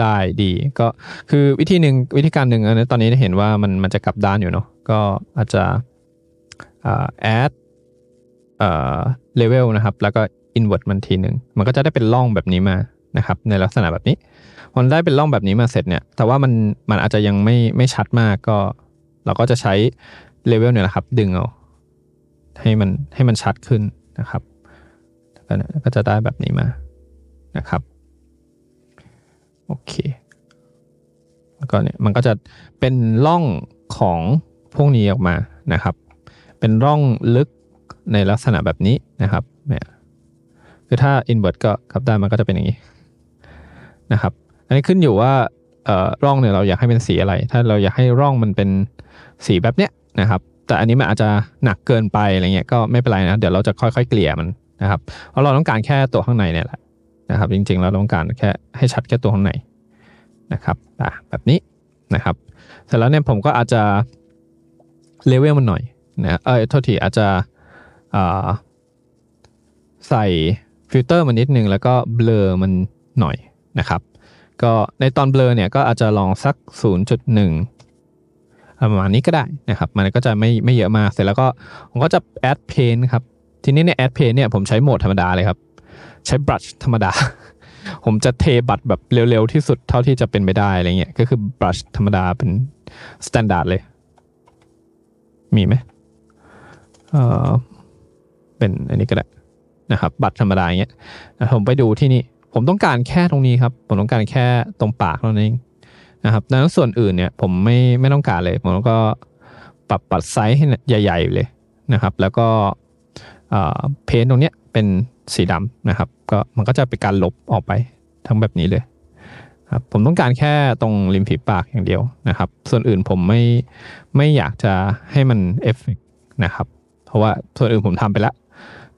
ได้ดีก็คือวิธีหนึ่งวิธีการหนึ่งอันนี้ตอนนี้เห็นว่ามันมันจะกลับด้านอยู่เนาะก็อาจจะเออเลเวลนะครับแล้วก็อินเว t มันทีหนึ่งมันก็จะได้เป็นล่องแบบนี้มานะครับในลักษณะแบบนี้พอได้เป็นล่องแบบนี้มาเสร็จเนี่ยแต่ว่ามันมันอาจจะยังไม่ไม่ชัดมากก็เราก็จะใช้เลเวลเนี่ยนะครับดึงเอาให้มันให้มันชัดขึ้นนะครับ ก็จะได้แบบนี้มานะครับโอเคแล้วก็เนี่ยมันก็จะเป็นร่องของพวกนี้ออกมานะครับ เป็นร่องลึกในลักษณะแบบนี้นะครับเนี่ยคือถ้า invert ก็กลับได้มันก็จะเป็นอย่างนี้นะครับอันนี้ขึ้นอยู่ว่าร่องเนี่ยเราอยากให้เป็นสีอะไร ถ้าเราอยากให้ร่องมันเป็นสีแบบเนี้ยนะครับแต่อันนี้มันอาจจะหนักเกินไปอะไรเงี้ยก็ไม่เป็นไรนะเดี๋ยวเราจะค่อยๆเกลี่ยมันนะครับเพราะเราต้องการแค่ตัวข้างในเนี่ยแหละนะครับจริงๆเราต้องการแค่ให้ชัดแค่ตัวข้างในนะครับแบบนี้นะครับเสร็จแล้วเนี่ยผมก็อาจจะเลเวลมันหน่อยนะเออโทษทีอาจจะใส่ฟิลเตอร์มันนิดนึงแล้วก็เบลอมันหน่อยนะครับ ก็ในตอนเบลอเนี่ยก็อาจจะลองสัก 0.1ประมาณนี้ก็ได้นะครับมันก็จะไม่ไม่เยอะมากเสร็จแล้วก็ผมก็จะแอดเพนครับทีนี้เนี่ยแอดเพนเนี่ยผมใช้โหมดธรรมดาเลยครับ ใช้บรัชธรรมดา ผมจะเทบัตรแบบเร็วๆที่สุดเท่าที่จะเป็นไปได้อะไรเงี้ยก็คือบรัชธรรมดาเป็นสแตนดาร์ดเลย มีไหมเออเป็นอันนี้ก็ได้นะครับบัตรธรรมดาอย่างเงี้ยผมไปดูที่นี่ผมต้องการแค่ตรงนี้ครับ ผมต้องการแค่ตรงปากเท่านั้นเองนะครับแล้วส่วนอื่นเนี่ยผมไม่ไม่ต้องการเลย ผมก็ปรับปัดไซส์ให้ใหญ่ ๆเลยนะครับ แล้วก็เพนตรงเนี้ยเป็นสีดำนะครับ ก็มันก็จะเป็นการลบออกไปทั้งแบบนี้เลยครับ ผมต้องการแค่ตรงริมฝีปากอย่างเดียวนะครับ ส่วนอื่นผมไม่ไม่อยากจะให้มันเอฟเฟกนะครับ เพราะว่าส่วนอื่นผมทำไปแล้ว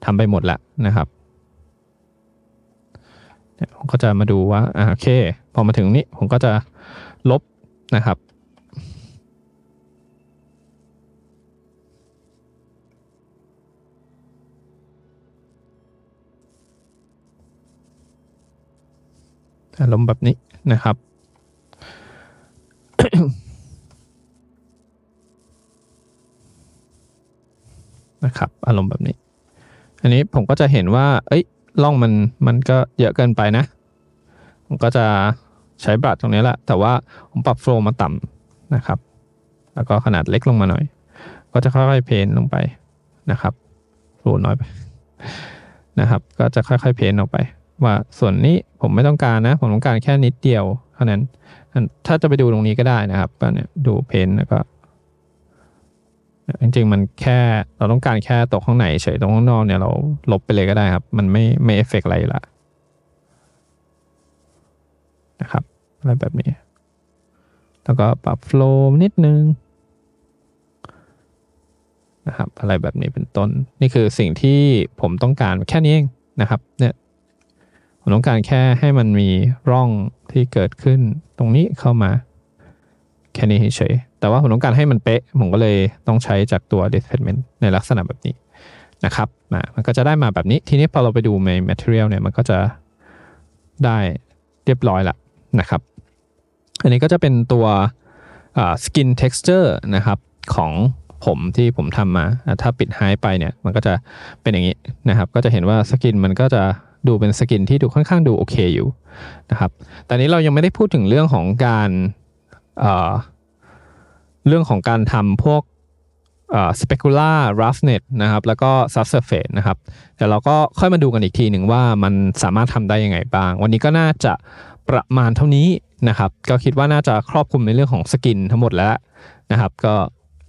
ทำไปหมดแล้วนะครับ เนี่ยผมก็จะมาดูว่าโอเคพอมาถึงนี้ผมก็จะลบนะครับ อารมณ์แบบนี้นะครับ นะครับ อารมณ์แบบนี้ อันนี้ผมก็จะเห็นว่าเอ้ยล่องมันมันก็เยอะเกินไปนะ ผมก็จะใช้บัตรตรงนี้แหละ แต่ว่าผมปรับโฟล์มาต่ำนะครับ แล้วก็ขนาดเล็กลงมาหน่อย ก็จะค่อยๆเพนลงไปนะครับโฟล์น้อยไปนะครับ ก็จะค่อยๆเพนออกไป ว่าส่วนนี้ผมไม่ต้องการนะ ผมต้องการแค่นิดเดียวเท่านั้นถ้าจะไปดูตรงนี้ก็ได้นะครับก็เนี่ยดูเพนแล้วก็ จริงๆมันแค่เราต้องการแค่ตกข้างในเฉยตรงข้างนอกเนี่ยเราลบไปเลยก็ได้ครับ มันไม่ไม่เอฟเฟกอะไรละนะครับอะไรแบบนี้ แล้วก็ปรับโฟล์นิดนึงนะครับ อะไรแบบนี้เป็นต้น นี่คือสิ่งที่ผมต้องการแค่นี้เองนะครับ เนี่ยผมต้องการแค่ให้มันมีร่องที่เกิดขึ้นตรงนี้เข้ามา แค่นี้เฉยแต่ว่าผมต้องการให้มันเป๊ะ ผมก็เลยต้องใช้จากตัว displacement ในลักษณะแบบนี้นะครับมันก็จะได้มาแบบนี้ ทีนี้พอเราไปดูใน material เนี่ย มันก็จะได้เรียบร้อยละนะครับอันนี้ก็จะเป็นตัวสกินเท็กซ์เจอร์นะครับของผมที่ผมทำมา ถ้าปิดหายไปเนี่ยมันก็จะเป็นอย่างนี้นะครับก็จะเห็นว่าสกินมันก็จะดูเป็นสกินที่ดูค่อนข้างดูโอเคอยู่นะครับแต่นี้เรายังไม่ได้พูดถึงเรื่องของการเเรื่องของการทำพวกสเปก l ล่ารัฟเน็ตนะครับแล้วก็ซั b เซอร์เฟสนะครับแต่เราก็ค่อยมาดูกันอีกทีหนึ่งว่ามันสามารถทำได้ยังไงบ้าง วันนี้ก็น่าจะประมาณเท่านี้นะครับ ก็คิดว่าน่าจะครอบคลุมในเรื่องของสกินทั้งหมดแล้วนะครับ ก็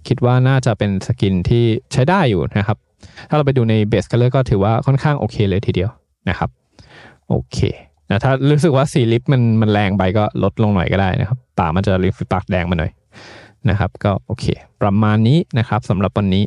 คิดว่าน่าจะเป็นสกินที่ใช้ได้อยู่นะครับ ถ้าเราไปดูในเบสคัลเลอร์ก็ถือว่าค่อนข้างโอเคเลยทีเดียวนะครับโอเคนะถ้ารู้สึกว่าสีลิปมันมันแรงไปก็ลดลงหน่อยก็ได้นะครับปากมันจะริฟปากแดงมาหน่อยนะครับก็โอเค ประมาณนี้นะครับสำหรับวันนี้